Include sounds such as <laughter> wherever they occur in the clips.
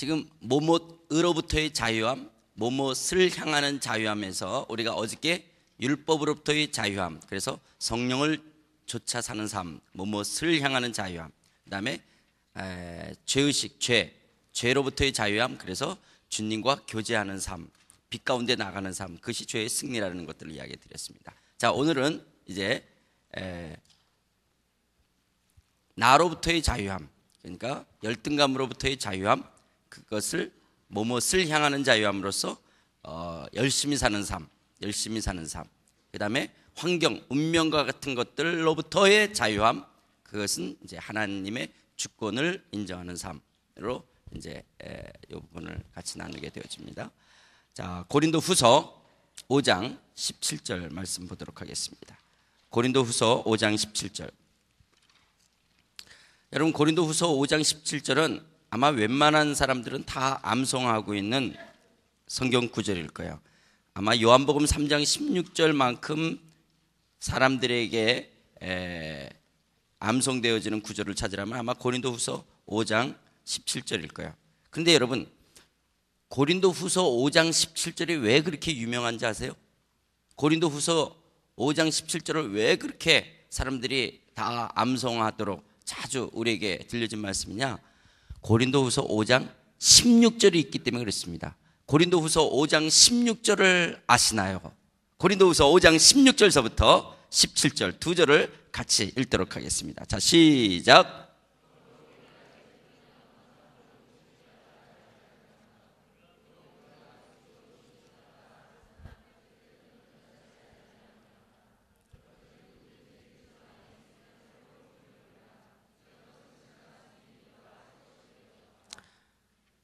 지금 모못으로부터의 자유함, 모못을 향하는 자유함에서 우리가 어저께 율법으로부터의 자유함, 그래서 성령을 조차 사는 삶, 모못을 향하는 자유함, 그 다음에 죄의식, 죄, 죄로부터의 자유함, 그래서 주님과 교제하는 삶, 빛 가운데 나가는 삶, 그것이 죄의 승리라는 것들을 이야기해 드렸습니다. 자, 오늘은 이제 에, 나로부터의 자유함, 그러니까 열등감으로부터의 자유함, 그것을 무엇을 향하는 자유함으로써 어, 열심히 사는 삶, 열심히 사는 삶. 그 다음에 환경, 운명과 같은 것들로부터의 자유함. 그것은 이제 하나님의 주권을 인정하는 삶으로 이제 이 부분을 같이 나누게 되어집니다. 자, 고린도 후서 5장 17절 말씀 보도록 하겠습니다. 고린도 후서 5장 17절. 여러분, 고린도 후서 5장 17절은 아마 웬만한 사람들은 다 암송하고 있는 성경 구절일 거예요. 아마 요한복음 3장 16절만큼 사람들에게 에, 암송되어지는 구절을 찾으라면 아마 고린도후서 5장 17절일 거예요. 근데 여러분 고린도후서 5장 17절이 왜 그렇게 유명한지 아세요? 고린도후서 5장 17절을 왜 그렇게 사람들이 다 암송하도록 자주 우리에게 들려진 말씀이냐? 고린도후서 5장 16절이 있기 때문에 그렇습니다. 고린도후서 5장 16절을 아시나요? 고린도후서 5장 16절서부터 17절 두 절을 같이 읽도록 하겠습니다. 자, 시작.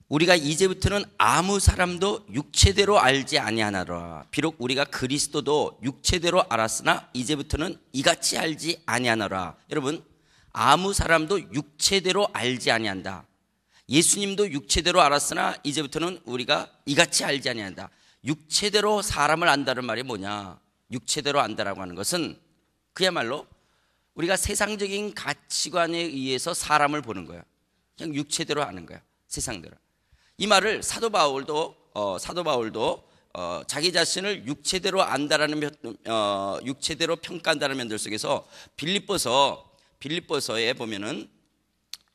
우리가 이제부터는 아무 사람도 육체대로 알지 아니하나라. 비록 우리가 그리스도도 육체대로 알았으나 이제부터는 이같이 알지 아니하나라. 여러분, 아무 사람도 육체대로 알지 아니한다. 예수님도 육체대로 알았으나 이제부터는 우리가 이같이 알지 아니한다. 육체대로 사람을 안다는 말이 뭐냐? 육체대로 안다라고 하는 것은 그야말로 우리가 세상적인 가치관에 의해서 사람을 보는 거야. 그냥 육체대로 아는 거야. 세상대로. 이 말을 사도 바울도 어, 사도 바울도 어, 자기 자신을 육체대로 안다라는 어, 육체대로 평가한다는 면들 속에서 빌립보서 빌립보서에 보면은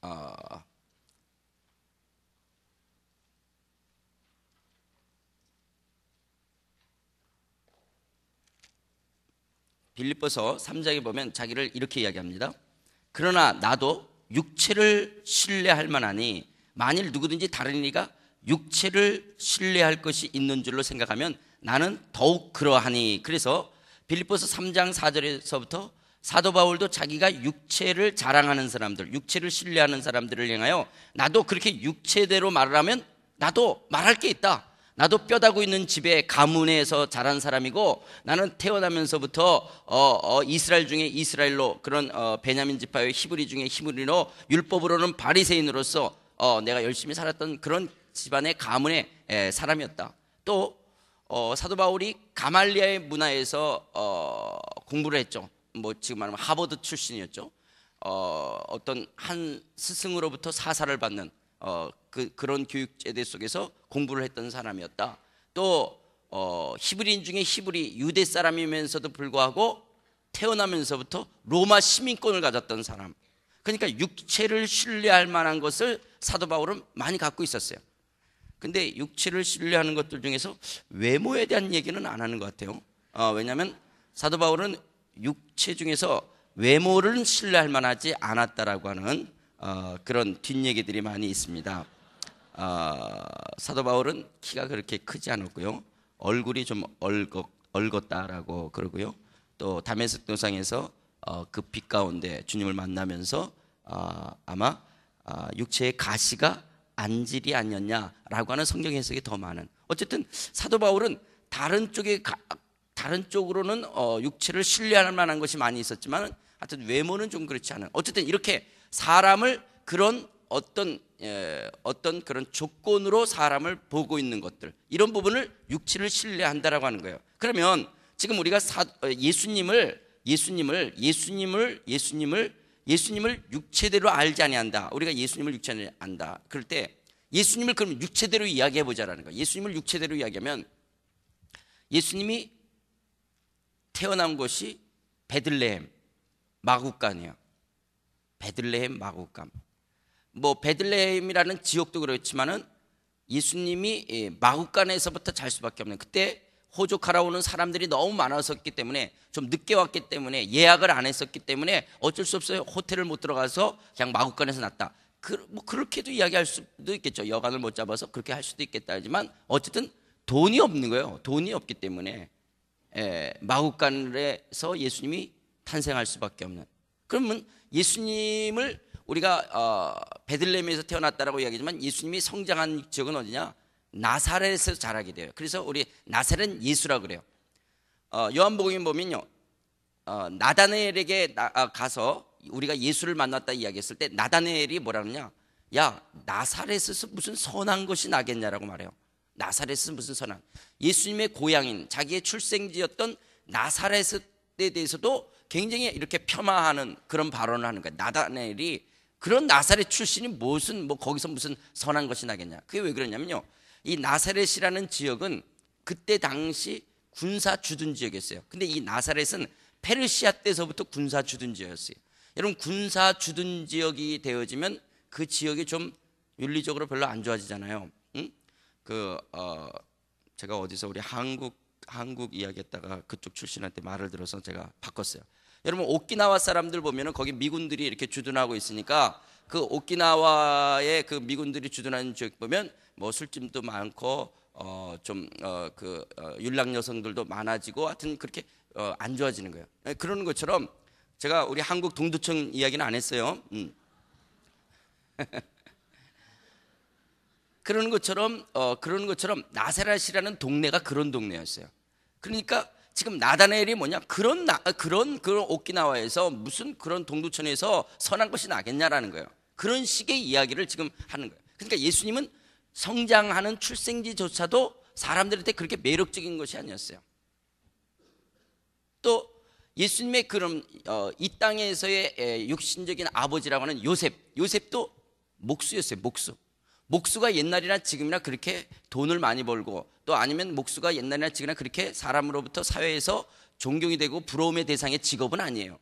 어, 빌립보서 3장에 보면 자기를 이렇게 이야기합니다. 그러나 나도 육체를 신뢰할 만하니 만일 누구든지 다른 이가 육체를 신뢰할 것이 있는 줄로 생각하면 나는 더욱 그러하니 그래서 빌리보스 3장 4절에서부터 사도 바울도 자기가 육체를 자랑하는 사람들, 육체를 신뢰하는 사람들을 향하여 나도 그렇게 육체대로 말을 하면 나도 말할 게 있다. 나도 뼈다고 있는 집에 가문에서 자란 사람이고 나는 태어나면서부터 어, 어, 이스라엘 중에 이스라엘로 그런 어, 베냐민 지파의 히브리 중에 히브리로 율법으로는 바리새인으로서 어, 내가 열심히 살았던 그런 집안의 가문의 에, 예, 사람이었다. 또 어, 사도 바울이 가말리아의 문화에서 어, 공부를 했죠. 뭐 지금 말하면 하버드 출신이었죠. 어, 어떤 한 스승으로부터 사사를 받는 어, 그, 그런 교육제대 속에서 공부를 했던 사람이었다. 또 어, 히브리인 중에 히브리 유대 사람이면서도 불구하고 태어나면서부터 로마 시민권을 가졌던 사람. 그러니까 육체를 신뢰할 만한 것을 사도 바울은 많이 갖고 있었어요. 근데 육체를 신뢰하는 것들 중에서 외모에 대한 얘기는 안 하는 것 같아요. 어, 왜냐하면 사도 바울은 육체 중에서 외모를 신뢰할 만하지 않았다라고 하는 어, 그런 뒷얘기들이 많이 있습니다. 어, 사도 바울은 키가 그렇게 크지 않았고요. 얼굴이 좀얼거 얼겄다라고 그러고요. 또 담에색 도상에서 어, 그빛 가운데 주님을 만나면서 아, 아마 아, 육체의 가시가 안질이 아니었냐라고 하는 성경 해석이 더 많은. 어쨌든 사도 바울은 다른 쪽에 다른 쪽으로는 어, 육체를 신뢰할 만한 것이 많이 있었지만 하여튼 외모는 좀 그렇지 않은. 어쨌든 이렇게 사람을 그런 어떤 에, 예, 어떤 그런 조건으로 사람을 보고 있는 것들 이런 부분을 육체를 신뢰한다라고 하는 거예요. 그러면 지금 우리가 사, 어, 예수님을 예수님을 예수님을 예수님을 예수님을 육체대로 알지 아니한다. 우리가 예수님을 육체대로 안다. 그럴 때 예수님을 그럼 육체대로 이야기해 보자라는 거예요. 예수님을 육체대로 이야기하면 예수님이 태어난 곳이 베들레헴 마구간이에요. 베들레헴 마구간. 뭐 베들레헴이라는 지역도 그렇지만은 예수님이 마구간에서부터 잘 수밖에 없는 그때 호주 카라오는 사람들이 너무 많았었기 때문에 좀 늦게 왔기 때문에 예약을 안 했었기 때문에 어쩔 수 없어요. 호텔을 못 들어가서 그냥 마구간에서 났다. 그, 뭐 그렇게도 이야기할 수도 있겠죠. 여간을 못 잡아서 그렇게 할 수도 있겠다 하지만 어쨌든 돈이 없는 거예요. 돈이 없기 때문에 예, 마구간에서 예수님이 탄생할 수밖에 없는. 그러면 예수님을 우리가 어, 베들레헴에서 태어났다라고 이야기하지만 예수님이 성장한 지역은 어디냐? 나사렛에서 자라게 돼요. 그래서 우리 나사렛 예수라 그래요. 어, 요한복음 보면요. 어, 나다네엘에게 나, 아, 가서 우리가 예수를 만났다 이야기했을 때 나다네엘이 뭐라 그러냐? 야, 나사렛에서 무슨 선한 것이 나겠냐라고 말해요. 나사렛은 무슨 선한? 예수님의 고향인 자기의 출생지였던 나사렛에 대해서도 굉장히 이렇게 폄하하는 그런 발언을 하는 거예요. 나다네엘이 그런 나사렛 출신이 무슨 뭐 거기서 무슨 선한 것이 나겠냐? 그게 왜 그러냐면요. 이 나사렛이라는 지역은 그때 당시 군사 주둔 지역이었어요. 근데 이 나사렛은 페르시아 때서부터 군사 주둔 지역이었어요. 여러분 군사 주둔 지역이 되어지면 그 지역이 좀 윤리적으로 별로 안 좋아지잖아요. 응? 그 어, 제가 어디서 우리 한국 한국 이야기했다가 그쪽 출신한테 말을 들어서 제가 바꿨어요. 여러분 오키나와 사람들 보면은 거기 미군들이 이렇게 주둔하고 있으니까 그 오키나와의 그 미군들이 주둔하는 지역 보면 뭐 술집도 많고 어, 좀그 어, 어, 윤락 여성들도 많아지고 하여튼 그렇게 어, 안 좋아지는 거예요. 네, 그러는 것처럼 제가 우리 한국 동두천 이야기는 안 했어요. 음. <laughs> 그러는 것처럼 어, 그러는 것처럼 나세라시라는 동네가 그런 동네였어요. 그러니까 지금 나다네엘이 뭐냐 그런 나, 그런 그런 오키나와에서 무슨 그런 동두천에서 선한 것이 나겠냐라는 거예요. 그런 식의 이야기를 지금 하는 거예요. 그러니까 예수님은 성장하는 출생지조차도 사람들한테 그렇게 매력적인 것이 아니었어요. 또 예수님의 그런 어, 이 땅에서의 육신적인 아버지라고 하는 요셉, 요셉도 목수였어요. 목수. 목수가 옛날이나 지금이나 그렇게 돈을 많이 벌고 또 아니면 목수가 옛날이나 지금이나 그렇게 사람으로부터 사회에서 존경이 되고 부러움의 대상의 직업은 아니에요.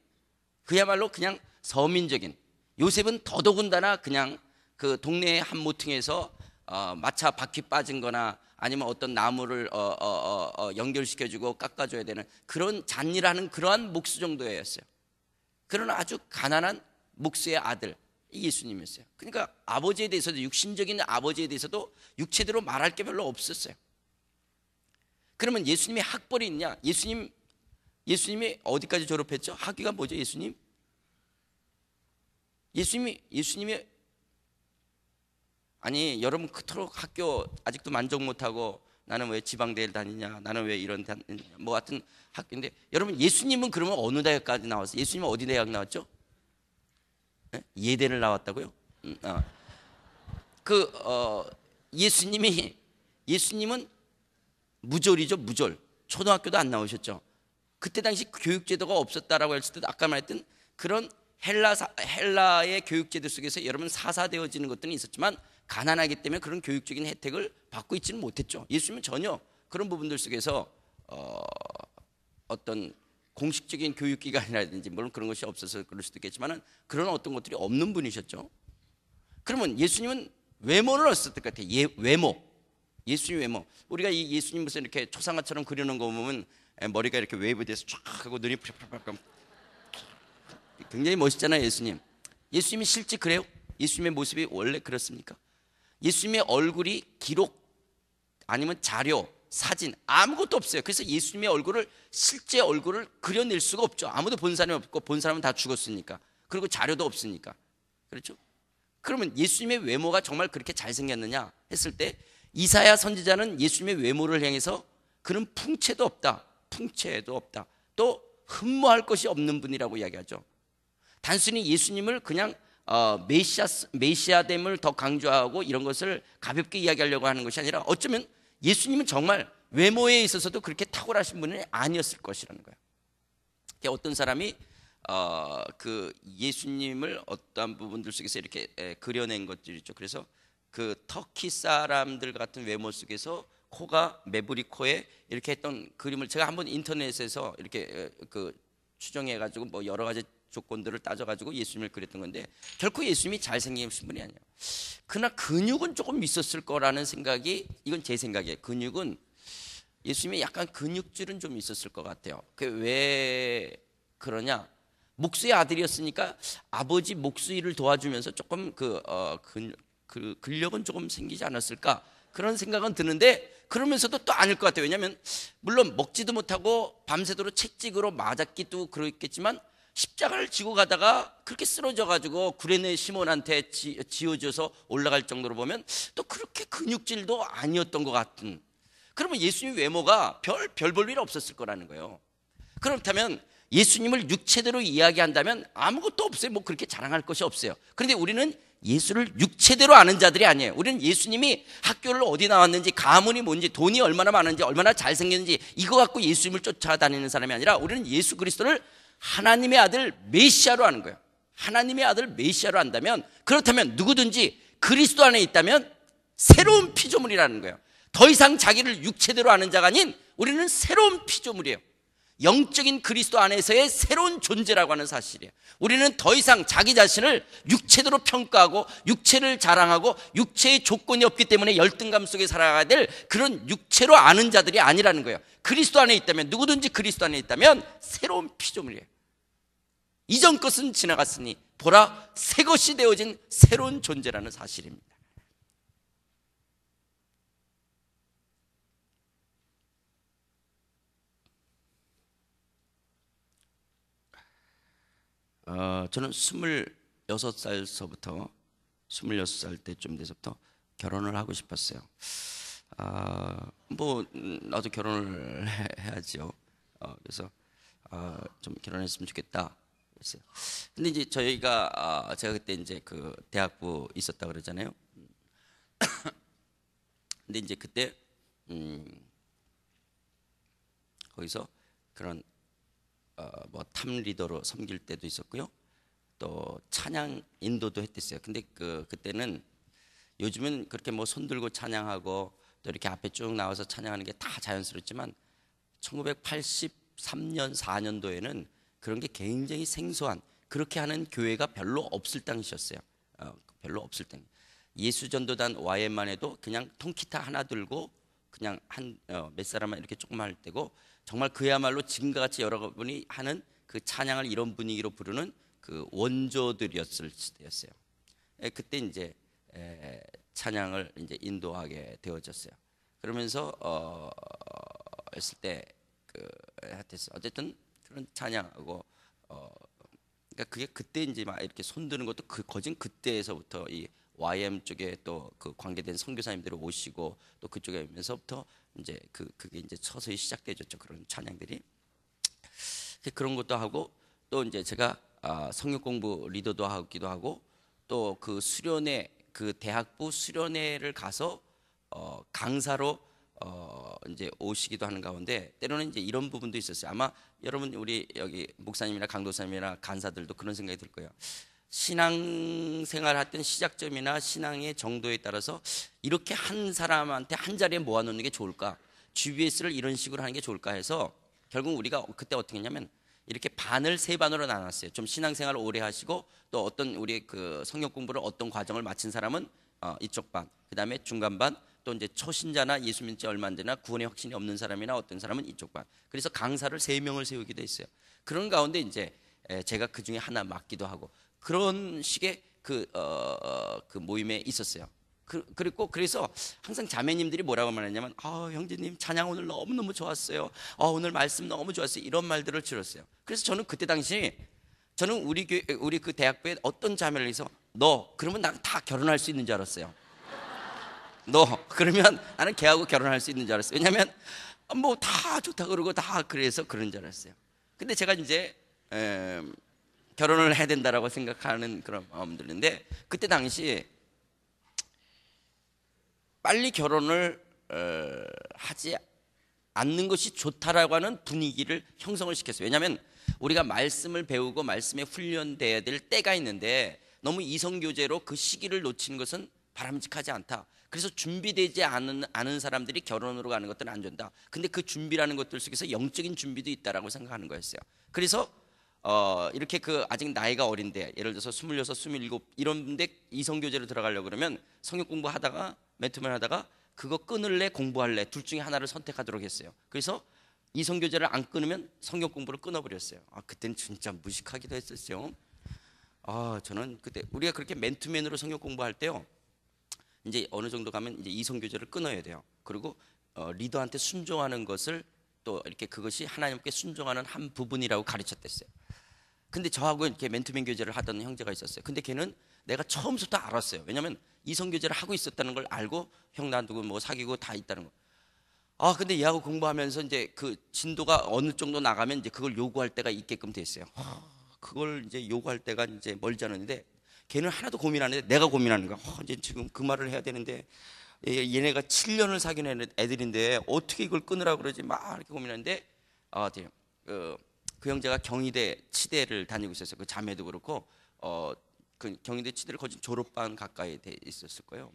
그야말로 그냥 서민적인 요셉은 더더군다나 그냥 그 동네의 한 모퉁이에서 어, 마차 바퀴 빠진 거나 아니면 어떤 나무를 어 어, 어, 어, 연결시켜주고 깎아줘야 되는 그런 잔이라는 그러한 목수 정도였어요. 그런 아주 가난한 목수의 아들 예수님이었어요. 그러니까 아버지에 대해서도 육신적인 아버지에 대해서도 육체대로 말할 게 별로 없었어요. 그러면 예수님이 학벌이 있냐? 예수님 예수님이 어디까지 졸업했죠? 학위가 뭐죠, 예수님? 예수님이 예수님의 아니 여러분 그토록 학교 아직도 만족 못하고 나는 왜 지방대를 다니냐 나는 왜 이런 뭐 같은 학교인데 여러분 예수님은 그러면 어느 대학까지 나왔어요? 예수님은 어디 대학 나왔죠? 예? 예대를 나왔다고요? 음, 어. 그 어, 예수님이 예수님은 무졸이죠 무졸 초등학교도 안 나오셨죠 그때 당시 교육제도가 없었다라고 했을 때 아까 말했던 그런 헬라 헬라의 교육제도 속에서 여러분 사사되어지는 것들은 있었지만 가난하기 때문에 그런 교육적인 혜택을 받고 있지는 못했죠. 예수님은 전혀 그런 부분들 속에서 어, 어떤 공식적인 교육기관이라든지 물론 그런 것이 없어서 그럴 수도 있겠지만 그런 어떤 것들이 없는 분이셨죠. 그러면 예수님은 외모를 어땠을 것 같아요? 예, 외모. 예수님 외모. 우리가 이 예수님 무슨 이렇게 초상화처럼 그려놓거 보면 예, 머리가 이렇게 웨이브돼서 쫙 하고 눈이 팍팍팍 굉장히 멋있잖아요 예수님. 예수님이 실제 그래요? 예수님의 모습이 원래 그렇습니까? 예수님의 얼굴이 기록 아니면 자료, 사진 아무것도 없어요. 그래서 예수님의 얼굴을 실제 얼굴을 그려낼 수가 없죠. 아무도 본 사람이 없고 본 사람은 다 죽었으니까. 그리고 자료도 없으니까. 그렇죠? 그러면 예수님의 외모가 정말 그렇게 잘생겼느냐 했을 때 이사야 선지자는 예수님의 외모를 향해서 그는 풍채도 없다. 풍채도 없다. 또 흠모할 것이 없는 분이라고 이야기하죠. 단순히 예수님을 그냥 어, 메시아 메시아됨을 더 강조하고 이런 것을 가볍게 이야기하려고 하는 것이 아니라 어쩌면 예수님은 정말 외모에 있어서도 그렇게 탁월하신 분이 아니었을 것이라는 거예요. 어떤 사람이 어, 그 예수님을 어떠한 부분들 속에서 이렇게 에, 그려낸 것들이 죠 그래서 그 터키 사람들 같은 외모 속에서 코가 메부리 코에 이렇게 했던 그림을 제가 한번 인터넷에서 이렇게 에, 그 추정해 가지고 뭐 여러 가지 조건들을 따져가지고 예수님을 그랬던 건데 결코 예수님이 잘생기신 분이 아니에요. 그러나 근육은 조금 있었을 거라는 생각이 이건 제 생각이에요. 근육은 예수님이 약간 근육질은 좀 있었을 것 같아요. 그 왜 그러냐? 목수의 아들이었으니까 아버지 목수 일을 도와주면서 조금 그, 어, 근, 그 근력은 조금 생기지 않았을까? 그런 생각은 드는데 그러면서도 또 아닐 것 같아요. 왜냐하면 물론 먹지도 못하고 밤새도록 채찍으로 맞았기도 그렇겠지만 십자가를 지고 가다가 그렇게 쓰러져 가지고 구레네 시몬한테 지, 지어줘서 올라갈 정도로 보면 또 그렇게 근육질도 아니었던 것 같은 그러면 예수님 외모가 별 별 볼 일 없었을 거라는 거예요. 그렇다면 예수님을 육체대로 이야기한다면 아무것도 없어요. 뭐 그렇게 자랑할 것이 없어요. 그런데 우리는 예수를 육체대로 아는 자들이 아니에요. 우리는 예수님이 학교를 어디 나왔는지, 가문이 뭔지, 돈이 얼마나 많은지, 얼마나 잘생겼는지, 이거 갖고 예수님을 쫓아다니는 사람이 아니라 우리는 예수 그리스도를 하나님의 아들 메시아로 하는 거예요. 하나님의 아들 메시아로 한다면 그렇다면 누구든지 그리스도 안에 있다면 새로운 피조물이라는 거예요. 더 이상 자기를 육체대로 하는 자가 아닌 우리는 새로운 피조물이에요. 영적인 그리스도 안에서의 새로운 존재라고 하는 사실이에요. 우리는 더 이상 자기 자신을 육체대로 평가하고 육체를 자랑하고 육체의 조건이 없기 때문에 열등감 속에 살아가야 될 그런 육체로 아는 자들이 아니라는 거예요. 그리스도 안에 있다면 누구든지 그리스도 안에 있다면 새로운 피조물이에요. 이전 것은 지나갔으니 보라 새 것이 되어진 새로운 존재라는 사실입니다. 어, 저는 26살서부터 26살 때쯤 돼서부터 결혼을 하고 싶었어요. 아, 뭐 음, 나도 결혼을 <laughs> 해야지요. 어, 그래서 어, 좀 결혼했으면 좋겠다. 그랬어요. 근데 이제 저희가 아, 제가 그때 이제 그 대학부 있었다 그러잖아요. <coughs> 근데 이제 그때 음, 거기서 그런 어, 뭐탐 리더로 섬길 때도 있었고요. 또 찬양 인도도 했댔어요. 근데 그 그때는 요즘은 그렇게 뭐 손 들고 찬양하고 또 이렇게 앞에 쭉 나와서 찬양하는 게 다 자연스럽지만 1983년 4년도에는 그런 게 굉장히 생소한 그렇게 하는 교회가 별로 없을 당시였어요. 어, 별로 없을 때 예수 전도단 YM만 해도 그냥 통기타 하나 들고 그냥 한몇 어, 사람만 이렇게 조금 할 때고 정말 그야말로 지금과 같이 여러분이 하는 그 찬양을 이런 분위기로 부르는 그 원조들이었을 때였어요. 예, 그때 이제 찬양을 이제 인도하게 되어졌어요. 그러면서 어, 했을 때그 하여튼 어쨌든 그런 찬양하고 어, 그러니까 그게 그때 이제 막 이렇게 손드는 것도 그 거진 그때에서부터 이 YM 쪽에 또 그 관계된 선교사님들을 오시고 또 그쪽에 오면서부터 이제 그 그게 이제 서서히 시작되졌죠 그런 찬양들이 그런 것도 하고 또 이제 제가 아, 성역 공부 리더도 하기도 하고 또 그 수련회 그 대학부 수련회를 가서 어, 강사로 어, 이제 오시기도 하는 가운데 때로는 이제 이런 부분도 있었어요. 아마 여러분 우리 여기 목사님이나 강도사님이나 간사들도 그런 생각이 들 거예요. 신앙생활 하던 시작점이나 신앙의 정도에 따라서 이렇게 한 사람한테 한 자리에 모아놓는 게 좋을까? GBS를 이런 식으로 하는 게 좋을까 해서 결국 우리가 그때 어떻게 했냐면 이렇게 반을 세 반으로 나눴어요. 좀 신앙생활을 오래 하시고 또 어떤 우리 그 성경 공부를 어떤 과정을 마친 사람은 어, 이쪽 반, 그 다음에 중간 반, 또 이제 초신자나 예수 믿지 얼마 안 되나 구원의 확신이 없는 사람이나 어떤 사람은 이쪽 반. 그래서 강사를 세 명을 세우기도 했어요. 그런 가운데 이제 제가 그 중에 하나 맡기도 하고 그런 식의 그, 어, 어, 그 모임에 있었어요. 그, 그리고 그래서 항상 자매님들이 뭐라고 말했냐면 아 형제님 찬양 오늘 너무 너무 좋았어요. 아 오늘 말씀 너무 좋았어요. 이런 말들을 들었어요. 그래서 저는 그때 당시 저는 우리 교회, 우리 그 대학부에 어떤 자매를 해서 너 그러면 난 다 결혼할 수 있는 줄 알았어요. 너 그러면 나는 걔하고 결혼할 수 있는 줄 알았어요. 왜냐하면 뭐 다 좋다 그러고 다 그래서 그런 줄 알았어요. 근데 제가 이제 에, 결혼을 해야 된다라고 생각하는 그런 마음 들인데 그때 당시 빨리 결혼을 어, 하지 않는 것이 좋다라고 하는 분위기를 형성을 시켰어요. 왜냐하면 우리가 말씀을 배우고 말씀에 훈련돼야 될 때가 있는데 너무 이성 교제로 그 시기를 놓치는 것은 바람직하지 않다. 그래서 준비되지 않은, 않은 사람들이 결혼으로 가는 것들은 안 된다. 근데 그 준비라는 것들 속에서 영적인 준비도 있다라고 생각하는 거였어요. 그래서 어, 이렇게 그 아직 나이가 어린데 예를 들어서 26, 27 이런데 이성교제를 들어가려고 그러면 성역 공부하다가 맨투맨 하다가 그거 끊을래 공부할래 둘 중에 하나를 선택하도록 했어요. 그래서 이성교제를 안 끊으면 성역 공부를 끊어버렸어요. 아 그때는 진짜 무식하기도 했었어요. 아 저는 그때 우리가 그렇게 맨투맨으로 성역 공부할 때요. 이제 어느 정도 가면 이제 이성교제를 끊어야 돼요. 그리고 어, 리더한테 순종하는 것을 또 이렇게 그것이 하나님께 순종하는 한 부분이라고 가르쳤댔어요. 근데 저하고 이렇게 맨투맨 교제를 하던 형제가 있었어요. 근데 걔는 내가 처음부터 알았어요. 왜냐면 이성 교제를 하고 있었다는 걸 알고 형 놔두고 뭐 사귀고 다 있다는 거. 아 근데 얘하고 공부하면서 이제 그 진도가 어느 정도 나가면 이제 그걸 요구할 때가 있게끔 됐어요. 아, 그걸 이제 요구할 때가 이제 멀지 않은데 걔는 하나도 고민 안 해. 내가 고민하는 거야. 어, 이제 지금 그 말을 해야 되는데 얘네가 7년을 사귀는 애들인데 어떻게 이걸 끊으라 고 그러지 막 이렇게 고민하는데 아 돼요. 그그 형제가 경희대 치대를 다니고 있었어요. 그 자매도 그렇고 어, 그 경희대 치대를 거진 졸업반 가까이 돼 있었을 거예요.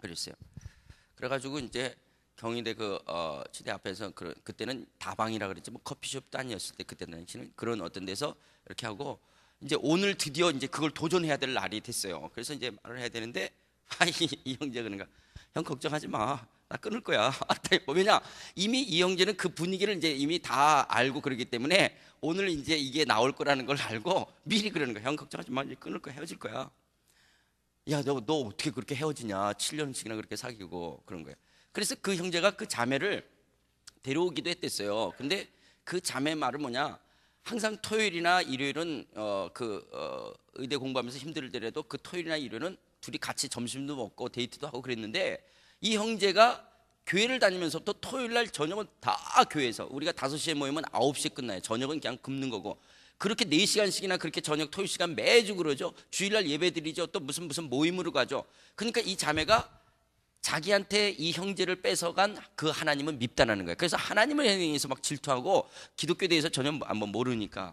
그랬어요. 그래가지고 이제 경희대 그 어, 치대 앞에서 그, 그때는 다방이라 그랬지 뭐 커피숍도 아니었을 때 그때 당시는 그런 어떤 데서 이렇게 하고 이제 오늘 드디어 이제 그걸 도전해야 될 날이 됐어요. 그래서 이제 말을 해야 되는데 <laughs> 아이 이 형제 그러니까 형 걱정하지 마. 나 끊을 거야. <laughs> 아, 왜냐? 이미 이 형제는 그 분위기를 이제 이미 다 알고 그러기 때문에 오늘 이제 이게 나올 거라는 걸 알고 미리 그러는 거야. 형 걱정하지 마. 이제 끊을 거야. 헤어질 거야. 야, 너, 너 어떻게 그렇게 헤어지냐. 7년씩이나 그렇게 사귀고 그런 거야. 그래서 그 형제가 그 자매를 데려오기도 했댔어요. 근데 그 자매 말은 뭐냐. 항상 토요일이나 일요일은 어, 그 어, 의대 공부하면서 힘들 더라도그 토요일이나 일요일은 둘이 같이 점심도 먹고 데이트도 하고 그랬는데 이 형제가 교회를 다니면서부터 토요일 날 저녁은 다 교회에서 우리가 5시에 모이면 9시에 끝나요. 저녁은 그냥 굶는 거고 그렇게 4시간씩이나 그렇게 저녁 토요일 시간 매주 그러죠. 주일날 예배드리죠. 또 무슨 무슨 모임으로 가죠. 그러니까 이 자매가 자기한테 이 형제를 뺏어간 그 하나님은 밉다라는 거예요. 그래서 하나님을 향해서 막 질투하고 기독교에 대해서 전혀 한번 뭐, 뭐 모르니까.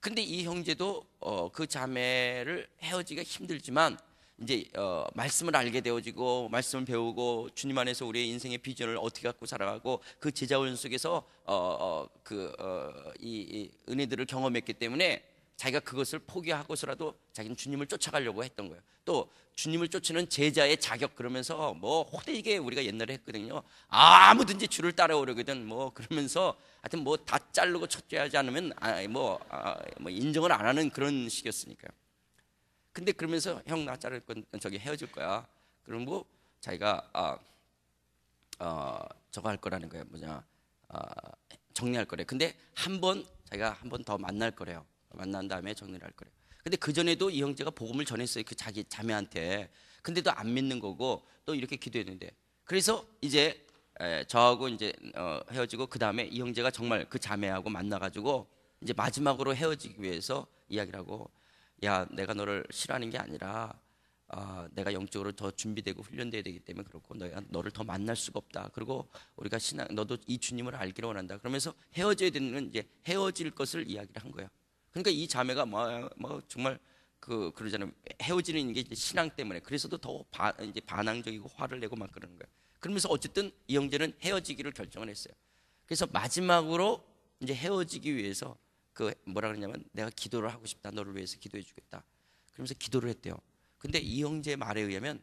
근데 이 형제도 어, 그 자매를 헤어지기가 힘들지만 이제 어, 말씀을 알게 되어지고 말씀을 배우고 주님 안에서 우리의 인생의 비전을 어떻게 갖고 살아가고 그 제자 훈련 속에서 어, 어, 그, 어, 이, 이 은혜들을 경험했기 때문에 자기가 그것을 포기하고서라도 자기는 주님을 쫓아가려고 했던 거예요. 또 주님을 쫓는 제자의 자격 그러면서 뭐 호되게 우리가 옛날에 했거든요. 아무든지 주를 따라오려거든 뭐 그러면서 하여튼 뭐다 자르고 첫째하지 않으면 아, 뭐, 아, 뭐 인정을 안 하는 그런 식이었으니까요. 근데 그러면서 형 나 자를 건 저기 헤어질 거야. 그럼 뭐 자기가 아, 어, 저거 할 거라는 거야 뭐냐 어, 정리할 거래. 근데 한 번 자기가 한 번 더 만날 거래요. 만난 다음에 정리를 할거래 근데 그 전에도 이 형제가 복음을 전했어요. 그 자기 자매한테. 근데도 안 믿는 거고 또 이렇게 기도했는데. 그래서 이제 에, 저하고 이제 어, 헤어지고 그 다음에 이 형제가 정말 그 자매하고 만나가지고 이제 마지막으로 헤어지기 위해서 이야기를 하고 야 내가 너를 싫어하는 게 아니라 어, 내가 영적으로 더 준비되고 훈련돼야 되기 때문에 그렇고 내가 너를 더 만날 수가 없다. 그리고 우리가 신앙 너도 이 주님을 알기를 원한다. 그러면서 헤어져야 되는 이제 헤어질 것을 이야기를 한 거야. 그러니까 이 자매가 뭐, 뭐 정말 그 그러잖아요. 헤어지는 게 신앙 때문에 그래서도 더 바, 이제 반항적이고 화를 내고 막 그러는 거야. 그러면서 어쨌든 이 형제는 헤어지기를 결정을 했어요. 그래서 마지막으로 이제 헤어지기 위해서 그 뭐라 그러냐면 내가 기도를 하고 싶다. 너를 위해서 기도해 주겠다. 그러면서 기도를 했대요. 근데 이 형제의 말에 의하면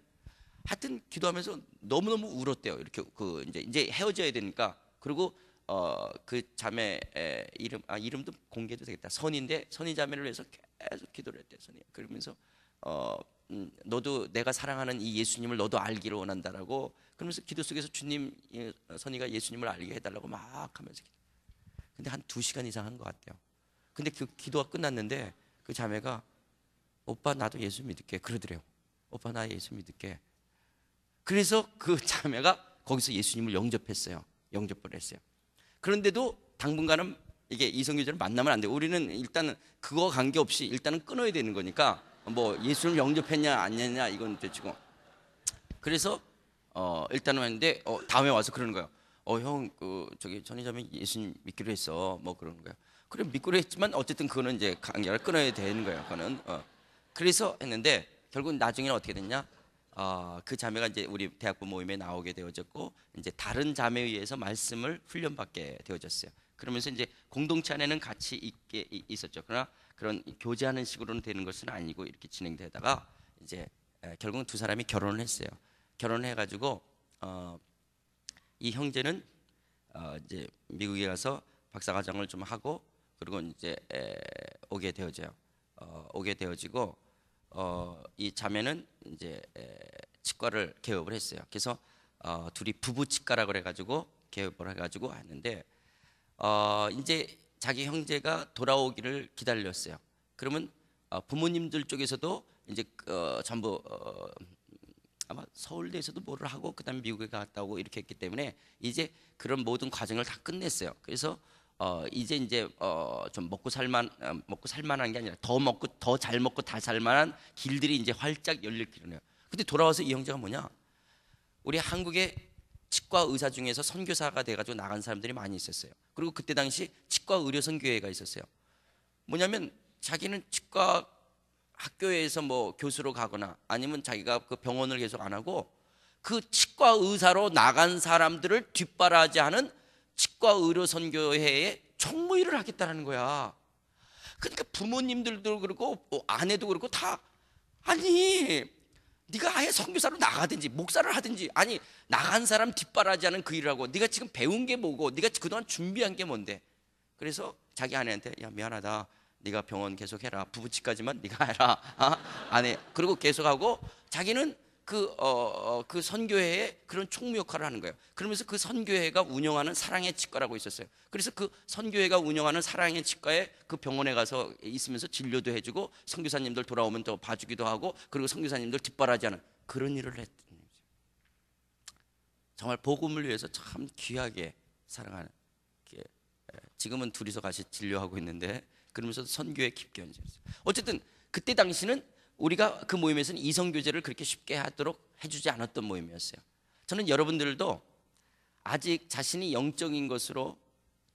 하여튼 기도하면서 너무너무 울었대요. 이렇게 그 이제 이제 헤어져야 되니까 그리고 어 그 자매 이름 아 이름도 공개도 되겠다. 선인데 선인 자매를 위해서 계속 기도를 했대요. 선이 그러면서 어 음, 너도 내가 사랑하는 이 예수님을 너도 알기를 원한다라고 그러면서 기도 속에서 주님 선이가 예수님을 알게 해달라고 막 하면서 기도. 근데 한 두 시간 이상 한 것 같아요. 근데 그 기도가 끝났는데 그 자매가 오빠 나도 예수 믿을게 그러더래요. 오빠 나 예수 믿을게. 그래서 그 <laughs> 자매가 거기서 예수님을 영접했어요. 영접을 했어요. 그런데도 당분간은 이게 이성교제를 만나면 안돼 우리는 일단은 그거 관계없이 일단은 끊어야 되는 거니까 뭐 예수를 영접했냐 안했냐 이건 대치고 그래서 어 일단은 했는데 어 다음에 와서 그러는 거예요. 어형그 저기 전이자매 예수님 믿기로 했어 뭐 그러는 거예요. 그래 믿고는 했지만 어쨌든 그거는 이제 관계를 끊어야 되는 거예요. 그거는 어. 그래서 했는데 결국 나중에는 어떻게 됐냐? 어, 그 자매가 이제 우리 대학부 모임에 나오게 되어졌고 이제 다른 자매에 의해서 말씀을 훈련받게 되어졌어요. 그러면서 이제 공동체 안에는 같이 있게 있었죠. 그러나 그런 교제하는 식으로는 되는 것은 아니고 이렇게 진행되다가 이제 결국은 두 사람이 결혼을 했어요. 결혼을 해가지고 어, 이 형제는 어, 이제 미국에 가서 박사과정을 좀 하고 그리고 이제 에, 오게 되어져요. 어, 오게 되어지고 어, 이 자매는 이제 에, 치과를 개업을 했어요. 그래서 어, 둘이 부부 치과라 그래가지고 개업을 해가지고 왔는데 어, 이제 자기 형제가 돌아오기를 기다렸어요. 그러면 어, 부모님들 쪽에서도 이제 어, 전부 어, 아마 서울대에서도 뭐를 하고 그다음에 미국에 갔다 고 이렇게 했기 때문에 이제 그런 모든 과정을 다 끝냈어요. 그래서 어, 이제 이제 어, 좀 먹고 살만 어, 먹고 살만한 게 아니라 더 먹고 더 잘 먹고 다 살만한 길들이 이제 활짝 열릴 길이네요. 근데 돌아와서 이 형제가 뭐냐? 우리 한국의 치과 의사 중에서 선교사가 돼가지고 나간 사람들이 많이 있었어요. 그리고 그때 당시 치과 의료 선교회가 있었어요. 뭐냐면 자기는 치과 학교에서 뭐 교수로 가거나 아니면 자기가 그 병원을 계속 안 하고 그 치과 의사로 나간 사람들을 뒷바라지하는 치과 의료 선교회에 총무일을 하겠다라는 거야. 그러니까 부모님들도 그렇고 뭐 아내도 그렇고 다 아니 네가 아예 선교사로 나가든지 목사를 하든지 아니 나간 사람 뒷바라지하는 그 일하고 네가 지금 배운 게 뭐고 네가 그동안 준비한 게 뭔데? 그래서 자기 아내한테 야 미안하다. 네가 병원 계속 해라. 부부치까지만 네가 해라. 아? 아내 그리고 계속하고 자기는 그, 어, 어 그선교회의 그런 총무 역할을 하는 거예요. 그러면서 그 선교회가 운영하는 사랑의 치과라고 있었어요. 그래서 그 선교회가 운영하는 사랑의 치과에 그 병원에 가서 있으면서 진료도 해주고 선교사님들 돌아오면 또 봐주기도 하고 그리고 선교사님들 뒷바라지하는 그런 일을 했던 거죠. 정말 복음을 위해서 참 귀하게 사랑하는 예, 지금은 둘이서 같이 진료하고 있는데 그러면서 선교에 깊게 연 얹었어요. 어쨌든 그때 당시는 우리가 그 모임에서는 이성 교제를 그렇게 쉽게 하도록 해주지 않았던 모임이었어요. 저는 여러분들도 아직 자신이 영적인 것으로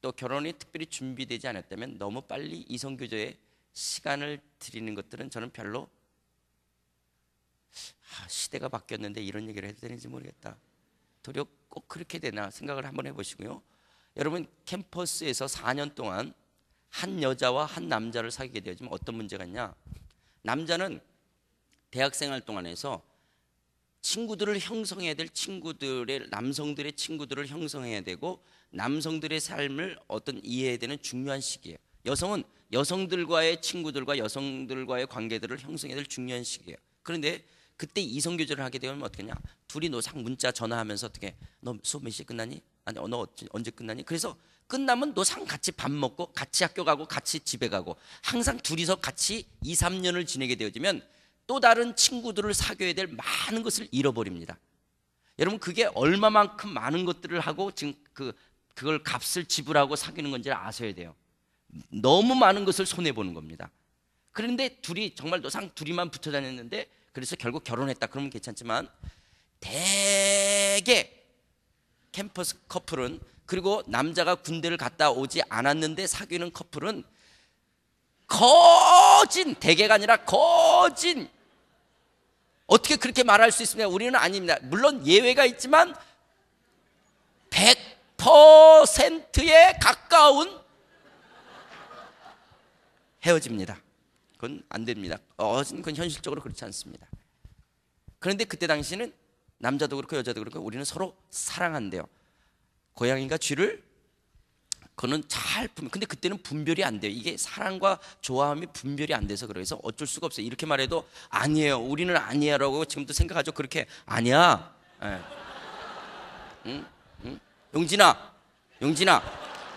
또 결혼이 특별히 준비되지 않았다면 너무 빨리 이성 교제에 시간을 드리는 것들은 저는 별로 아, 시대가 바뀌었는데 이런 얘기를 해도 되는지 모르겠다. 도려 꼭 그렇게 되나 생각을 한번 해보시고요. 여러분 캠퍼스에서 4년 동안 한 여자와 한 남자를 사귀게 되어지면 어떤 문제가 있냐? 남자는 대학생활 동안에서 친구들을 형성해야 될 친구들의 남성들의 친구들을 형성해야 되고 남성들의 삶을 어떤 이해해야 되는 중요한 시기예요. 여성은 여성들과의 친구들과 여성들과의 관계들을 형성해야 될 중요한 시기예요. 그런데 그때 이성 교제를 하게 되면 어떻게냐? 둘이 노상 문자 전화하면서 어떻게? 너 수업 몇 시에 끝나니? 아니 어, 너 언제 끝나니? 그래서 끝나면 노상 같이 밥 먹고 같이 학교 가고 같이 집에 가고 항상 둘이서 같이 2, 3년을 지내게 되어지면 또 다른 친구들을 사귀어야 될 많은 것을 잃어버립니다. 여러분 그게 얼마만큼 많은 것들을 하고 지금 그 그걸 값을 지불하고 사귀는 건지 아셔야 돼요. 너무 많은 것을 손해 보는 겁니다. 그런데 둘이 정말 노상 둘이만 붙어 다녔는데 그래서 결국 결혼했다 그러면 괜찮지만 대개 캠퍼스 커플은 그리고 남자가 군대를 갔다 오지 않았는데 사귀는 커플은 거진 대개가 아니라 거진 어떻게 그렇게 말할 수 있습니까? 우리는 아닙니다. 물론 예외가 있지만 100%에 가까운 헤어집니다. 그건 안 됩니다. 어진 건 현실적으로 그렇지 않습니다. 그런데 그때 당시는 남자도 그렇고 여자도 그렇고 우리는 서로 사랑한대요. 고양이가 쥐를 그거는 잘 분, 근데 그때는 분별이 안 돼요. 이게 사랑과 좋아함이 분별이 안 돼서 그래서 어쩔 수가 없어요. 이렇게 말해도 아니에요. 우리는 아니야라고 지금도 생각하죠. 그렇게 아니야. 네. 응? 응? 용진아, 용진아,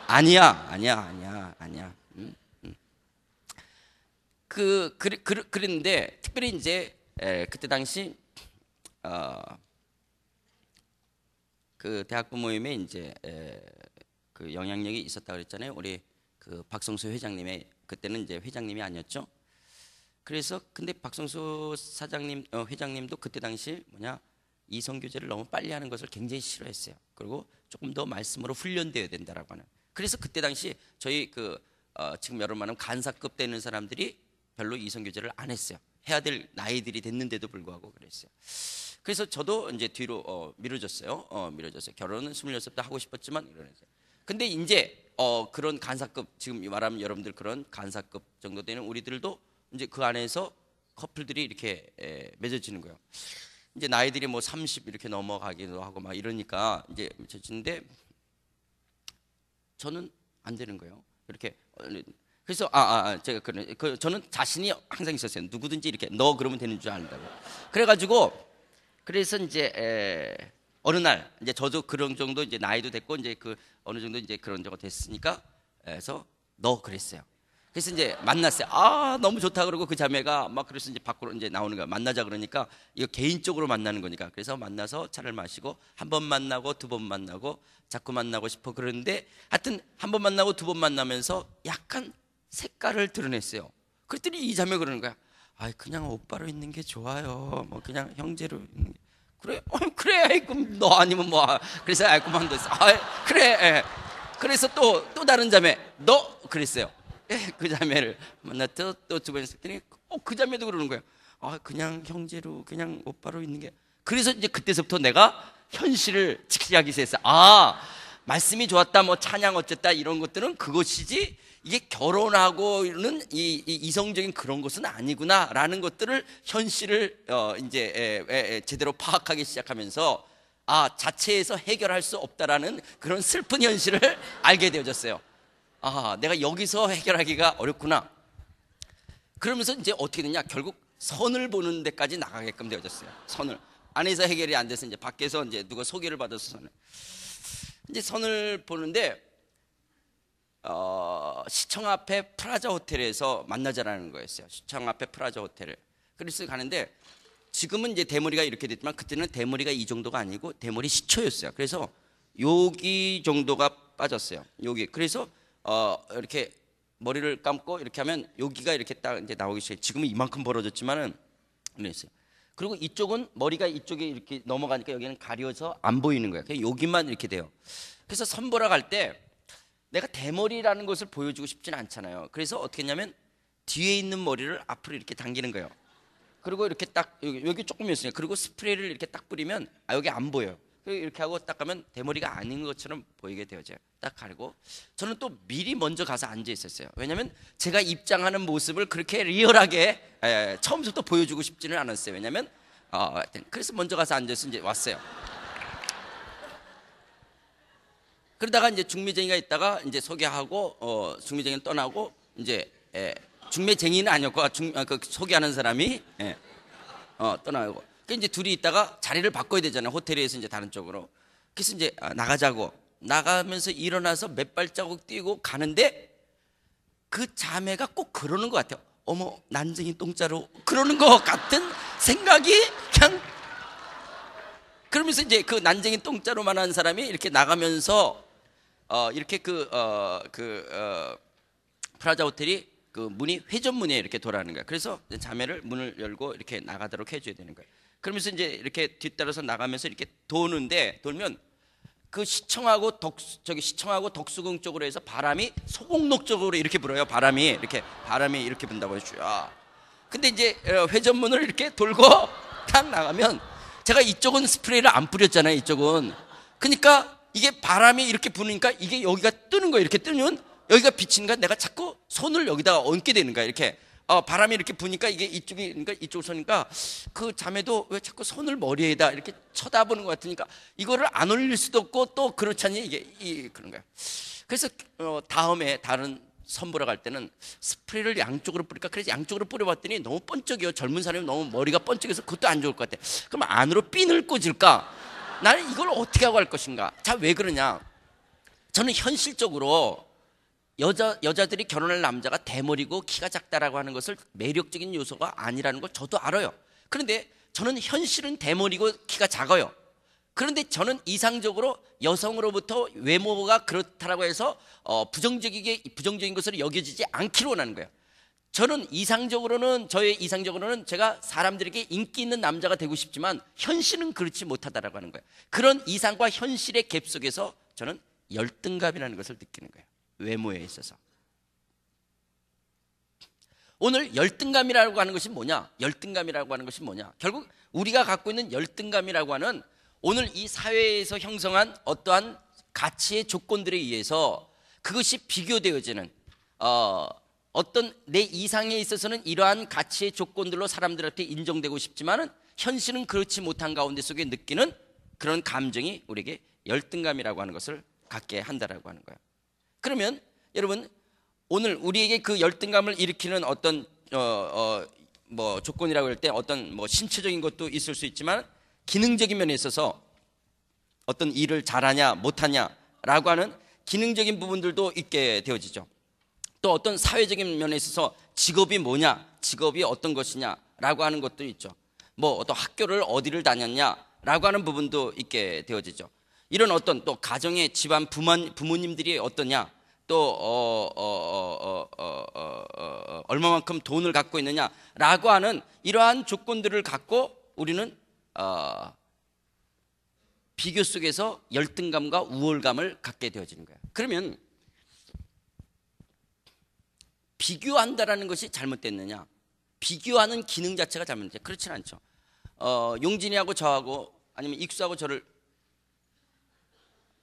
아니야, 아니야, 아니야, 아니야. 응? 응. 그, 그, 그, 그랬는데 특별히 이제 에, 예, 그때 당시 어, 그 대학부 모임에 이제 에, 예, 그 영향력이 있었다 그랬잖아요. 우리 그 박성수 회장님의 그때는 이제 회장님이 아니었죠. 그래서 근데 박성수 사장님 어, 회장님도 그때 당시 뭐냐 이성 교제를 너무 빨리 하는 것을 굉장히 싫어했어요. 그리고 조금 더 말씀으로 훈련되어야 된다라고 하는. 그래서 그때 당시 저희 그 어, 지금 여러 분은 간사급 되는 사람들이 별로 이성 교제를 안 했어요. 해야 될 나이들이 됐는데도 불구하고 그랬어요. 그래서 저도 이제 뒤로 어, 미뤄졌어요. 어, 미뤄졌어요. 결혼은 26대 살 하고 싶었지만 이러면서 근데 이제 어 그런 간사급 지금 말하면 여러분들 그런 간사급 정도 되는 우리들도 이제 그 안에서 커플들이 이렇게 에, 맺어지는 거예요. 이제 나이들이 뭐 30 이렇게 넘어가기도 하고 막 이러니까 이제 맺어지는데 저는 안 되는 거예요. 이렇게 어, 그래서 아, 아 아, 제가 그런 그 저는 자신이 항상 있었어요. 누구든지 이렇게 너 그러면 되는 줄 안다고. 그래가지고 그래서 이제 에, 어느 날 이제 저도 그런 정도 이제 나이도 됐고 이제 그 어느 정도 이제 그런 적거 됐으니까 그래서 너 그랬어요. 그래서 이제 만났어요. 아 너무 좋다 그러고 그 자매가 막 그래서 이제 밖으로 이제 나오는 거야. 만나자 그러니까 이거 개인적으로 만나는 거니까. 그래서 만나서 차를 마시고 한 번 만나고 두 번 만나고 자꾸 만나고 싶어 그러는데 하여튼 한 번 만나고 두 번 만나면서 약간 색깔을 드러냈어요. 그랬더니 이 자매 그러는 거야. 아 그냥 오빠로 있는 게 좋아요. 뭐 그냥 형제로 있는 게. 그래, <laughs> 어, 그래, 아이, 그럼 너 아니면 뭐, 그래서 아이, 그만뒀어. 뭐 아, 그래, 예. 그래서 또, 또 다른 자매, 너, 그랬어요. 예, 그 자매를 만났죠. 또두 번째 했더 어, 그 자매도 그러는 거예요. 아, 그냥 형제로, 그냥 오빠로 있는 게. 그래서 이제 그때서부터 내가 현실을 직시하기 위해서, 아, 말씀이 좋았다, 뭐 찬양 어쨌다, 이런 것들은 그것이지, 이게 결혼하고는 이, 이 이성적인 그런 것은 아니구나라는 것들을 현실을 어, 이제 에, 에, 에, 제대로 파악하기 시작하면서 아 자체에서 해결할 수 없다라는 그런 슬픈 현실을 <laughs> 알게 되어졌어요. 아 내가 여기서 해결하기가 어렵구나. 그러면서 이제 어떻게 되냐 결국 선을 보는 데까지 나가게끔 되어졌어요. 선을 안에서 해결이 안 돼서 이제 밖에서 이제 누가 소개를 받아서 선을 이제 선을 보는데 어, 시청 앞에 프라자 호텔에서 만나자라는 거였어요. 시청 앞에 프라자 호텔을. 그래서 가는데 지금은 이제 대머리가 이렇게 됐지만 그때는 대머리가 이 정도가 아니고 대머리 시초였어요. 그래서 여기 정도가 빠졌어요. 여기. 그래서 어, 이렇게 머리를 감고 이렇게 하면 여기가 이렇게 딱 이제 나오기 시작해. 요 지금은 이만큼 벌어졌지만은 그랬어요. 그리고 이쪽은 머리가 이쪽에 이렇게 넘어가니까 여기는 가려서 안 보이는 거예요. 그냥 여기만 이렇게 돼요. 그래서 선보라 갈때 내가 대머리라는 것을 보여주고 싶진 않잖아요. 그래서 어떻게 했냐면 뒤에 있는 머리를 앞으로 이렇게 당기는 거예요. 그리고 이렇게 딱 여기, 여기 조금 있으니까 그리고 스프레이를 이렇게 딱 뿌리면 아 여기 안 보여요. 이렇게 하고 딱 가면 대머리가 아닌 것처럼 보이게 되어져요. 딱 가리고 저는 또 미리 먼저 가서 앉아 있었어요. 왜냐면 제가 입장하는 모습을 그렇게 리얼하게 에, 예, 예, 처음부터 보여주고 싶지는 않았어요. 왜냐하면 어, 그래서 먼저 가서 앉아서 이제 왔어요. 그러다가 이제 중매쟁이가 있다가 이제 소개하고 어, 중매쟁이 떠나고 이제 에, 예, 중매쟁이는 아니었고 아, 중, 아, 그 소개하는 사람이 에, 예, 어, 떠나고 그 이제 둘이 있다가 자리를 바꿔야 되잖아요 호텔에서 이제 다른 쪽으로 그래서 이제 아, 나가자고 나가면서 일어나서 몇 발자국 뛰고 가는데 그 자매가 꼭 그러는 것 같아요 어머 난쟁이 똥자로 그러는 것 같은 생각이 그냥 그러면서 이제 그 난쟁이 똥자로만한 사람이 이렇게 나가면서 어, 이렇게 그, 어, 그, 어, 프라자 호텔이 그 문이 회전문에 이렇게 돌아가는 거야. 그래서 자매를 문을 열고 이렇게 나가도록 해줘야 되는 거야. 그러면서 이제 이렇게 뒤따라서 나가면서 이렇게 도는데 돌면 그 시청하고 덕 저기 시청하고 덕수궁 쪽으로 해서 바람이 소공록 쪽으로 이렇게 불어요. 바람이 이렇게 바람이 이렇게 분다고 해주요. 근데 이제 어, 회전문을 이렇게 돌고 탁 <laughs> 나가면 제가 이쪽은 스프레이를 안 뿌렸잖아요. 이쪽은 그러니까 이게 바람이 이렇게 부니까 이게 여기가 뜨는 거예요. 이렇게 뜨면 여기가 비치니까 내가 자꾸 손을 여기다가 얹게 되는 거야. 이렇게 어, 바람이 이렇게 부니까 이게 이쪽이 니까 그러니까 이쪽 서니까 그 자매도 왜 자꾸 손을 머리에다 이렇게 쳐다보는 것 같으니까 이거를 안 올릴 수도 없고 또그렇지않니 이게 이, 그런 거야. 그래서 어, 다음에 다른 선보러 갈 때는 스프레이를 양쪽으로 뿌릴까? 그래서 양쪽으로 뿌려봤더니 너무 번쩍이요. 젊은 사람이 너무 머리가 번쩍해서 그것도 안 좋을 것 같아. 그럼 안으로 핀을 꽂을까? 나는 이걸 어떻게 하고 할 것인가? 자, 왜 그러냐? 저는 현실적으로 여자, 여자들이 결혼할 남자가 대머리고 키가 작다라고 하는 것을 매력적인 요소가 아니라는 걸 저도 알아요. 그런데 저는 현실은 대머리고 키가 작아요. 그런데 저는 이상적으로 여성으로부터 외모가 그렇다라고 해서 어, 부정적이게 부정적인 것으로 여겨지지 않기로 원하는 거예요. 저는 이상적으로는 저의 이상적으로는 제가 사람들에게 인기 있는 남자가 되고 싶지만 현실은 그렇지 못하다라고 하는 거예요. 그런 이상과 현실의 갭 속에서 저는 열등감이라는 것을 느끼는 거예요. 외모에 있어서. 오늘 열등감이라고 하는 것이 뭐냐? 열등감이라고 하는 것이 뭐냐? 결국 우리가 갖고 있는 열등감이라고 하는 오늘 이 사회에서 형성한 어떠한 가치의 조건들에 의해서 그것이 비교되어지는 어 어떤 내 이상에 있어서는 이러한 가치의 조건들로 사람들한테 인정되고 싶지만 현실은 그렇지 못한 가운데 속에 느끼는 그런 감정이 우리에게 열등감이라고 하는 것을 갖게 한다라고 하는 거야. 그러면 여러분 오늘 우리에게 그 열등감을 일으키는 어떤 어, 어, 뭐 조건이라고 할 때 어떤 뭐 신체적인 것도 있을 수 있지만 기능적인 면에 있어서 어떤 일을 잘하냐 못하냐라고 하는 기능적인 부분들도 있게 되어지죠. 또 어떤 사회적인 면에 있어서 직업이 뭐냐, 직업이 어떤 것이냐라고 하는 것도 있죠. 뭐 어떤 학교를 어디를 다녔냐라고 하는 부분도 있게 되어지죠. 이런 어떤 또 가정의 집안 부만, 부모님들이 어떠냐, 또 어, 어, 어, 얼마만큼 돈을 갖고 있느냐라고 하는 이러한 조건들을 갖고 우리는 비교 속에서 열등감과 우월감을 갖게 되어지는 거예요. 그러면 비교한다라는 것이 잘못됐느냐? 비교하는 기능 자체가 잘못됐냐? 그렇진 않죠. 어, 용진이하고 저하고 아니면 익수하고 저를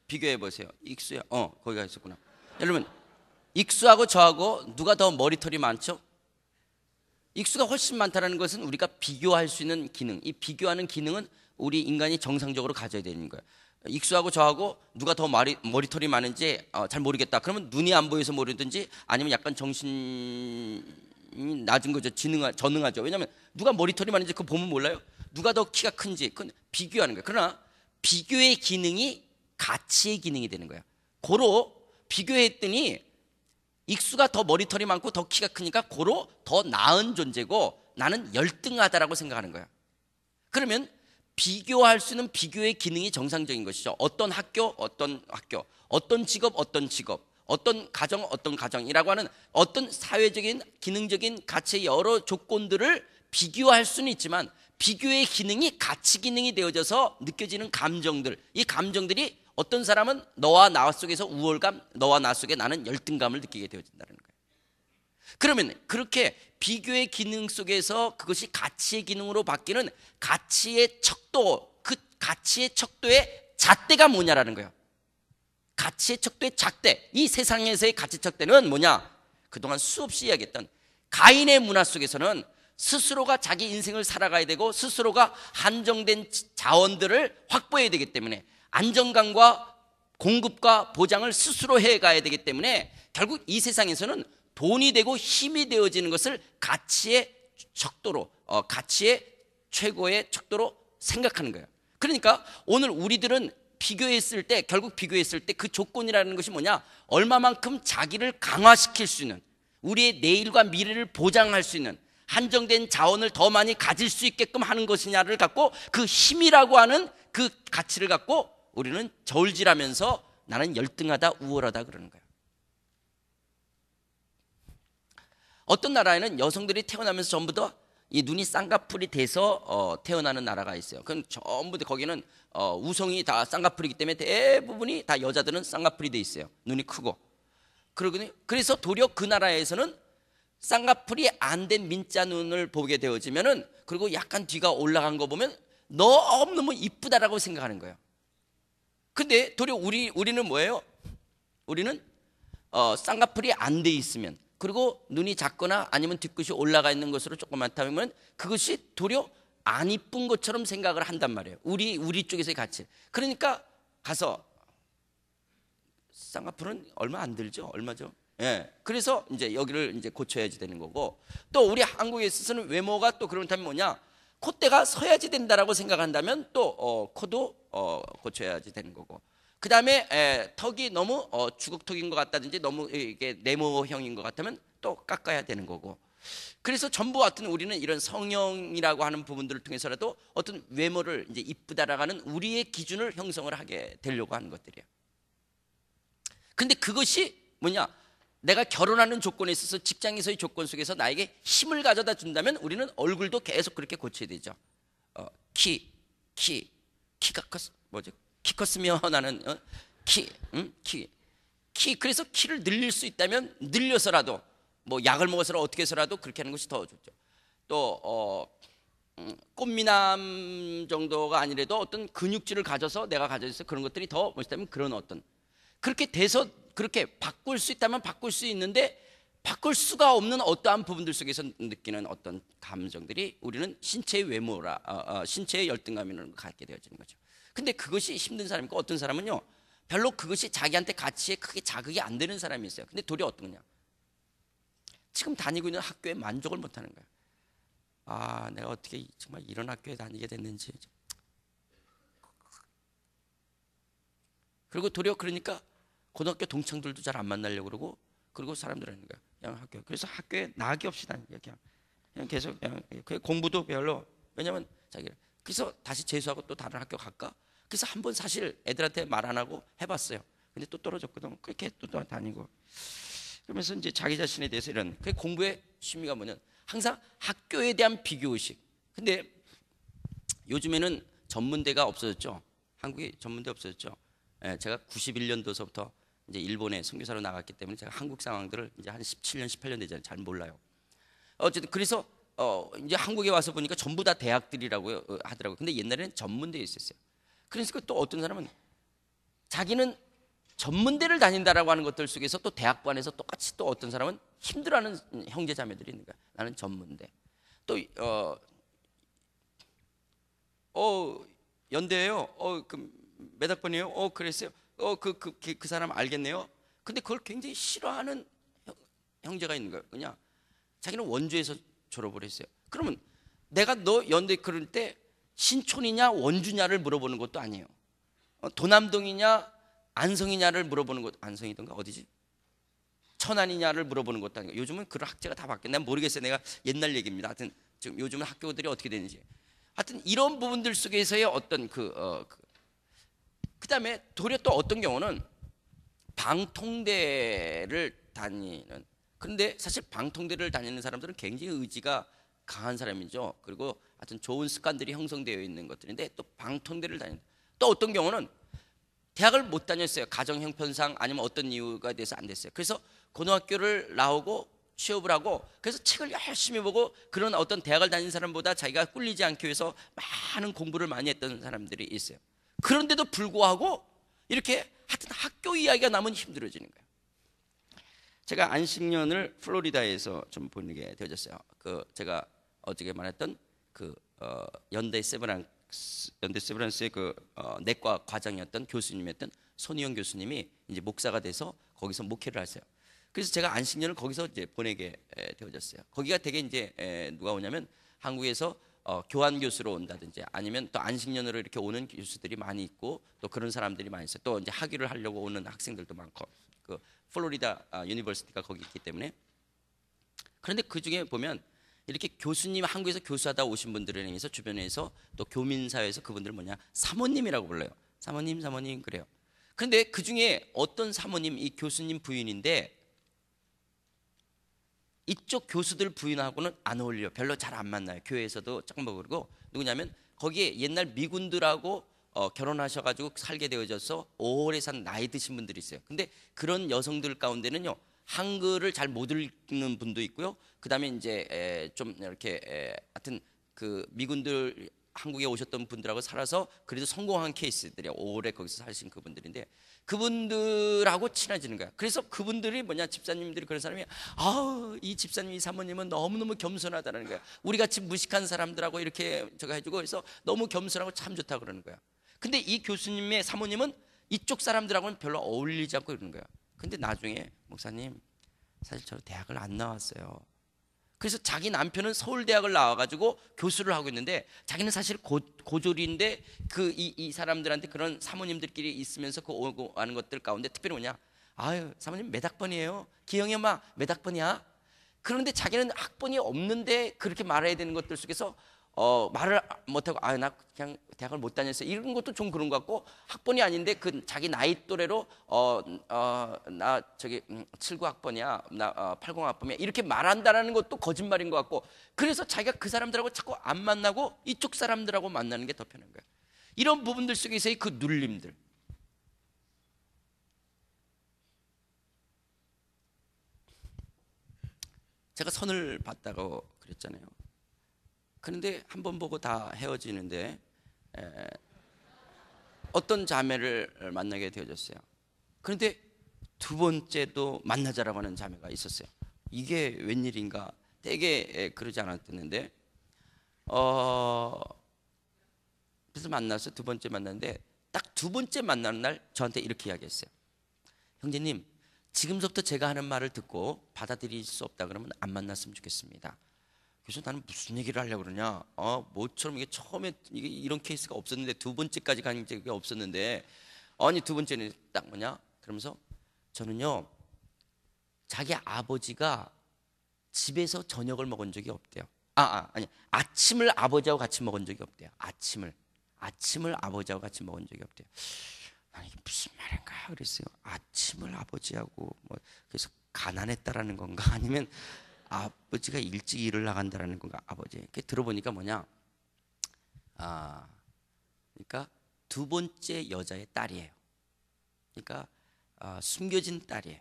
비교해 보세요. 익수야. 어, 거기가 있었구나. 여러분, 익수하고 저하고 누가 더 머리털이 많죠? 익수가 훨씬 많다는 것은 우리가 비교할 수 있는 기능. 이 비교하는 기능은 우리 인간이 정상적으로 가져야 되는 거예요. 익수하고 저하고 누가 더 머리, 머리털이 많은지 어, 잘 모르겠다. 그러면 눈이 안 보여서 모르든지 아니면 약간 정신이 낮은 거죠. 지능하, 전능하죠 왜냐하면 누가 머리털이 많은지 그거 보면 몰라요. 누가 더 키가 큰지 그건 비교하는 거예요. 그러나 비교의 기능이 가치의 기능이 되는 거예요. 고로 비교했더니 익수가 더 머리털이 많고 더 키가 크니까 고로 더 나은 존재고 나는 열등하다라고 생각하는 거야. 그러면 비교할 수 있는 비교의 기능이 정상적인 것이죠. 어떤 학교, 어떤 학교, 어떤 직업, 어떤 직업, 어떤 가정, 어떤 가정이라고 하는 어떤 사회적인 기능적인 가치의 여러 조건들을 비교할 수는 있지만 비교의 기능이 가치 기능이 되어져서 느껴지는 감정들, 이 감정들이 어떤 사람은 너와 나 속에서 우월감, 너와 나 속에 나는 열등감을 느끼게 되어진다는 거예요. 그러면 그렇게 비교의 기능 속에서 그것이 가치의 기능으로 바뀌는 가치의 척도, 그 가치의 척도의 잣대가 뭐냐라는 거예요. 가치의 척도의 잣대. 이 세상에서의 가치 척대는 뭐냐? 그동안 수없이 이야기했던 가인의 문화 속에서는 스스로가 자기 인생을 살아가야 되고 스스로가 한정된 자원들을 확보해야 되기 때문에 안정감과 공급과 보장을 스스로 해가야 되기 때문에 결국 이 세상에서는 돈이 되고 힘이 되어지는 것을 가치의 척도로, 어, 가치의 최고의 척도로 생각하는 거예요. 그러니까 오늘 우리들은 비교했을 때, 결국 비교했을 때 그 조건이라는 것이 뭐냐? 얼마만큼 자기를 강화시킬 수 있는, 우리의 내일과 미래를 보장할 수 있는, 한정된 자원을 더 많이 가질 수 있게끔 하는 것이냐를 갖고 그 힘이라고 하는 그 가치를 갖고 우리는 저울질하면서 나는 열등하다, 우월하다 그러는 거예요. 어떤 나라에는 여성들이 태어나면서 전부 다 이 눈이 쌍꺼풀이 돼서 어, 태어나는 나라가 있어요. 그건 전부 다 거기는 어, 우성이 다 쌍꺼풀이기 때문에 대부분이 다 여자들은 쌍꺼풀이 돼 있어요. 눈이 크고. 그러거든요. 그래서 도리그 나라에서는 쌍꺼풀이 안 된 민자 눈을 보게 되어지면은 그리고 약간 뒤가 올라간 거 보면 너무너무 이쁘다라고 생각하는 거예요. 근데 도리 우리 우리는 뭐예요? 우리는 어, 쌍꺼풀이 안 돼 있으면 그리고 눈이 작거나 아니면 뒤끝이 올라가 있는 것으로 조금 많다면 그것이 도리어 안 이쁜 것처럼 생각을 한단 말이에요. 우리 우리 쪽에서의 가치. 그러니까 가서 쌍꺼풀은 얼마 안 들죠? 얼마죠? 예. 그래서 이제 여기를 이제 고쳐야지 되는 거고 또 우리 한국에 있어서는 외모가 또 그렇다면 뭐냐? 콧대가 서야지 된다라고 생각한다면 또 어, 코도 어, 고쳐야지 되는 거고 그 다음에 턱이 너무 어, 주걱턱인 것 같다든지 너무 이게 네모형인 것 같으면 또 깎아야 되는 거고 그래서 전부 같은 우리는 이런 성형이라고 하는 부분들을 통해서라도 어떤 외모를 이제 이쁘다라는 고하 우리의 기준을 형성을 하게 되려고 하는 것들이에요. 근데 그것이 뭐냐? 내가 결혼하는 조건에 있어서 직장에서의 조건 속에서 나에게 힘을 가져다 준다면 우리는 얼굴도 계속 그렇게 고쳐야 되죠. 어, 키, 키, 키가 커서 뭐죠? 키 컸으면 <laughs> 나는 어? 키, 응? 키, 키. 그래서 키를 늘릴 수 있다면 늘려서라도 뭐 약을 먹어서라도 어떻게 해서라도 그렇게 하는 것이 더 좋죠. 또 어, 음, 꽃미남 정도가 아니래도 어떤 근육질을 가져서 내가 가져서 그런 것들이 더 멋있다면 그런 어떤 그렇게 돼서 그렇게 바꿀 수 있다면 바꿀 수 있는데 바꿀 수가 없는 어떠한 부분들 속에서 느끼는 어떤 감정들이 우리는 신체의 외모라 어, 어, 신체의 열등감이라는 걸 갖게 되어지는 거죠. 근데 그것이 힘든 사람이고 어떤 사람은요. 별로 그것이 자기한테 가치에 크게 자극이 안 되는 사람이 있어요. 근데 도리어 어떤거냐 지금 다니고 있는 학교에 만족을 못 하는 거예요 아, 내가 어떻게 정말 이런 학교에 다니게 됐는지. 그리고 도리어 그러니까 고등학교 동창들도 잘 안 만나려고 그러고 그리고 사람들은 거야. 그냥 학교. 그래서 학교에 나기 없이 다니는 거야. 그냥, 그냥 계속 그냥 공부도 별로. 왜냐면 자기를 그래서 다시 재수하고 또 다른 학교 갈까? 그래서 한번 사실 애들한테 말 안 하고 해봤어요. 근데 또 떨어졌거든. 그렇게 또 다니고. 그러면서 이제 자기 자신에 대해서 이런. 그 공부의 취미가 뭐냐? 항상 학교에 대한 비교 의식. 근데 요즘에는 전문대가 없어졌죠. 한국에 전문대 없어졌죠. 예, 제가 91년도서부터 이제 일본에 선교사로 나갔기 때문에 제가 한국 상황들을 이제 한 17년, 18년 되잖아요. 잘 몰라요. 어쨌든 그래서 어, 이제 한국에 와서 보니까 전부 다 대학들이라고 하더라고요. 근데 옛날에는 전문대에 있었어요. 그래서까또 그러니까 어떤 사람은 자기는 전문대를 다닌다라고 하는 것들 속에서 또 대학부 안에서 똑같이 또 어떤 사람은 힘들어하는 형제 자매들이 있는 거야. 나는 전문대. 또 어, 어 연대예요. 어, 그몇 학번이에요? 어, 그랬어요. 어, 그그 그, 그, 그 사람 알겠네요. 근데 그걸 굉장히 싫어하는 형, 형제가 있는 거예요. 그냥 자기는 원주에서 졸업을 했어요. 그러면 내가 너 연대 그럴 때 신촌이냐 원주냐를 물어보는 것도 아니에요. 어, 도남동이냐 안성이냐를 물어보는 것 안성이던가 어디지? 천안이냐를 물어보는 것도 아니고 요즘은 그런 학제가 다 바뀌었나 모르겠어요. 내가 옛날 얘기입니다. 하여튼 지금 요즘은 학교들이 어떻게 되는지. 하여튼 이런 부분들 속에서의 어떤 그, 어, 그 그다음에 도리어 또 어떤 경우는 방통대를 다니는 그런데 사실 방통대를 다니는 사람들은 굉장히 의지가 강한 사람이죠. 그리고 하여튼 좋은 습관들이 형성되어 있는 것들인데 또 방통대를 다니는 또 어떤 경우는 대학을 못 다녔어요. 가정 형편상 아니면 어떤 이유가 돼서 안 됐어요. 그래서 고등학교를 나오고 취업을 하고 그래서 책을 열심히 보고 그런 어떤 대학을 다닌 사람보다 자기가 꿀리지 않기 위해서 많은 공부를 많이 했던 사람들이 있어요. 그런데도 불구하고 이렇게 하여튼 학교 이야기가 나면 힘들어지는 거예요. 제가 안식년을 플로리다에서 좀 보내게 되어졌어요. 그 제가 어저께 말했던 그 어, 연대 세브란스 연대 세브란스의 그 어, 내과 과장이었던 교수님이었던 손희영 교수님이 이제 목사가 돼서 거기서 목회를 하세요. 그래서 제가 안식년을 거기서 이제 보내게 되어졌어요. 거기가 되게 이제 에, 누가 오냐면 한국에서 어, 교환 교수로 온다든지 아니면 또 안식년으로 이렇게 오는 교수들이 많이 있고 또 그런 사람들이 많이 있어요. 또 이제 학위를 하려고 오는 학생들도 많고 그 플로리다 아, 유니버시티가 거기 있기 때문에 그런데 그 중에 보면 이렇게 교수님 한국에서 교수하다 오신 분들을 향해서 주변에서 또 교민사회에서 그분들을 뭐냐 사모님이라고 불러요. 사모님, 사모님 그래요. 그런데 그 중에 어떤 사모님 이 교수님 부인인데 이쪽 교수들 부인하고는 안 어울려. 별로 잘 안 만나요. 교회에서도 조금 뭐 그러고 누구냐면 거기에 옛날 미군들하고 어, 결혼하셔가지고 살게 되어져서 오래 산 나이 드신 분들이 있어요. 근데 그런 여성들 가운데는요, 한글을 잘 못 읽는 분도 있고요. 그 다음에 이제 에, 좀 이렇게 에, 하여튼 그 미군들 한국에 오셨던 분들하고 살아서 그래도 성공한 케이스들이 오래 거기서 살신 그분들인데 그분들하고 친해지는 거야. 그래서 그분들이 뭐냐 집사님들이 그런 사람이 아우 이 집사님 이 사모님은 너무너무 겸손하다는 거야. 우리 같이 무식한 사람들하고 이렇게 저거 해주고 해서 너무 겸손하고 참 좋다 그러는 거야. 근데 이 교수님의 사모님은 이쪽 사람들하고는 별로 어울리지 않고 이러는 거야. 근데 나중에 목사님 사실 저 대학을 안 나왔어요. 그래서 자기 남편은 서울대학을 나와가지고 교수를 하고 있는데 자기는 사실 고, 고졸인데 그이이 사람들한테 그런 사모님들끼리 있으면서 그 오고 하는 것들 가운데 특별히 뭐냐 아유 사모님 몇 학번이에요 기영이 엄마 몇 학번이야 그런데 자기는 학번이 없는데 그렇게 말해야 되는 것들 속에서 어, 말을 못하고 아 나 그냥 대학을 못 다녔어 이런 것도 좀 그런 것 같고 학번이 아닌데 그 자기 나이 또래로 어 어 나 저기 음, 79학번이야 나 어, 80학번이야 이렇게 말한다라는 것도 거짓말인 것 같고 그래서 자기가 그 사람들하고 자꾸 안 만나고 이쪽 사람들하고 만나는 게 더 편한 거야 이런 부분들 속에서의 그 눌림들 제가 선을 봤다고 그랬잖아요 그런데 한 번 보고 다 헤어지는데 에, 어떤 자매를 만나게 되어졌어요. 그런데 두 번째도 만나자라고 하는 자매가 있었어요. 이게 웬일인가? 되게 그러지 않았는데 어, 그래서 만나서 두 번째 만났는데 딱 두 번째 만나는 날 저한테 이렇게 이야기했어요. 형제님, 지금부터 제가 하는 말을 듣고 받아들일 수 없다 그러면 안 만났으면 좋겠습니다. 그래서 나는 무슨 얘기를 하려고 그러냐? 아, 뭐처럼 이게 처음에 이게 이런 케이스가 없었는데 두 번째까지 간 적이 없었는데 아니 두 번째는 딱 뭐냐? 그러면서 저는요 자기 아버지가 집에서 저녁을 먹은 적이 없대요. 아, 아 아니 아침을 아버지하고 같이 먹은 적이 없대요. 아침을 아침을 아버지하고 같이 먹은 적이 없대요. 아니 무슨 말인가 그랬어요. 아침을 아버지하고 뭐 그래서 가난했다라는 건가 <laughs> 아니면 아버지가 일찍 일을 나간다라는 건가 아버지 이렇게 들어보니까 뭐냐 아 그러니까 두 번째 여자의 딸이에요 그러니까 아, 숨겨진 딸이에요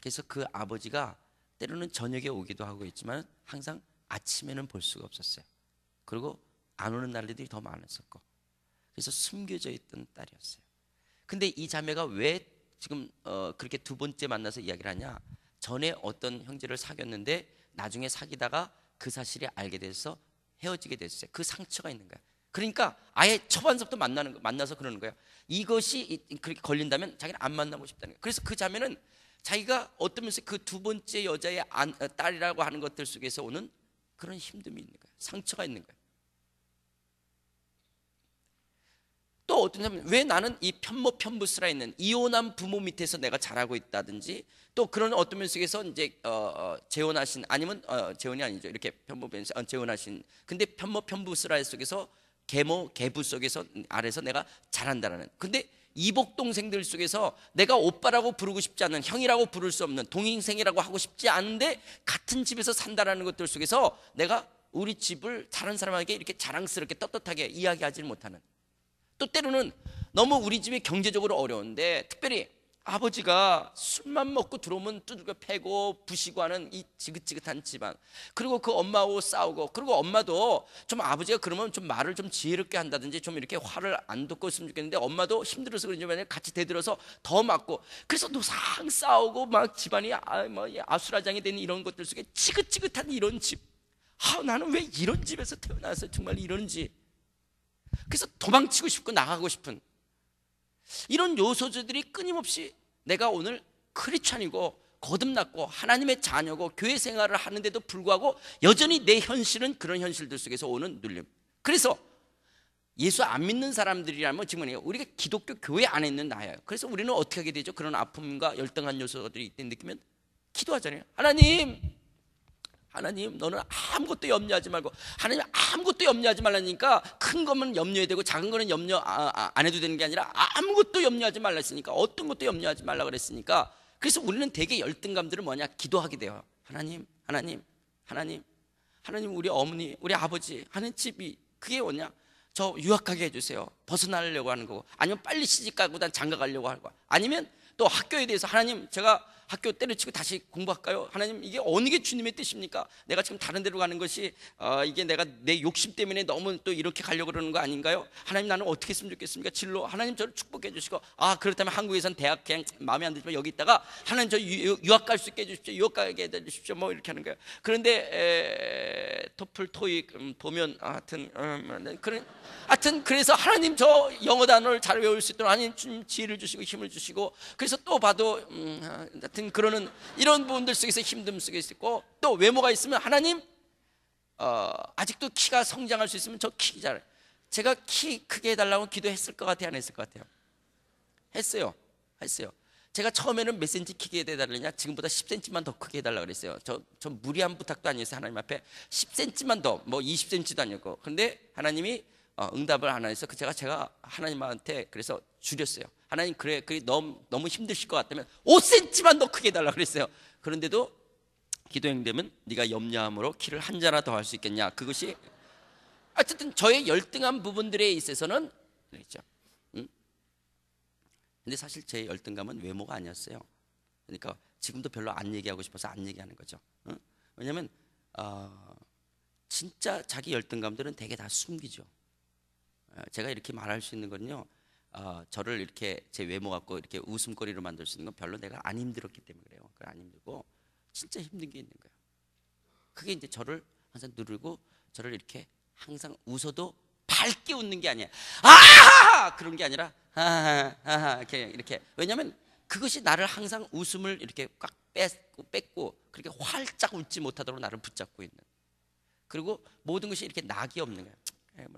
그래서 그 아버지가 때로는 저녁에 오기도 하고 있지만 항상 아침에는 볼 수가 없었어요 그리고 안 오는 날들이 더 많았었고 그래서 숨겨져 있던 딸이었어요 근데 이 자매가 왜 지금 어, 그렇게 두 번째 만나서 이야기를 하냐 전에 어떤 형제를 사귀었는데 나중에 사귀다가 그사실이 알게 돼서 헤어지게 됐어요. 그 상처가 있는 거야. 그러니까 아예 초반서부터 만나는 거, 만나서 그러는 거야. 이것이 그렇게 걸린다면 자기는 안 만나고 싶다는 거야. 그래서 그 자매는 자기가 어떤 면에서 그 두 번째 여자의 딸이라고 하는 것들 속에서 오는 그런 힘듦이 있는 거야. 상처가 있는 거야. 또 어떤 사람은 왜 나는 이 편모 편부스라 있는 이혼한 부모 밑에서 내가 자라고 있다든지 또 그런 어떤 면 속에서 이제 어, 어, 재혼하신 아니면 어, 재혼이 아니죠 이렇게 편모 변 어, 재혼하신 근데 편모 편부스라 속에서 계모 계부 속에서 음, 아래서 내가 자란다라는 근데 이복 동생들 속에서 내가 오빠라고 부르고 싶지 않은 형이라고 부를 수 없는 동인생이라고 하고 싶지 않은데 같은 집에서 산다라는 것들 속에서 내가 우리 집을 다른 사람에게 이렇게 자랑스럽게 떳떳하게 이야기하지 못하는 또 때로는 너무 우리 집이 경제적으로 어려운데 특별히 아버지가 술만 먹고 들어오면 두들겨 패고 부시고 하는 이 지긋지긋한 집안 그리고 그 엄마하고 싸우고 그리고 엄마도 좀 아버지가 그러면 좀 말을 좀 지혜롭게 한다든지 좀 이렇게 화를 안 듣고 있으면 좋겠는데 엄마도 힘들어서 그런지 만약 같이 대들어서 더 맞고 그래서 노상 싸우고 막 집안이 아, 뭐 아수라장이 되는 이런 것들 속에 지긋지긋한 이런 집 아, 나는 왜 이런 집에서 태어나서 정말 이런집 그래서 도망치고 싶고 나가고 싶은 이런 요소들이 끊임없이 내가 오늘 크리스찬이고 거듭났고 하나님의 자녀고 교회 생활을 하는데도 불구하고 여전히 내 현실은 그런 현실들 속에서 오는 눌림. 그래서 예수 안 믿는 사람들이라면 지금 우리가 기독교 교회 안에 있는 나예요. 그래서 우리는 어떻게 하게 되죠? 그런 아픔과 열등한 요소들이 있는 느낌은 기도하잖아요. 하나님, 하나님 너는 아무것도 염려하지 말고 하나님 아무것도 염려하지 말라니까 큰 거면 염려해야 되고 작은 거는 염려 아, 아, 안 해도 되는 게 아니라 아무것도 염려하지 말라 했으니까 어떤 것도 염려하지 말라 그랬으니까 그래서 우리는 되게 열등감들을 뭐냐 기도하게 돼요 하나님 하나님 하나님 하나님 우리 어머니 우리 아버지 하는 집이 그게 뭐냐 저 유학하게 해주세요 벗어나려고 하는 거고 아니면 빨리 시집가고 난 장가 가려고 하는 거 아니면 또 학교에 대해서 하나님 제가 학교 때려치고 다시 공부할까요? 하나님 이게 어느 게 주님의 뜻입니까? 내가 지금 다른 데로 가는 것이 어, 이게 내가 내 욕심 때문에 너무 또 이렇게 가려고 그러는 거 아닌가요? 하나님 나는 어떻게 했으면 좋겠습니까? 진로 하나님 저를 축복해 주시고 아 그렇다면 한국에선 대학 그냥 마음에 안 들지만 여기 있다가 하나님 저 유학 갈 수 있게 해주십시오 유학 가게 해주십시오 뭐 이렇게 하는 거예요 그런데 에, 토플 토익 음, 보면 아, 하여튼 음, 네, 그런, 하여튼 그래서 하나님 저 영어 단어를 잘 외울 수 있도록 하나님 지혜를 주시고 힘을 주시고 그래서 또 봐도 음, 하여튼 아, 같은 그러는 이런 부분들 속에서 힘듦 속에 있고 또 외모가 있으면 하나님 어, 아직도 키가 성장할 수 있으면 저 키 잘. 제가 키 크게 해달라고 기도했을 것 같아요, 안 했을 것 같아요? 했어요, 했어요. 제가 처음에는 몇 센치 크게 해달라냐? 지금보다 10cm만 더 크게 해달라 고 그랬어요. 저, 저 무리한 부탁도 아니었어요. 하나님 앞에 10cm만 더, 뭐 20cm도 아니었고. 근데 하나님이 어, 응답을 안 해서 그 제가 제가 하나님한테 그래서 줄였어요. 하나님 그래 그래 너무, 너무 힘드실 것 같다면 5cm만 더 크게 달라 그랬어요. 그런데도 기도행 되면 네가 염려함으로 키를 한 자나 더할수 있겠냐? 그것이 어쨌든 저의 열등한 부분들에 있어서는 그렇죠. 음? 근데 사실 제 열등감은 외모가 아니었어요. 그러니까 지금도 별로 안 얘기하고 싶어서 안 얘기하는 거죠. 응? 왜냐하면 어, 진짜 자기 열등감들은 대개 다 숨기죠. 어, 제가 이렇게 말할 수 있는 건요. 어, 저를 이렇게 제 외모 갖고 이렇게 웃음거리로 만들 수 있는 건 별로 내가 안 힘들었기 때문에 그래요. 그래 안 힘들고 진짜 힘든 게 있는 거예요. 그게 이제 저를 항상 누르고 저를 이렇게 항상 웃어도 밝게 웃는 게 아니야. 아 그런 게 아니라 아하 이렇게 이렇게 왜냐하면 그것이 나를 항상 웃음을 이렇게 꽉뺏고뺏고 그렇게 활짝 웃지 못하도록 나를 붙잡고 있는. 그리고 모든 것이 이렇게 낙이 없는 거예요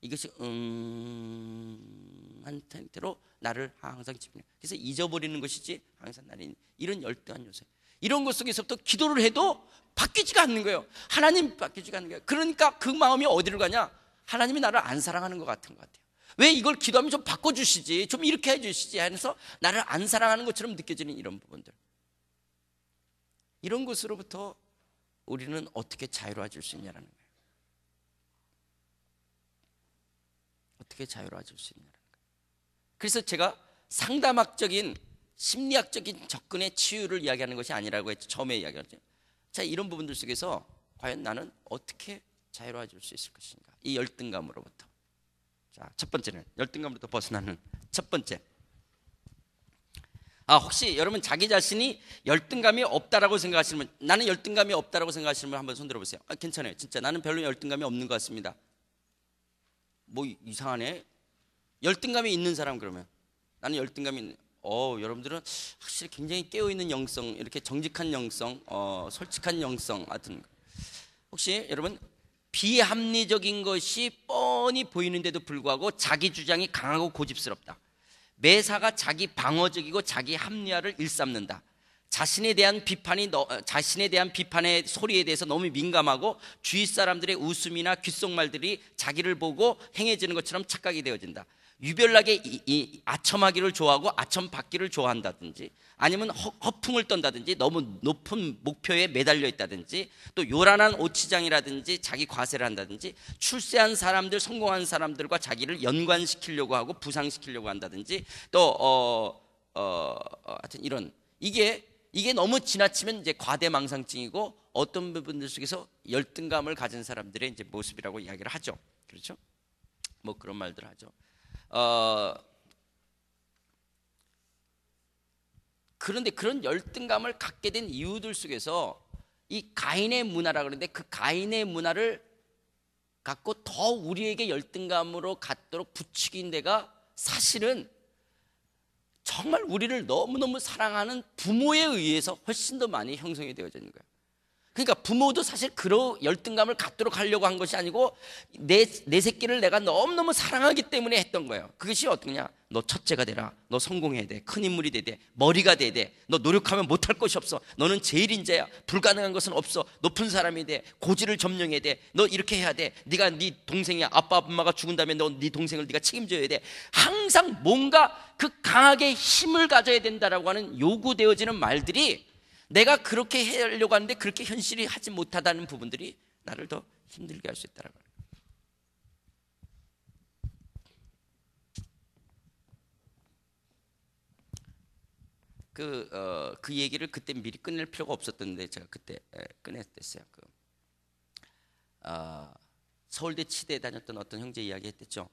이것이 음. 강한 상태로 나를 항상 집중. 그래서 잊어버리는 것이지 항상 나는 이런 열등한 요새. 이런 것 속에서부터 기도를 해도 바뀌지가 않는 거예요. 하나님 바뀌지가 않는 거예요. 그러니까 그 마음이 어디를 가냐? 하나님이 나를 안 사랑하는 것 같은 것 같아요. 왜 이걸 기도하면 좀 바꿔주시지, 좀 이렇게 해주시지 하면서 나를 안 사랑하는 것처럼 느껴지는 이런 부분들. 이런 것으로부터 우리는 어떻게 자유로워질 수 있냐라는 거예요. 어떻게 자유로워질 수있냐 그래서 제가 상담학적인 심리학적인 접근의 치유를 이야기하는 것이 아니라고 했죠. 처음에 이야기했죠. 자, 이런 부분들 속에서 과연 나는 어떻게 자유로워질 수 있을 것인가? 이 열등감으로부터. 자, 첫 번째는 열등감으로부터 벗어나는 첫 번째. 아, 혹시 여러분 자기 자신이 열등감이 없다라고 생각하시면 나는 열등감이 없다라고 생각하시면 한번 손 들어보세요. 아, 괜찮아요. 진짜 나는 별로 열등감이 없는 것 같습니다. 뭐 이상하네. 열등감이 있는 사람 그러면 나는 열등감이 있는 어 여러분들은 확실히 굉장히 깨어 있는 영성 이렇게 정직한 영성 어 솔직한 영성 같은 거. 혹시 여러분 비합리적인 것이 뻔히 보이는데도 불구하고 자기 주장이 강하고 고집스럽다. 매사가 자기 방어적이고 자기 합리화를 일삼는다. 자신에 대한 비판이 너, 어, 자신에 대한 비판의 소리에 대해서 너무 민감하고 주위 사람들의 웃음이나 귓속말들이 자기를 보고 행해지는 것처럼 착각이 되어진다. 유별나게 이, 이 아첨하기를 좋아하고 아첨 받기를 좋아한다든지 아니면 허, 허풍을 떤다든지 너무 높은 목표에 매달려 있다든지 또 요란한 오치장이라든지 자기 과세를 한다든지 출세한 사람들 성공한 사람들과 자기를 연관시키려고 하고 부상시키려고 한다든지 또 어, 어, 어 하여튼 이런 이게 이게 너무 지나치면 이제 과대망상증이고 어떤 부분들 속에서 열등감을 가진 사람들의 이제 모습이라고 이야기를 하죠. 그렇죠? 뭐 그런 말들 하죠. 어, 그런데 그런 열등감을 갖게 된 이유들 속에서 이 가인의 문화라 그러는데 그 가인의 문화를 갖고 더 우리에게 열등감으로 갖도록 부추긴 데가 사실은 정말 우리를 너무너무 사랑하는 부모에 의해서 훨씬 더 많이 형성이 되어지는 거예요. 그러니까 부모도 사실 그런 열등감을 갖도록 하려고 한 것이 아니고 내, 내 새끼를 내가 너무너무 사랑하기 때문에 했던 거예요. 그것이 어떠냐너 첫째가 되라. 너 성공해야 돼. 큰 인물이 돼야 돼. 머리가 돼야 돼. 너 노력하면 못할 것이 없어. 너는 제일 인자야 불가능한 것은 없어. 높은 사람이 돼. 고지를 점령해야 돼. 너 이렇게 해야 돼. 네가 네 동생이야. 아빠 엄마가 죽은 다음에 너네 동생을 네가 책임져야 돼. 항상 뭔가 그 강하게 힘을 가져야 된다라고 하는 요구되어지는 말들이 내가 그렇게 하려고 하는데 그렇게 현실이 하지 못하다는 부분들이 나를 더 힘들게 할 수 있다라고 합니다. 그, 어, 그 얘기를 그때 미리 끝낼 필요가 없었던데 제가 그때 끝냈댔어요. 예, 그, 어, 서울대 치대에 다녔던 어떤 형제 이야기 했댔죠.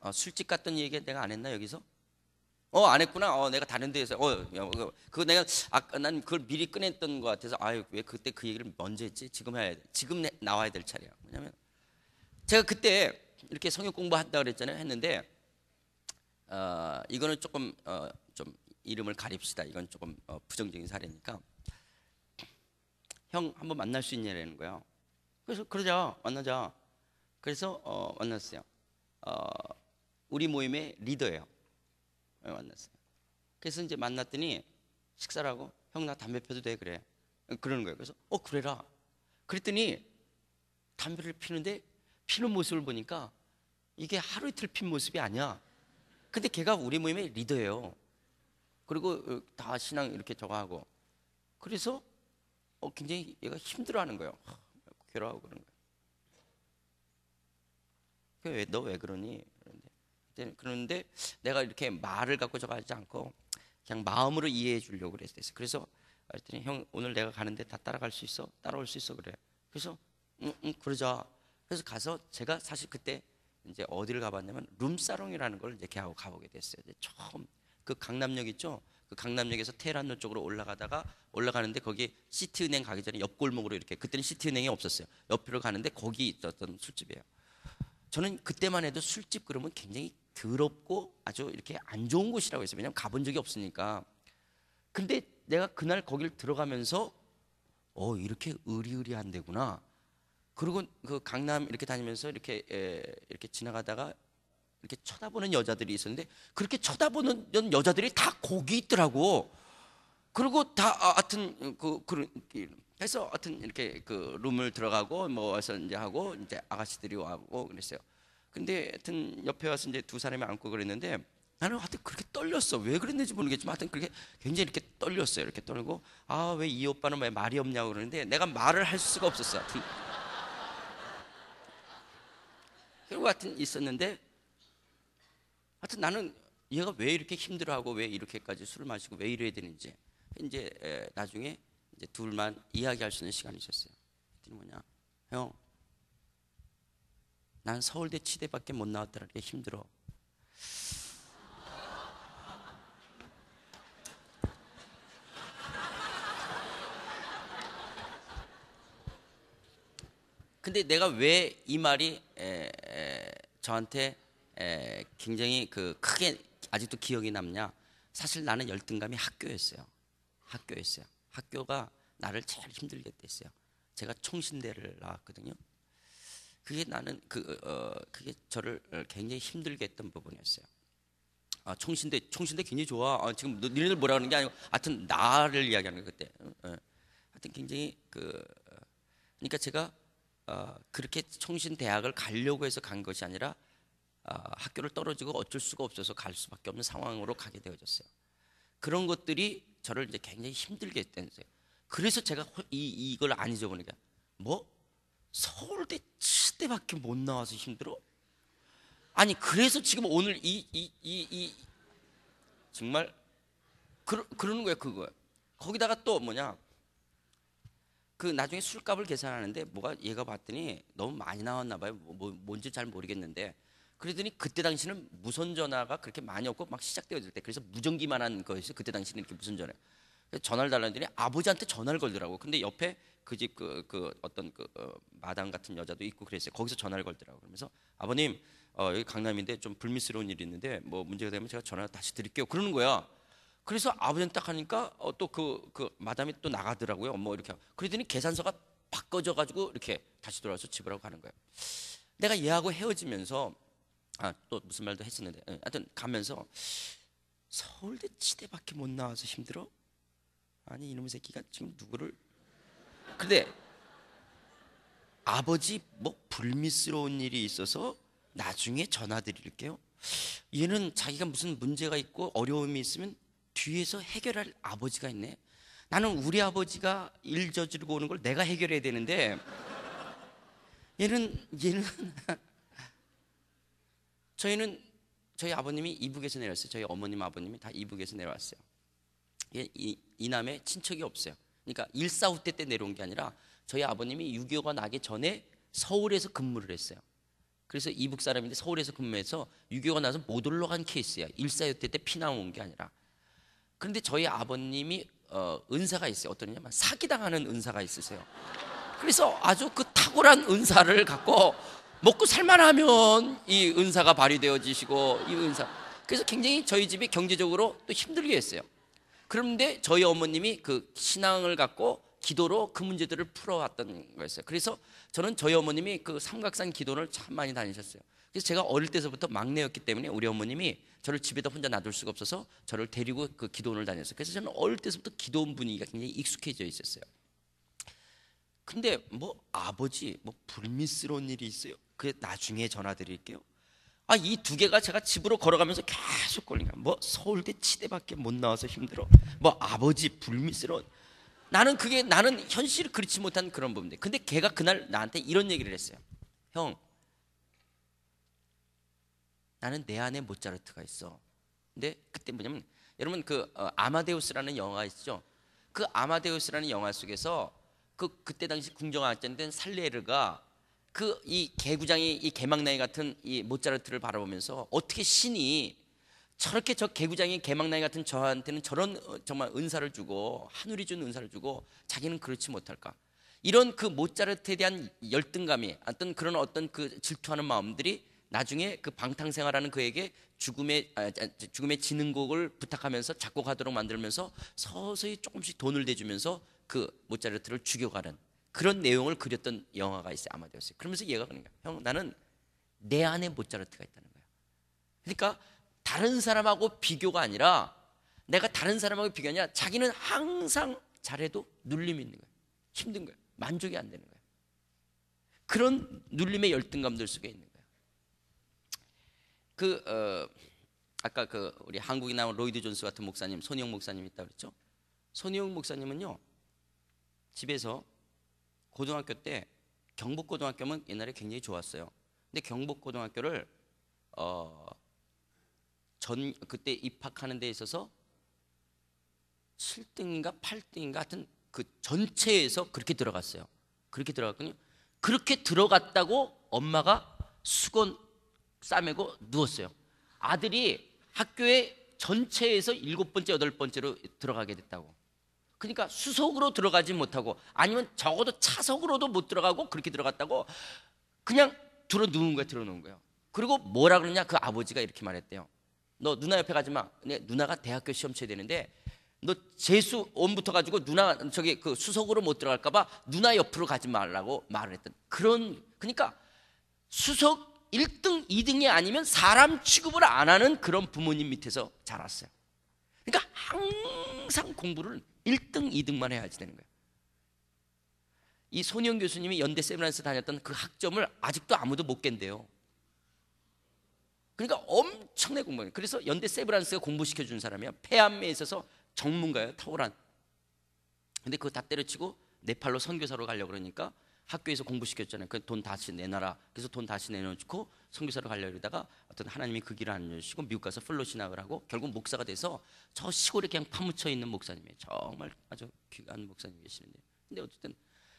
어, 술집 갔던 얘기 내가 안 했나 여기서? 어, 안 했구나. 어, 내가 다른 데에서. 어, 그거 그 내가 아까 난 그걸 미리 꺼냈던 것 같아서 아유, 왜 그때 그 얘기를 먼저 했지? 지금 해야 돼. 지금 내, 나와야 될 차례야. 왜냐면 제가 그때 이렇게 성역 공부한다 그랬잖아요. 했는데 어, 이거는 조금 어, 좀 이름을 가립시다. 이건 조금 어, 부정적인 사례니까 형 한번 만날 수 있냐라는 거예요. 그래서 그러자 만나자. 그래서 어, 만났어요. 어, 우리 모임의 리더예요. 예, 만났어요. 그래서 이제 만났더니 식사라고형 나 담배 펴도 돼 그래 예, 그러는 거예요. 그래서 어 그래라. 그랬더니 담배를 피는데 피는 모습을 보니까 이게 하루 이틀 핀 모습이 아니야. 근데 걔가 우리 모임의 리더예요. 그리고 어, 다 신앙 이렇게 저거 하고 그래서 어, 굉장히 얘가 힘들어하는 거예요. 괴로워하고 그런 거예요. 왜 너왜 그러니? 그런데 내가 이렇게 말을 갖고 저거 하지 않고 그냥 마음으로 이해해 주려고 그랬어요. 그래서 그랬더니 형 오늘 내가 가는데 다 따라갈 수 있어? 따라올 수 있어? 그래. 그래서 응, 응 그러자. 그래서 가서 제가 사실 그때 이제 어디를 가봤냐면 룸사롱이라는 걸 이제 걔하고 가보게 됐어요. 처음 그 강남역 있죠? 그 강남역에서 테란로 쪽으로 올라가다가 올라가는데 거기 시티은행 가기 전에 옆골목으로 이렇게 그때는 시티은행이 없었어요. 옆으로 가는데 거기 있었던 술집이에요. 저는 그때만 해도 술집 그러면 굉장히 더럽고 아주 이렇게 안 좋은 곳이라고 했어요. 왜냐하면 가본 적이 없으니까. 근데 내가 그날 거길 들어가면서 어 이렇게 의리의리한 데구나. 그리고 그 강남 이렇게 다니면서 이렇게 에, 이렇게 지나가다가 이렇게 쳐다보는 여자들이 있었는데 그렇게 쳐다보는 여자들이 다 고기 있더라고. 그리고 다 아, 하여튼 그 그런 해서 하여튼 이렇게 그 룸을 들어가고 뭐 해서 이제 하고 이제 아가씨들이 와고 그랬어요. 근데 하여튼 옆에 와서 이제 두 사람이 안고 그랬는데 나는 하여튼 그렇게 떨렸어. 왜 그랬는지 모르겠지만 하여튼 그렇게 굉장히 이렇게 떨렸어요. 이렇게 떨고 아, 왜 이 오빠는 왜 말이 없냐고 그러는데 내가 말을 할 수가 없었어요. 하여튼. 그리고 하여튼 있었는데 하여튼 나는 얘가 왜 이렇게 힘들어하고 왜 이렇게까지 술을 마시고 왜 이래야 되는지 이제 나중에 이제 둘만 이야기할 수 있는 시간이 있었어요. 그랬더니 뭐냐, 형난 서울대 치대밖에 못 나왔더라니까 힘들어. 근데 내가 왜 이 말이 에, 에, 저한테 에, 굉장히 그 크게 아직도 기억이 남냐? 사실 나는 열등감이 학교였어요. 학교였어요. 학교가 나를 제일 힘들게 했어요. 제가 총신대를 나왔거든요. 그게 나는 그 어, 그게 저를 어, 굉장히 힘들게 했던 부분이었어요. 아, 총신대 총신대 굉장히 좋아. 아, 지금 너희들 뭐라 그는게 아니고 하여튼 나를 이야기하는 거 그때. 어, 하여튼 굉장히 그 그러니까 제가 어, 그렇게 총신 대학을 가려고 해서 간 것이 아니라 어, 학교를 떨어지고 어쩔 수가 없어서 갈 수밖에 없는 상황으로 가게 되어졌어요. 그런 것들이 저를 이제 굉장히 힘들게 했대요. 그래서 제가 이, 이걸 안잊어버니까뭐 서울대 치대밖에 못 나와서 힘들어? 아니 그래서 지금 오늘 이이이 이 정말 그러, 그러는 거야 그거 거기다가 또 뭐냐 그 나중에 술값을 계산하는데 뭐가 얘가 봤더니 너무 많이 나왔나 봐요 뭐, 뭐, 뭔지 잘 모르겠는데 그러더니 그때 당시는 무선 전화가 그렇게 많이 없고 막 시작되었을 때 그래서 무전기만 한 거였어요 그때 당시는 이렇게 무선 전화 전화를 달라는데 아버지한테 전화를 걸더라고 근데 옆에 그집그그 그, 그 어떤 그 어, 마당 같은 여자도 있고 그랬어요. 거기서 전화를 걸더라고. 그러면서 아버님 어, 여기 강남인데 좀 불미스러운 일이 있는데 뭐 문제가 되면 제가 전화 다시 드릴게요. 그러는 거야. 그래서 아버님딱 하니까 어, 또그 그 마담이 또 나가더라고요. 뭐 이렇게 그러더니 계산서가 바꿔져 가지고 이렇게 다시 돌아와서 집으로 가는 거예요. 내가 얘하고 헤어지면서 아 또 무슨 말도 했었는데 네, 하여튼 가면서 서울대 치대밖에 못 나와서 힘들어? 아니 이놈의 새끼가 지금 누구를 근데 아버지 뭐 불미스러운 일이 있어서 나중에 전화드릴게요. 얘는 자기가 무슨 문제가 있고 어려움이 있으면 뒤에서 해결할 아버지가 있네. 나는 우리 아버지가 일 저지르고 오는 걸 내가 해결해야 되는데 얘는 얘는 <laughs> 저희는 저희 아버님이 이북에서 내려왔어요. 저희 어머님 아버님이 다 이북에서 내려왔어요. 예, 이, 이 남의 친척이 없어요. 그러니까 일사 후퇴 때 내려온 게 아니라 저희 아버님이 6.25가 나기 전에 서울에서 근무를 했어요. 그래서 이북 사람인데 서울에서 근무해서 6.25가 나서 못 올라간 케이스야. 일사 후퇴 때 피난 온 게 아니라. 그런데 저희 아버님이 어, 은사가 있어요. 어떠냐면 사기당하는 은사가 있으세요. 그래서 아주 그 탁월한 은사를 갖고 먹고 살만하면 이 은사가 발휘되어지시고 이 은사. 그래서 굉장히 저희 집이 경제적으로 또 힘들게 했어요. 그런데 저희 어머님이 그 신앙을 갖고 기도로 그 문제들을 풀어왔던 거였어요. 그래서 저는 저희 어머님이 그 삼각산 기도를 참 많이 다니셨어요. 그래서 제가 어릴 때서부터 막내였기 때문에 우리 어머님이 저를 집에다 혼자 놔둘 수가 없어서 저를 데리고 그 기도원을 다녔어요. 그래서 저는 어릴 때서부터 기도원 분위기가 굉장히 익숙해져 있었어요. 근데 뭐 아버지 뭐 불미스러운 일이 있어요. 그 나중에 전화 드릴게요. 아, 이 두 개가 제가 집으로 걸어가면서 계속 걸리니까 뭐 서울대 치대밖에 못 나와서 힘들어. 뭐 아버지 불미스러운. 나는 그게 나는 현실을 그렇지 못한 그런 부분인데. 근데 걔가 그날 나한테 이런 얘기를 했어요. 형, 나는 내 안에 모차르트가 있어. 근데 그때 뭐냐면 여러분 그 어, 아마데우스라는 영화 있죠? 그 아마데우스라는 영화 속에서 그 그때 당시 궁정학전된 살레르가 그이 개구장이 이 개망나이 같은 이 모차르트를 바라보면서 어떻게 신이 저렇게 저 개구장이 개망나이 같은 저한테는 저런 어, 정말 은사를 주고 하늘이 준 은사를 주고 자기는 그렇지 못할까? 이런 그 모차르트에 대한 열등감이 어떤 그런 어떤 그 질투하는 마음들이 나중에 그 방탕생활하는 그에게 죽음의 아, 죽음의 지능곡을 부탁하면서 작곡하도록 만들면서 서서히 조금씩 돈을 대주면서 그 모차르트를 죽여가는 그런 내용을 그렸던 영화가 있어요. 아마데우스. 그러면서 얘가 그러 거야. 형, 나는 내 안에 모차르트가 있다는 거야. 그러니까 다른 사람하고 비교가 아니라 내가 다른 사람하고 비교하냐? 자기는 항상 잘해도 눌림이 있는 거야. 힘든 거야. 만족이 안 되는 거야. 그런 눌림의 열등감들 속에 있는 거야. 그 어, 아까 그 우리 한국에 나온 로이드 존스 같은 목사님, 손영 목사님 있다 그랬죠? 손영 목사님은요 집에서 고등학교 때 경북고등학교는 옛날에 굉장히 좋았어요. 근데 경북고등학교를 어, 전 그때 입학하는 데 있어서 7등인가 8등인가 하여튼 그 전체에서 그렇게 들어갔어요. 그렇게 들어갔거든요. 그렇게 들어갔다고 엄마가 수건 싸매고 누웠어요. 아들이 학교에 전체에서 일곱 번째, 여덟 번째로 들어가게 됐다고. 그러니까 수속으로 들어가지 못하고 아니면 적어도 차석으로도 못 들어가고 그렇게 들어갔다고 그냥 들어 누운 거야 들어 놓은 거야 그리고 뭐라 그러냐 그 아버지가 이렇게 말했대요. 너 누나 옆에 가지 마. 네, 누나가 대학교 시험 쳐야 되는데 너 재수 온부터 가지고 누나 저기 그 수석으로 못 들어갈까봐 누나 옆으로 가지 말라고 말을 했던 그런 그러니까 수석 1등 2등이 아니면 사람 취급을 안 하는 그런 부모님 밑에서 자랐어요. 그러니까 항상 공부를 1등, 2등만 해야지 되는 거예요. 이 손영 교수님이 연대 세미나에서 다녔던 그 학점을 아직도 아무도 못 깬대요. 그러니까 엄청나게 공부해요. 그래서 연대 세브란스가 공부시켜 준 사람이야. 폐암에 있어서 전문가예요. 탁월한. 근데 그거 다 때려치고 네팔로 선교사로 가려고 그러니까 학교에서 공부시켰잖아요. 그 돈 다시 내놔라. 그래서 돈 다시 내놓고 성교사로 가려고 그러다가 어떤 하나님이 그 길을 안 주시고 미국 가서 플로 신학을 하고 결국 목사가 돼서 저 시골에 그냥 파묻혀 있는 목사님이에요. 정말 아주 귀한 목사님이 계시는데. 근데 어쨌든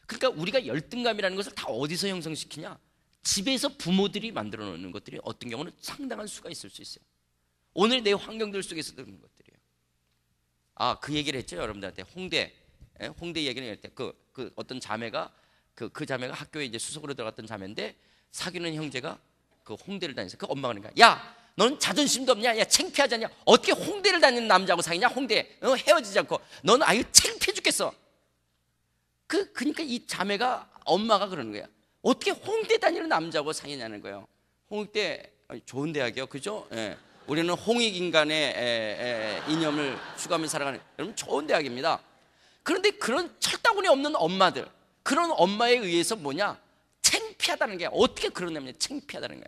그러니까 우리가 열등감이라는 것을 다 어디서 형성시키냐? 집에서 부모들이 만들어 놓는 것들이 어떤 경우는 상당한 수가 있을 수 있어요. 오늘 내 환경들 속에서 드는 것들이에요. 아, 그 얘기를 했죠. 여러분들한테 홍대, 예, 홍대 얘기를 할 때 그그 그 어떤 자매가 그, 그 자매가 학교에 이제 수석으로 들어갔던 자매인데 사귀는 형제가 그 홍대를 다니서 그 엄마가 그러니까 야 너는 자존심도 없냐? 야 창피하지 않냐? 어떻게 홍대를 다니는 남자하고 사귀냐? 홍대 어, 헤어지지 않고 너는 아유 창피해 죽겠어 그, 그러니까 이 자매가 엄마가 그러는 거야 어떻게 홍대 다니는 남자하고 사귀냐는 거예요 홍대 좋은 대학이요 그죠? 예. 우리는 홍익 인간의 에, 에, 이념을 추구하며 살아가는 여러분 좋은 대학입니다 그런데 그런 철다구니 없는 엄마들 그런 엄마에 의해서 뭐냐? 창피하다는 게 어떻게 그러 애냐? 창피하다는 거야.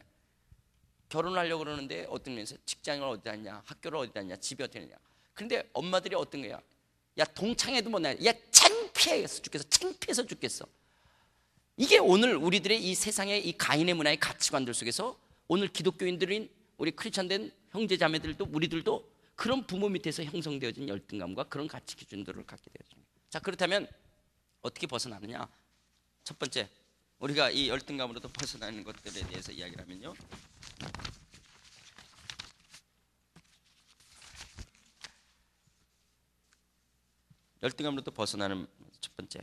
결혼하려고 그러는데 어떤 면에서 직장을 어디 다냐 학교를 어디 다냐 집이 어디 다냐 그런데 엄마들이 어떤 거야? 야 동창회도 못 나야. 야 창피해서 죽겠어. 창피해서 죽겠어. 이게 오늘 우리들의 이 세상의 이 가인의 문화의 가치관들 속에서 오늘 기독교인들인 우리 크리스천된 형제 자매들도 우리들도 그런 부모 밑에서 형성되어진 열등감과 그런 가치 기준들을 갖게 되어집니다. 자 그렇다면 어떻게 벗어나느냐? 첫 번째, 우리가 이 열등감으로도 벗어나는 것들에 대해서 이야기 하면요. 열등감으로도 벗어나는 첫 번째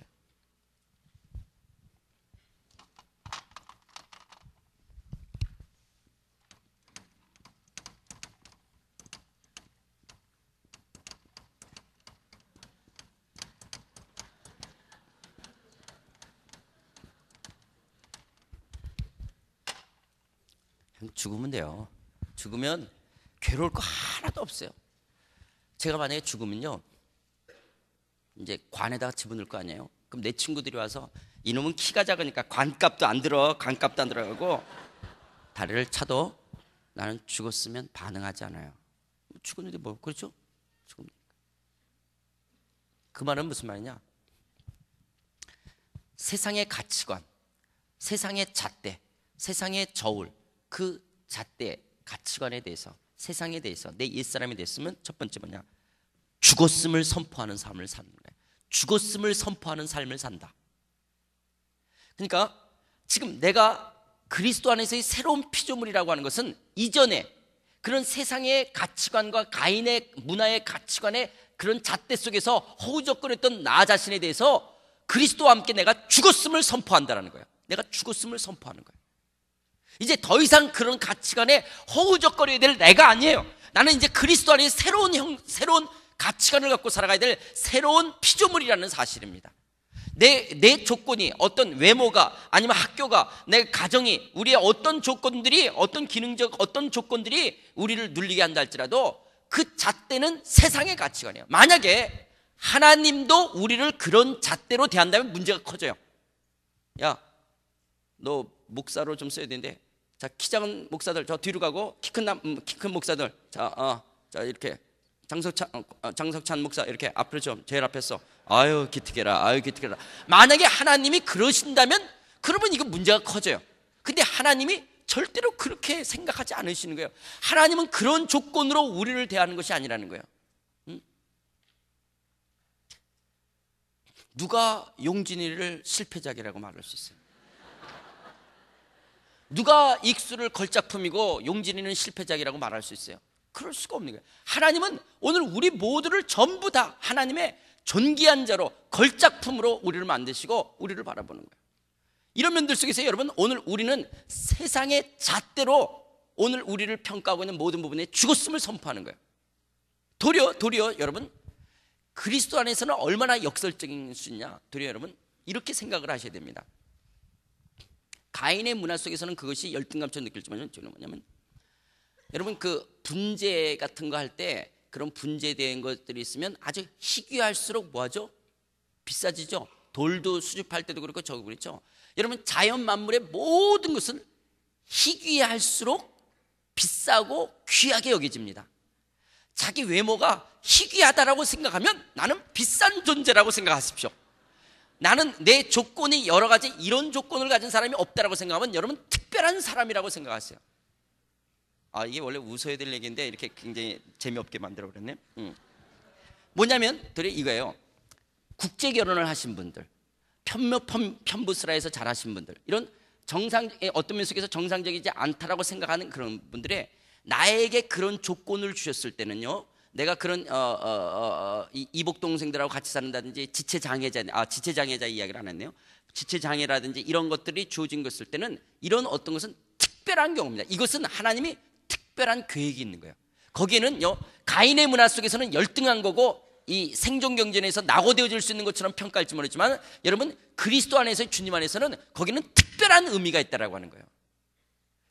죽으면 돼요. 죽으면 괴로울 거 하나도 없어요. 제가 만약에 죽으면요. 이제 관에다가 집어넣을 거 아니에요. 그럼 내 친구들이 와서 이놈은 키가 작으니까 관값도 안 들어. 관값도 안 들어가고 다리를 차도 나는 죽었으면 반응하지 않아요. 죽었는데 뭐 그렇죠? 그 말은 무슨 말이냐? 세상의 가치관, 세상의 잣대, 세상의 저울 그 잣대 가치관에 대해서 세상에 대해서 내옛사람이됐으면첫 번째 뭐냐 죽었음을 선포하는 삶을 산다 죽었음을 선포하는 삶을 산다 그러니까 지금 내가 그리스도 안에서의 새로운 피조물이라고 하는 것은 이전에 그런 세상의 가치관과 가인의 문화의 가치관의 그런 잣대 속에서 허우적거렸던 나 자신에 대해서 그리스도와 함께 내가 죽었음을 선포한다라는 거예요. 내가 죽었음을 선포하는 거예요. 이제 더 이상 그런 가치관에 허우적거려야 될 내가 아니에요. 나는 이제 그리스도 안에 새로운 형, 새로운 가치관을 갖고 살아가야 될 새로운 피조물이라는 사실입니다. 내, 내 조건이 어떤 외모가 아니면 학교가 내 가정이 우리의 어떤 조건들이 어떤 기능적 어떤 조건들이 우리를 눌리게 한다 할지라도 그 잣대는 세상의 가치관이에요. 만약에 하나님도 우리를 그런 잣대로 대한다면 문제가 커져요. 야, 너 목사로 좀 써야 되는데 자키 작은 목사들 저 뒤로 가고 키큰키큰 음, 목사들 자어자 어, 이렇게 장석찬 어, 어, 장석찬 목사 이렇게 앞으로 좀 제일 앞에 서 아유 기특해라 아유 기특해라 만약에 하나님이 그러신다면 그러면 이거 문제가 커져요. 근데 하나님이 절대로 그렇게 생각하지 않으시는 거예요. 하나님은 그런 조건으로 우리를 대하는 것이 아니라는 거예요. 응? 음? 누가 용진이를 실패작이라고 말할 수 있어요? 누가 익수를 걸작품이고 용진이는 실패작이라고 말할 수 있어요? 그럴 수가 없는 거예요. 하나님은 오늘 우리 모두를 전부 다 하나님의 존귀한 자로 걸작품으로 우리를 만드시고 우리를 바라보는 거예요. 이런 면들 속에서 여러분 오늘 우리는 세상의 잣대로 오늘 우리를 평가하고 있는 모든 부분에 죽었음을 선포하는 거예요. 도리어 도리어 여러분 그리스도 안에서는 얼마나 역설적인 수냐 도리어 여러분 이렇게 생각을 하셔야 됩니다. 가인의 문화 속에서는 그것이 열등감처럼 느껴지만 저는 뭐냐면 여러분 그 분재 같은 거 할 때 그런 분재된 것들이 있으면 아주 희귀할수록 뭐하죠? 비싸지죠. 돌도 수집할 때도 그렇고 저도 그렇죠. 여러분 자연 만물의 모든 것은 희귀할수록 비싸고 귀하게 여겨집니다. 자기 외모가 희귀하다라고 생각하면 나는 비싼 존재라고 생각하십시오. 나는 내 조건이 여러 가지 이런 조건을 가진 사람이 없다라고 생각하면 여러분 특별한 사람이라고 생각하세요. 아 이게 원래 웃어야 될 얘기인데 이렇게 굉장히 재미없게 만들어 버렸네. 음. 뭐냐면 들이 이거예요. 국제 결혼을 하신 분들, 편묘 편, 편부스라에서 잘하신 분들, 이런 정상 어떤 면 속에서 정상적이지 않다라고 생각하는 그런 분들의 나에게 그런 조건을 주셨을 때는요 내가 그런 어, 어, 어, 어 이복 동생들하고 같이 산다든지 지체 장애자 아 지체 장애자 이야기를 안 했네요. 지체 장애라든지 이런 것들이 주어진 것을 때는 이런 어떤 것은 특별한 경우입니다. 이것은 하나님이 특별한 계획이 있는 거예요. 거기에는요 가인의 문화 속에서는 열등한 거고 이 생존 경쟁에서 낙오되어질 수 있는 것처럼 평가할지 모르지만 여러분 그리스도 안에서 주님 안에서는 거기는 특별한 의미가 있다라고 하는 거예요.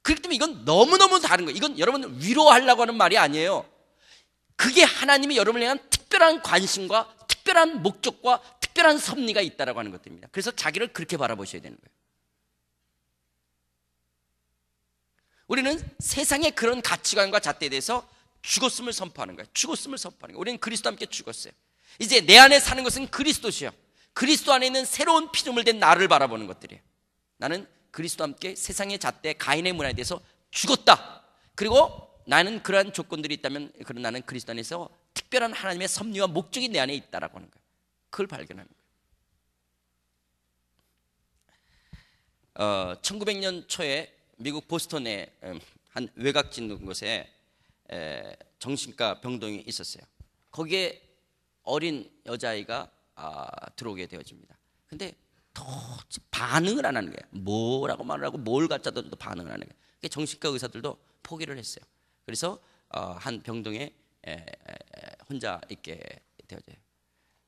그렇기 때문에 이건 너무너무 다른 거예요. 이건 여러분 위로하려고 하는 말이 아니에요. 그게 하나님이 여러분을 향한 특별한 관심과 특별한 목적과 특별한 섭리가 있다라고 하는 것들입니다. 그래서 자기를 그렇게 바라보셔야 되는 거예요. 우리는 세상의 그런 가치관과 잣대에 대해서 죽었음을 선포하는 거예요. 죽었음을 선포하는 거예요. 우리는 그리스도 함께 죽었어요. 이제 내 안에 사는 것은 그리스도시요. 그리스도 안에 있는 새로운 피조물 된 나를 바라보는 것들이에요. 나는 그리스도 함께 세상의 잣대 가인의 문화에 대해서 죽었다. 그리고 나는 그러한 조건들이 있다면 그런 나는 그리스도 안에서 특별한 하나님의 섭리와 목적이 내 안에 있다라고 하는 거예요. 그걸 발견하는 거예요. 어, 1900년 초에 미국 보스턴의 음, 한 외곽진 곳에 에, 정신과 병동이 있었어요. 거기에 어린 여자아이가 아, 들어오게 되어집니다. 근데 도대체 반응을 안 하는 거예요. 뭐라고 말을 하고 뭘 갖다 도 반응을 안 하는 거예요. 정신과 의사들도 포기를 했어요. 그래서 어, 한 병동에 혼자 있게 되어져요.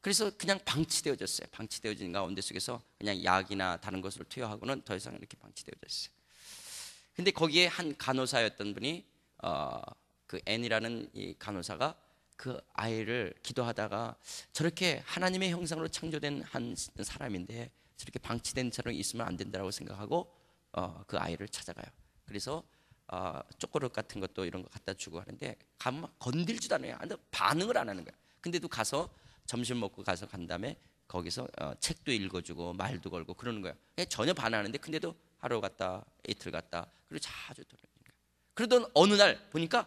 그래서 그냥 방치되어졌어요. 방치되어진 가운데 속에서 그냥 약이나 다른 것으로 투여하고는 더 이상 이렇게 방치되어졌어요. 근데 거기에 한 간호사였던 분이 어, 그 N이라는 이 간호사가 그 아이를 기도하다가 저렇게 하나님의 형상으로 창조된 한 사람인데 저렇게 방치된 사람 있으면 안된다고 생각하고 어, 그 아이를 찾아가요. 그래서 어, 초콜릿 같은 것도 이런 거 갖다 주고 하는데 가만 건들지도 않아요. 반응을 안 하는 거야. 근데도 가서 점심 먹고 가서 간 다음에 거기서 어, 책도 읽어주고 말도 걸고 그러는 거야. 전혀 반하는데 근데도 하루 갔다 이틀 갔다 그리고 자주 돌아오는 거야. 그러던 어느 날 보니까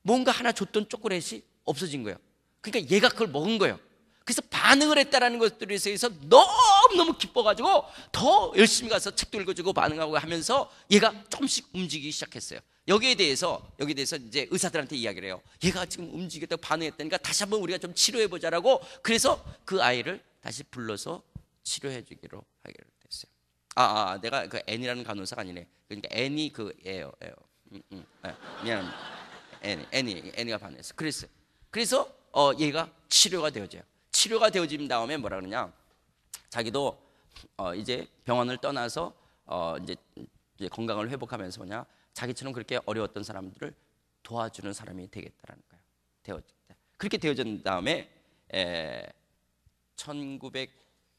뭔가 하나 줬던 초콜릿이 없어진 거예요. 그러니까 얘가 그걸 먹은 거예요. 그래서 반응을 했다라는 것들에 대해서 너무 너무너무 기뻐가지고 더 열심히 가서 책도 읽어주고 반응하고 하면서 얘가 조금씩 움직이기 시작했어요. 여기에 대해서 여기에 대해서 이제 의사들한테 이야기를 해요. 얘가 지금 움직였다고 반응했다니까 다시 한번 우리가 좀 치료해 보자라고 그래서 그 아이를 다시 불러서 치료해 주기로 하기로 됐어요. 아, 아, 아 내가 그 앤이라는 간호사가 아니네. 그러니까 앤이 그 애요, 애요. 음, 음, 아, 미안합니다. 앤, 이 앤이가 반했어. 그랬어요. 그래서 어, 얘가 치료가 되어져요. 치료가 되어진 다음에 뭐라 그러냐? 자기도 어 이제 병원을 떠나서 어 이제, 이제 건강을 회복하면서 뭐냐 자기처럼 그렇게 어려웠던 사람들을 도와주는 사람이 되겠다라는 거예요. 되어졌 그렇게 되어진 다음에 에, 1900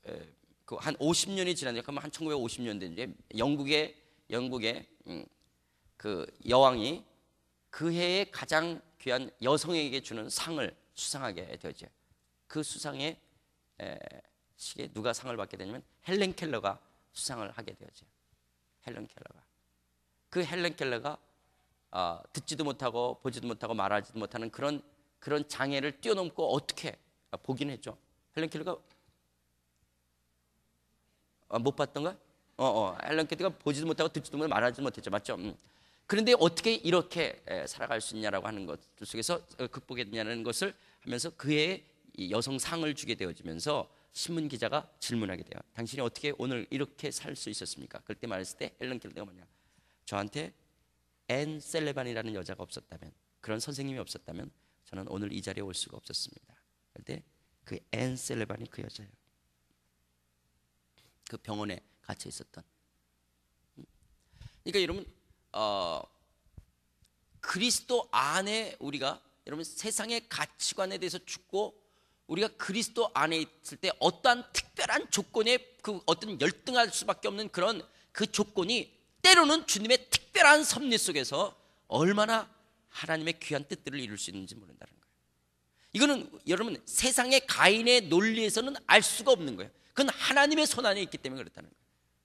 에, 그한 50년이 지났는데 그러면 한 1950년대인데 영국의 영국의 음, 그 여왕이 그 해에 가장 귀한 여성에게 주는 상을 수상하게 되죠. 그 수상에 에, 시기에 누가 상을 받게 되냐면 헬렌 켈러가 수상을 하게 되었죠. 헬렌 켈러가. 그 헬렌 켈러가 어, 듣지도 못하고 보지도 못하고 말하지도 못하는 그런 그런 장애를 뛰어넘고 어떻게 보긴 했죠. 헬렌 켈러가 어, 못 봤던가? 어, 어. 헬렌 켈러가 보지도 못하고 듣지도 못하고 말하지도 못했죠. 맞죠? 음. 그런데 어떻게 이렇게 살아갈 수 있냐라고 하는 것 속에서 어, 극복했냐는 것을 하면서 그의 여성상을 주게 되어지면서 신문 기자가 질문하게 돼요. 당신이 어떻게 오늘 이렇게 살 수 있었습니까? 그때 말했을 때 헬렌 켈러가 뭐냐? 저한테 앤 셀레반이라는 여자가 없었다면 그런 선생님이 없었다면 저는 오늘 이 자리에 올 수가 없었습니다. 그때 그 앤 셀레반이 그 여자예요. 그 병원에 갇혀 있었던. 음. 그러니까 여러분 어, 그리스도 안에 우리가 여러분 세상의 가치관에 대해서 죽고 우리가 그리스도 안에 있을 때 어떠한 특별한 조건에 그 어떤 열등할 수밖에 없는 그런 그 조건이 때로는 주님의 특별한 섭리 속에서 얼마나 하나님의 귀한 뜻들을 이룰 수 있는지 모른다는 거예요. 이거는 여러분 세상의 가인의 논리에서는 알 수가 없는 거예요. 그건 하나님의 손 안에 있기 때문에 그렇다는 거예요.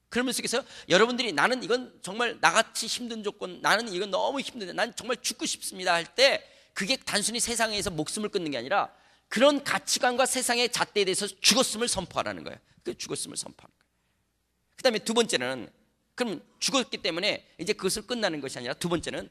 그러면서 그래서 여러분들이 나는 이건 정말 나같이 힘든 조건, 나는 이건 너무 힘든데, 난 정말 죽고 싶습니다 할 때 그게 단순히 세상에서 목숨을 끊는 게 아니라 그런 가치관과 세상의 잣대에 대해서 죽었음을 선포하라는 거예요. 그 죽었음을 선포하는 거예요. 그 다음에 두 번째는 그럼 죽었기 때문에 이제 그것을 끝나는 것이 아니라 두 번째는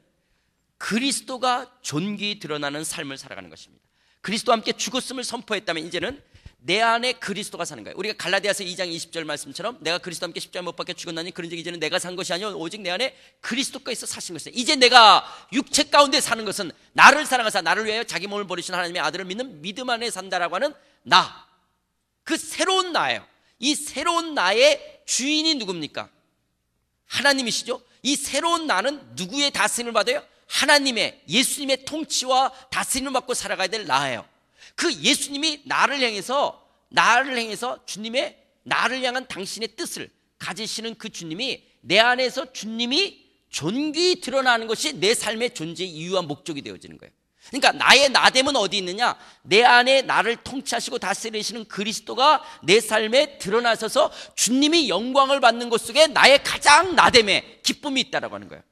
그리스도가 존귀 드러나는 삶을 살아가는 것입니다. 그리스도와 함께 죽었음을 선포했다면 이제는 내 안에 그리스도가 사는 거예요. 우리가 갈라디아서 2장 20절 말씀처럼 내가 그리스도 함께 십자에 못 박혀 죽었나니 그런적 이제는 내가 산 것이 아니요 오직 내 안에 그리스도께서 사신 것이요 이제 내가 육체 가운데 사는 것은 나를 사랑하사 나를 위하여 자기 몸을 버리신 하나님의 아들을 믿는 믿음 안에 산다라고 하는 나. 그 새로운 나예요. 이 새로운 나의 주인이 누굽니까? 하나님이시죠. 이 새로운 나는 누구의 다스림을 받아요? 하나님의 예수님의 통치와 다스림을 받고 살아가야 될 나예요. 그 예수님이 나를 향해서 나를 향해서 주님의 나를 향한 당신의 뜻을 가지시는 그 주님이 내 안에서 주님이 존귀 드러나는 것이 내 삶의 존재 이유와 목적이 되어지는 거예요. 그러니까 나의 나됨은 어디 있느냐? 내 안에 나를 통치하시고 다스리시는 그리스도가 내 삶에 드러나셔서 주님이 영광을 받는 것 속에 나의 가장 나됨에 기쁨이 있다라고 하는 거예요.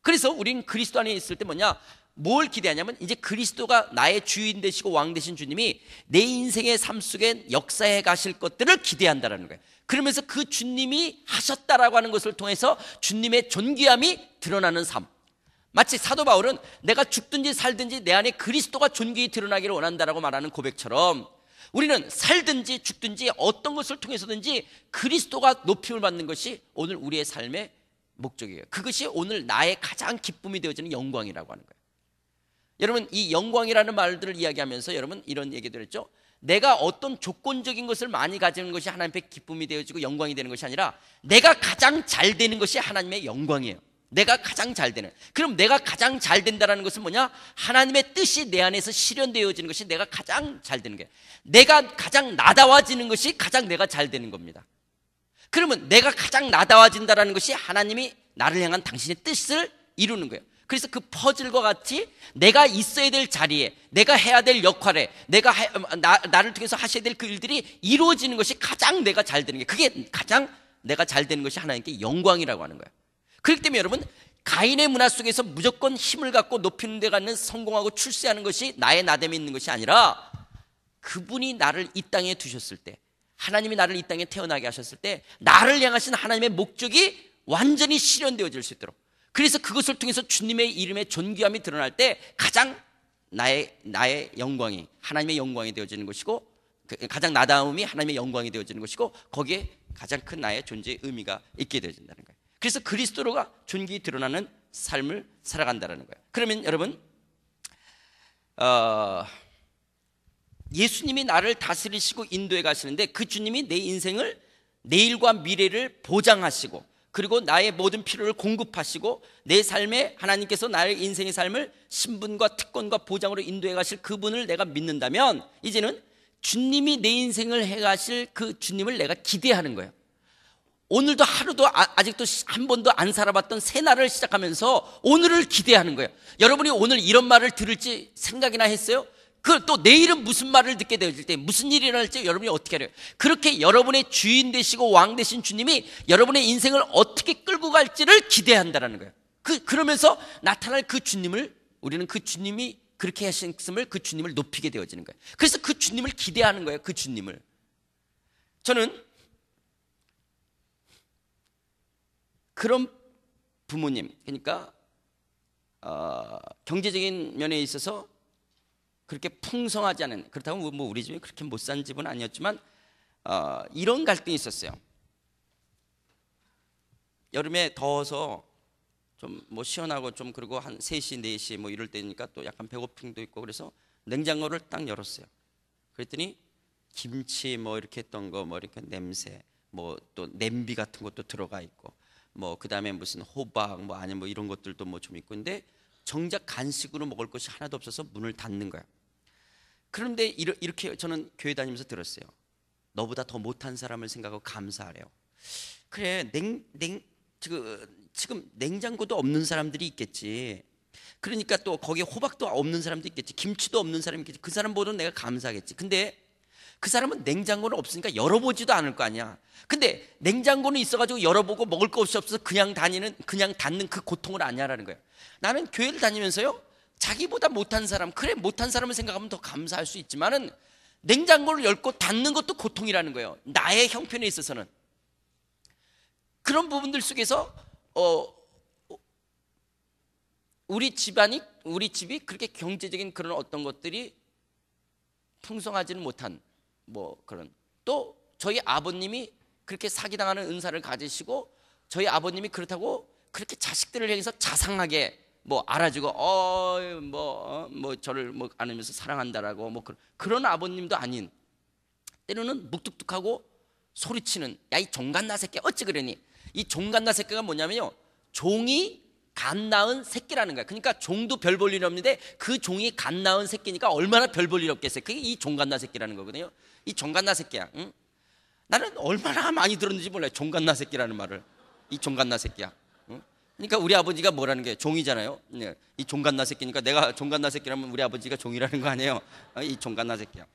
그래서 우린 그리스도 안에 있을 때 뭐냐? 뭘 기대하냐면 이제 그리스도가 나의 주인 되시고 왕 되신 주님이 내 인생의 삶 속에 역사해 가실 것들을 기대한다라는 거예요. 그러면서 그 주님이 하셨다라고 하는 것을 통해서 주님의 존귀함이 드러나는 삶. 마치 사도 바울은 내가 죽든지 살든지 내 안에 그리스도가 존귀히 드러나기를 원한다라고 말하는 고백처럼 우리는 살든지 죽든지 어떤 것을 통해서든지 그리스도가 높임을 받는 것이 오늘 우리의 삶의 목적이에요. 그것이 오늘 나의 가장 기쁨이 되어지는 영광이라고 하는 거예요. 여러분 이 영광이라는 말들을 이야기하면서 여러분 이런 얘기 들었죠? 내가 어떤 조건적인 것을 많이 가지는 것이 하나님의 기쁨이 되어지고 영광이 되는 것이 아니라 내가 가장 잘 되는 것이 하나님의 영광이에요. 내가 가장 잘 되는. 그럼 내가 가장 잘 된다라는 것은 뭐냐? 하나님의 뜻이 내 안에서 실현되어지는 것이 내가 가장 잘 되는 거 내가 가장 나다워지는 것이 가장 내가 잘 되는 겁니다. 그러면 내가 가장 나다워진다라는 것이 하나님이 나를 향한 당신의 뜻을 이루는 거예요. 그래서 그 퍼즐과 같이 내가 있어야 될 자리에, 내가 해야 될 역할에, 내가 해, 음, 나, 를 통해서 하셔야 될 그 일들이 이루어지는 것이 가장 내가 잘 되는 게, 그게 가장 내가 잘 되는 것이 하나님께 영광이라고 하는 거예요. 그렇기 때문에 여러분, 가인의 문화 속에서 무조건 힘을 갖고 높이는 데 가는 성공하고 출세하는 것이 나의 나됨이 있는 것이 아니라 그분이 나를 이 땅에 두셨을 때, 하나님이 나를 이 땅에 태어나게 하셨을 때, 나를 향하신 하나님의 목적이 완전히 실현되어질 수 있도록 그래서 그것을 통해서 주님의 이름의 존귀함이 드러날 때 가장 나의 나의 영광이 하나님의 영광이 되어지는 것이고 그, 가장 나다움이 하나님의 영광이 되어지는 것이고 거기에 가장 큰 나의 존재의 의미가 있게 되어진다는 거예요. 그래서 그리스도로가 존귀 드러나는 삶을 살아간다라는 거예요. 그러면 여러분 어, 예수님이 나를 다스리시고 인도해 가시는데 그 주님이 내 인생을 내일과 미래를 보장하시고 그리고 나의 모든 필요를 공급하시고 내 삶에 하나님께서 나의 인생의 삶을 신분과 특권과 보장으로 인도해 가실 그분을 내가 믿는다면 이제는 주님이 내 인생을 해 가실 그 주님을 내가 기대하는 거예요. 오늘도 하루도 아, 아직도 한 번도 안 살아봤던 새날을 시작하면서 오늘을 기대하는 거예요. 여러분이 오늘 이런 말을 들을지 생각이나 했어요? 그또 내일은 무슨 말을 듣게 되어질 때 무슨 일이 일어날지 여러분이 어떻게 알아요? 그렇게 여러분의 주인 되시고 왕 되신 주님이 여러분의 인생을 어떻게 끌고 갈지를 기대한다라는 거예요. 그, 그러면서 나타날 그 주님을 우리는 그 주님이 그렇게 하셨음을 그 주님을 높이게 되어지는 거예요. 그래서 그 주님을 기대하는 거예요. 그 주님을. 저는 그런 부모님, 그러니까 어, 경제적인 면에 있어서 그렇게 풍성하지 않은 그렇다고 뭐 우리 집이 그렇게 못 산 집은 아니었지만 어, 이런 갈등이 있었어요. 여름에 더워서 좀 뭐 시원하고 좀 그리고 한 3시, 4시 뭐 이럴 때니까 또 약간 배고픔도 있고 그래서 냉장고를 딱 열었어요. 그랬더니 김치 뭐 이렇게 했던 거 뭐 이렇게 냄새 뭐 또 냄비 같은 것도 들어가 있고 뭐 그다음에 무슨 호박 뭐 아니 뭐 이런 것들도 뭐 좀 있고 근데 정작 간식으로 먹을 것이 하나도 없어서 문을 닫는 거야. 그런데 이렇게 저는 교회 다니면서 들었어요. 너보다 더 못한 사람을 생각하고 감사하래요. 그래, 냉, 냉, 그, 지금, 냉장고도 없는 사람들이 있겠지. 그러니까 또 거기에 호박도 없는 사람도 있겠지. 김치도 없는 사람이 있겠지. 그 사람보다는 내가 감사하겠지. 근데 그 사람은 냉장고는 없으니까 열어보지도 않을 거 아니야. 근데 냉장고는 있어가지고 열어보고 먹을 것 없이 없어서 그냥 다니는, 그냥 닿는그 고통을 아냐라는 거예 나는 교회를 다니면서요. 자기보다 못한 사람, 그래 못한 사람을 생각하면 더 감사할 수 있지만은 냉장고를 열고 닫는 것도 고통이라는 거예요. 나의 형편에 있어서는 그런 부분들 속에서 어 우리 집안이 우리 집이 그렇게 경제적인 그런 어떤 것들이 풍성하지는 못한 뭐 그런 또 저희 아버님이 그렇게 사기당하는 은사를 가지시고 저희 아버님이 그렇다고 그렇게 자식들을 향해서 자상하게 뭐 알아주고 어뭐뭐 어, 뭐 저를 뭐 안으면서 사랑한다라고 뭐 그런, 그런 아버님도 아닌 때로는 묵뚝뚝하고 소리치는 야 이 종갓나 새끼 어찌 그러니 이 종갓나 새끼가 뭐냐면요 종이 갓 낳은 새끼라는 거야 그러니까 종도 별 볼일 없는데 그 종이 갓 낳은 새끼니까 얼마나 별 볼 일 없겠어요 그게 이 종갓나 새끼라는 거거든요 이 종갓나 새끼야 응? 나는 얼마나 많이 들었는지 몰라요 종갓나 새끼라는 말을 이 종갓나 새끼야 그러니까 우리 아버지가 뭐라는 게 종이잖아요. 네. 이종간나 새끼니까 내가 종간나 새끼라면 우리 아버지가 종이라는 거 아니에요. 어, 이종간나 새끼야.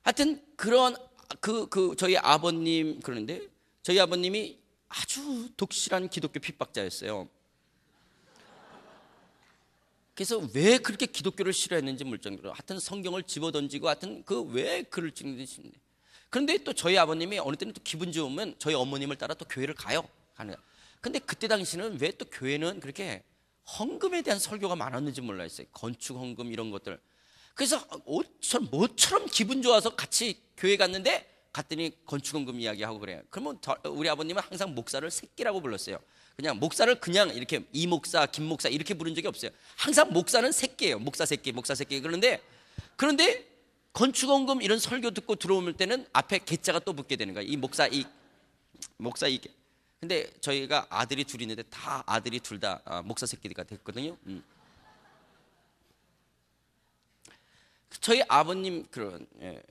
하여튼 그런 그그 그 저희 아버님 그러는데 저희 아버님이 아주 독실한 기독교 핍박자였어요. 그래서 왜 그렇게 기독교를 싫어했는지 물정도로 하여튼 성경을 집어던지고 하여튼 그 왜 그럴 정도인지 그런데 또 저희 아버님이 어느 때는 또 기분 좋으면 저희 어머님을 따라 또 교회를 가요. 가는 근데 그때 당시는 왜 또 교회는 그렇게 헌금에 대한 설교가 많았는지 몰라 있어요. 건축 헌금 이런 것들. 그래서 옷처럼 뭐처럼 기분 좋아서 같이 교회 갔는데 갔더니 건축 헌금 이야기하고 그래요. 그러면 우리 아버님은 항상 목사를 새끼라고 불렀어요. 그냥 목사를 그냥 이렇게 이 목사, 김 목사 이렇게 부른 적이 없어요. 항상 목사는 새끼예요. 목사 새끼, 목사 새끼. 그런데 그런데 건축 헌금 이런 설교 듣고 들어올 때는 앞에 개자가 또 붙게 되는 거예요. 이 목사 이 목사 이게 근데 저희가 아들이 둘이 있는데 다 아들이 둘다 아, 목사 새끼가 됐거든요. 음. 저희 아버님 그런 예.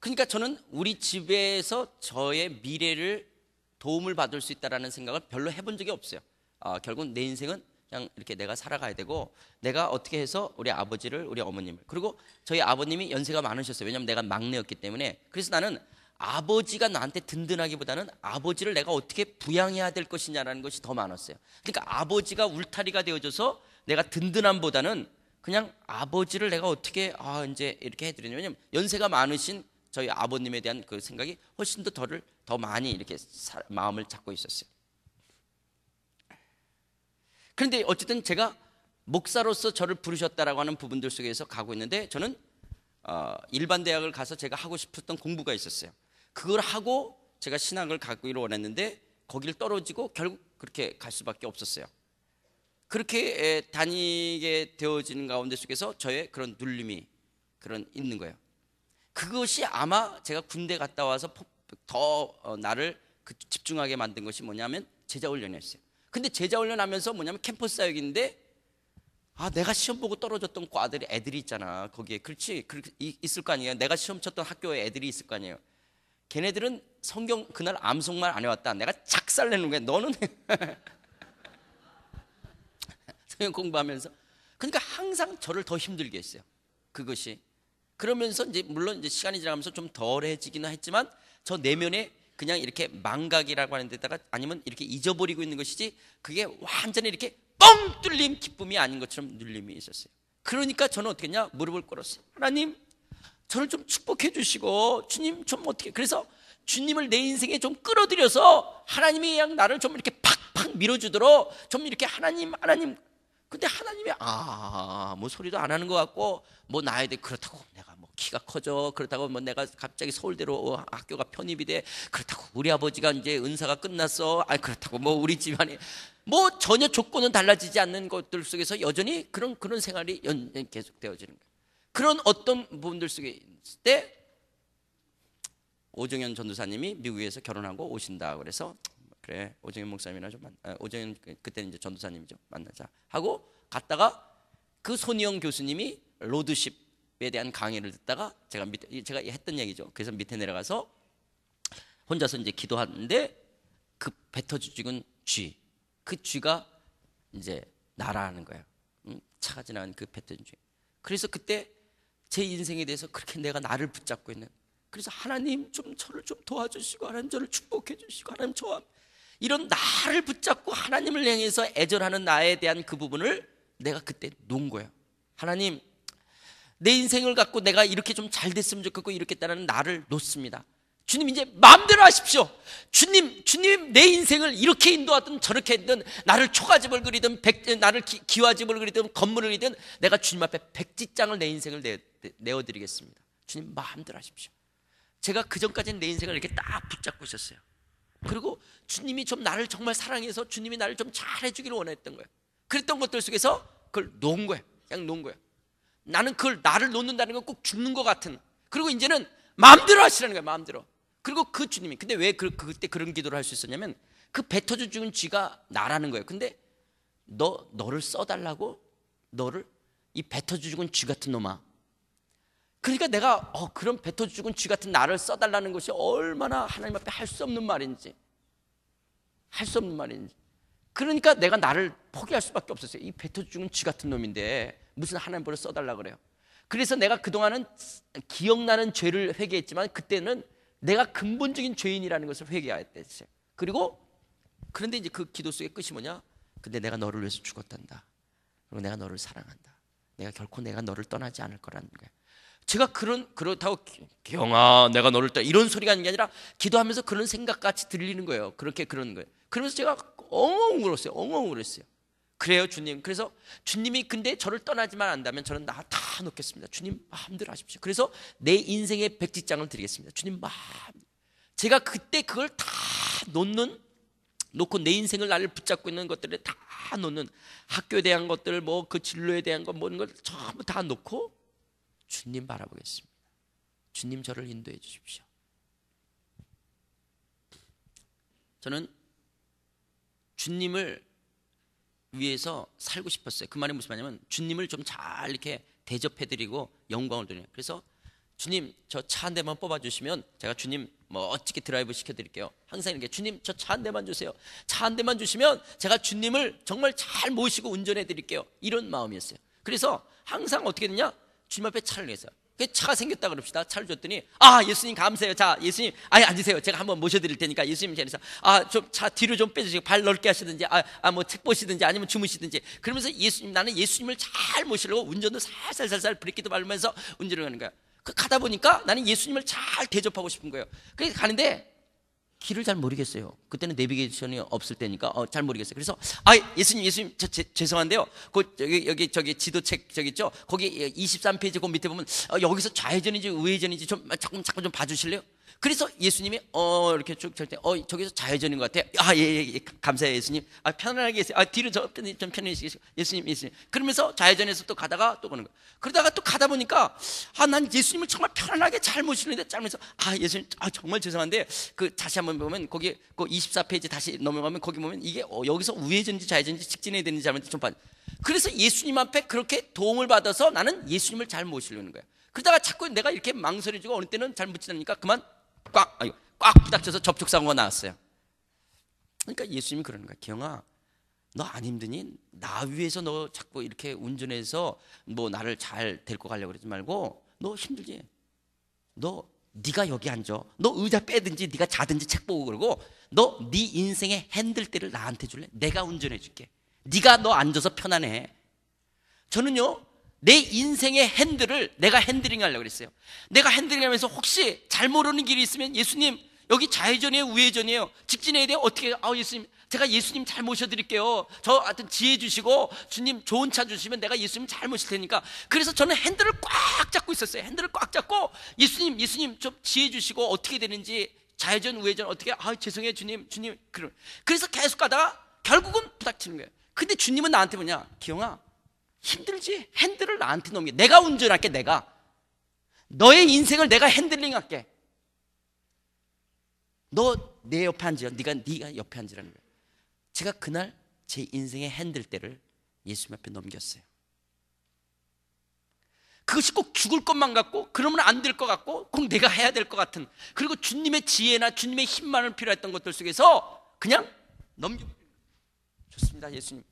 그러니까 저는 우리 집에서 저의 미래를 도움을 받을 수 있다라는 생각을 별로 해본 적이 없어요. 아, 결국 내 인생은 그냥 이렇게 내가 살아가야 되고 내가 어떻게 해서 우리 아버지를 우리 어머님을 그리고 저희 아버님이 연세가 많으셨어요. 왜냐하면 내가 막내였기 때문에 그래서 나는 아버지가 나한테 든든하기보다는 아버지를 내가 어떻게 부양해야 될 것이냐라는 것이 더 많았어요. 그러니까 아버지가 울타리가 되어줘서 내가 든든함보다는 그냥 아버지를 내가 어떻게 아 이제 이렇게 해드리냐 왜냐면 연세가 많으신 저희 아버님에 대한 그 생각이 훨씬 더 덜을 더 많이 이렇게 사, 마음을 잡고 있었어요. 그런데 어쨌든 제가 목사로서 저를 부르셨다라고 하는 부분들 속에서 가고 있는데 저는 어, 일반 대학을 가서 제가 하고 싶었던 공부가 있었어요. 그걸 하고 제가 신학을 갖기로 원했는데 거기를 떨어지고 결국 그렇게 갈 수밖에 없었어요. 그렇게 다니게 되어지는 가운데 속에서 저의 그런 눌림이 그런 있는 거예요. 그것이 아마 제가 군대 갔다 와서 더 어, 나를 그 집중하게 만든 것이 뭐냐면 제자 훈련이었어요. 근데 제자 훈련하면서 뭐냐면 캠퍼스 사역인데 아 내가 시험 보고 떨어졌던 과들이 애들이 있잖아 거기에 그렇지 그렇게 있을 거 아니에요. 내가 시험 쳤던 학교에 애들이 있을 거 아니에요. 걔네들은 성경 그날 암송만 안 해왔다. 내가 작살 내는 거야. 너는 <laughs> 성경 공부하면서 그러니까 항상 저를 더 힘들게 했어요. 그것이 그러면서 이제 물론 이제 시간이 지나면서 좀 덜해지기는 했지만 저 내면에 그냥 이렇게 망각이라고 하는 데다가 아니면 이렇게 잊어버리고 있는 것이지 그게 완전히 이렇게 뻥 뚫린 기쁨이 아닌 것처럼 눌림이 있었어요. 그러니까 저는 어떻게 했냐 무릎을 꿇었어요. 하나님 저를 좀 축복해 주시고 주님 좀 어떻게 그래서 주님을 내 인생에 좀 끌어들여서 하나님의 양 나를 좀 이렇게 팍팍 밀어주도록 좀 이렇게 하나님 하나님 근데 하나님이 아 뭐 소리도 안 하는 것 같고 뭐 나에 대해 그렇다고 내가 뭐 키가 커져 그렇다고 뭐 내가 갑자기 서울대로 어, 학교가 편입이 돼 그렇다고 우리 아버지가 이제 은사가 끝났어 아 그렇다고 뭐 우리 집안에 뭐 전혀 조건은 달라지지 않는 것들 속에서 여전히 그런 그런 생활이 연, 연, 계속되어지는 거예요. 그런 어떤 부분들 속에 있을 때 오정현 전도사님이 미국에서 결혼하고 오신다 그래서 그래 오정현 목사님이나 좀 만, 아, 오정현 그, 그때는 이제 전도사님이죠 만나자 하고 갔다가 그 손희영 교수님이 로드십에 대한 강의를 듣다가 제가 밑에 제가 했던 얘기죠 그래서 밑에 내려가서 혼자서 이제 기도하는데 그 뱉어주 죽은 쥐 그 쥐가 이제 나라하는 거예요 음, 차가 지나간 그 뱉어준 쥐 그래서 그때 제 인생에 대해서 그렇게 내가 나를 붙잡고 있는 그래서 하나님 좀 저를 좀 도와주시고 하나님 저를 축복해 주시고 하나님 저와 이런 나를 붙잡고 하나님을 향해서 애절하는 나에 대한 그 부분을 내가 그때 놓은 거예요. 하나님 내 인생을 갖고 내가 이렇게 좀 잘 됐으면 좋겠고 이렇겠다는 나를 놓습니다. 주님 이제 마음대로 하십시오. 주님, 주님 내 인생을 이렇게 인도하든 저렇게 했든 나를 초가집을 그리든 백, 나를 기, 와집을 그리든 건물을 그리든 내가 주님 앞에 백지장을 내 인생을 내, 내어드리겠습니다. 주님 마음대로 하십시오. 제가 그 전까지는 내 인생을 이렇게 딱 붙잡고 있었어요. 그리고 주님이 좀 나를 정말 사랑해서 주님이 나를 좀 잘해주기를 원했던 거예요. 그랬던 것들 속에서 그걸 놓은 거예요. 그냥 놓은 거예요. 나는 그걸 나를 놓는다는 건 꼭 죽는 것 같은. 그리고 이제는 마음대로 하시라는 거예요. 마음대로. 그리고 그 주님이 근데 왜 그, 그 그때 그런 기도를 할 수 있었냐면 그 뱉어져 죽은 쥐가 나라는 거예요. 근데 너 너를 써달라고 너를 이 뱉어져 죽은 쥐 같은 놈아 그러니까 내가 어, 그런 뱉어 죽은 쥐 같은 나를 써달라는 것이 얼마나 하나님 앞에 할 수 없는 말인지 할 수 없는 말인지 그러니까 내가 나를 포기할 수밖에 없었어요. 이 뱉어 죽은 쥐 같은 놈인데 무슨 하나님 보러 써달라 그래요. 그래서 내가 그동안은 기억나는 죄를 회개했지만 그때는 내가 근본적인 죄인이라는 것을 회개하였대요 그리고 그런데 이제 그 기도 속의 끝이 뭐냐? 근데 내가 너를 위해서 죽었단다. 그리고 내가 너를 사랑한다. 내가 결코 내가 너를 떠나지 않을 거라는 거야. 제가 그런 그렇다고 경아 내가 너를 떠 이런 소리가 아닌 게 아니라 기도하면서 그런 생각 같이 들리는 거예요. 그렇게 그런 거예요. 그러면서 제가 엉엉 울었어요. 엉엉 울었어요. 그래요, 주님. 그래서 주님이 근데 저를 떠나지만 안다면 저는 나 다 놓겠습니다. 주님 마음대로 하십시오. 그래서 내 인생의 백지장을 드리겠습니다. 주님 마음. 제가 그때 그걸 다 놓는 놓고 내 인생을 나를 붙잡고 있는 것들을 다 놓는 학교에 대한 것들 뭐 그 진로에 대한 것 모든 걸 전부 다 놓고 주님 바라보겠습니다. 주님 저를 인도해 주십시오. 저는 주님을 위해서 살고 싶었어요. 그 말이 무슨 말이냐면 주님을 좀 잘 이렇게 대접해드리고 영광을 드려요. 그래서 주님 저 차 한 대만 뽑아주시면 제가 주님 뭐 어떻게 드라이브 시켜드릴게요. 항상 이렇게 주님 저 차 한 대만 주세요. 차 한 대만 주시면 제가 주님을 정말 잘 모시고 운전해드릴게요. 이런 마음이었어요. 그래서 항상 어떻게 되냐 주님 앞에 차를 내어요그 차가 생겼다 그럽시다. 차를 줬더니 아 예수님 감사해요. 자 예수님 아예 앉으세요. 제가 한번 모셔드릴 테니까 예수님 자리에서 아좀 차 뒤로 좀 빼주시고 발 넓게 하시든지 아뭐책 아, 보시든지 아니면 주무시든지 그러면서 예수님 나는 예수님을 잘 모시려고 운전도 살살 살살 브레기도 밟으면서 운전을 하는 거예요그 가다 보니까 나는 예수님을 잘 대접하고 싶은 거예요. 그래서 가는데 길을 잘 모르겠어요. 그때는 내비게이션이 없을 때니까 어, 잘 모르겠어요. 그래서 아 예수님 예수님 저, 제, 죄송한데요. 그 여기 여기 저기 지도책 저기 있죠. 거기 23페이지 그 밑에 보면 어, 여기서 좌회전인지 우회전인지 좀 조금 아, 잠깐 좀 봐주실래요? 그래서 예수님이 어 이렇게 쭉절대어 저기서 좌회전인 것 같아요. 아예 예, 예, 예 감사해요 예수님. 아 편안하게 해세요아 뒤로 저좀 편히 해주세요 예수님 예수님. 그러면서 좌회전해서 또 가다가 또보는 거예요. 그러다가 또 가다 보니까 아 난 예수님을 정말 편안하게 잘 모시는데 짧으면서 아 예수님 아 정말 죄송한데 그 다시 한번 보면 거기 그 24페이지 다시 넘어가면 거기 보면 이게 어, 여기서 우회전인지 좌회전인지 직진해야 되는지 잘못해 좀 봐. 그래서 예수님 앞에 그렇게 도움을 받아서 나는 예수님을 잘 모시려는 거예요. 그러다가 자꾸 내가 이렇게 망설여지고 어느 때는 잘 못 지나니까 그만 꽉, 아니, 꽉 부닥쳐서 접촉사고가 나왔어요. 그러니까 예수님이 그러는 거야. 경아, 너 안 힘드니? 나 위해서 너 자꾸 이렇게 운전해서 뭐 나를 잘 데리고 가려고 그러지 말고 너 힘들지? 너 네가 여기 앉아. 너 의자 빼든지 네가 자든지 책 보고 그러고 너 네 인생의 핸들대를 나한테 줄래? 내가 운전해 줄게. 네가 너 앉아서 편안해. 저는요. 내 인생의 핸들을 내가 핸들링 하려고 그랬어요. 내가 핸들링 하면서 혹시 잘 모르는 길이 있으면 예수님, 여기 좌회전이에요, 우회전이에요. 직진해야 돼요? 어떻게, 아우 예수님, 제가 예수님 잘 모셔드릴게요. 저 하여튼 지혜 주시고, 주님 좋은 차 주시면 내가 예수님 잘 모실 테니까. 그래서 저는 핸들을 꽉 잡고 있었어요. 핸들을 꽉 잡고, 예수님, 예수님 좀 지혜 주시고, 어떻게 되는지, 좌회전, 우회전, 어떻게, 아, 죄송해요, 주님, 주님. 그런. 그래서 계속 가다가 결국은 부닥치는 거예요. 근데 주님은 나한테 뭐냐? 기영아, 힘들지. 핸들을 나한테 넘겨. 내가 운전할게, 내가. 너의 인생을 내가 핸들링할게. 너 내 옆에 앉으라. 네가 네가 옆에 앉으라는 거예요. 제가 그날 제 인생의 핸들대를 예수님 앞에 넘겼어요. 그것이 꼭 죽을 것만 같고 그러면 안 될 것 같고 꼭 내가 해야 될 것 같은 그리고 주님의 지혜나 주님의 힘만을 필요했던 것들 속에서 그냥 넘겨 좋습니다 예수님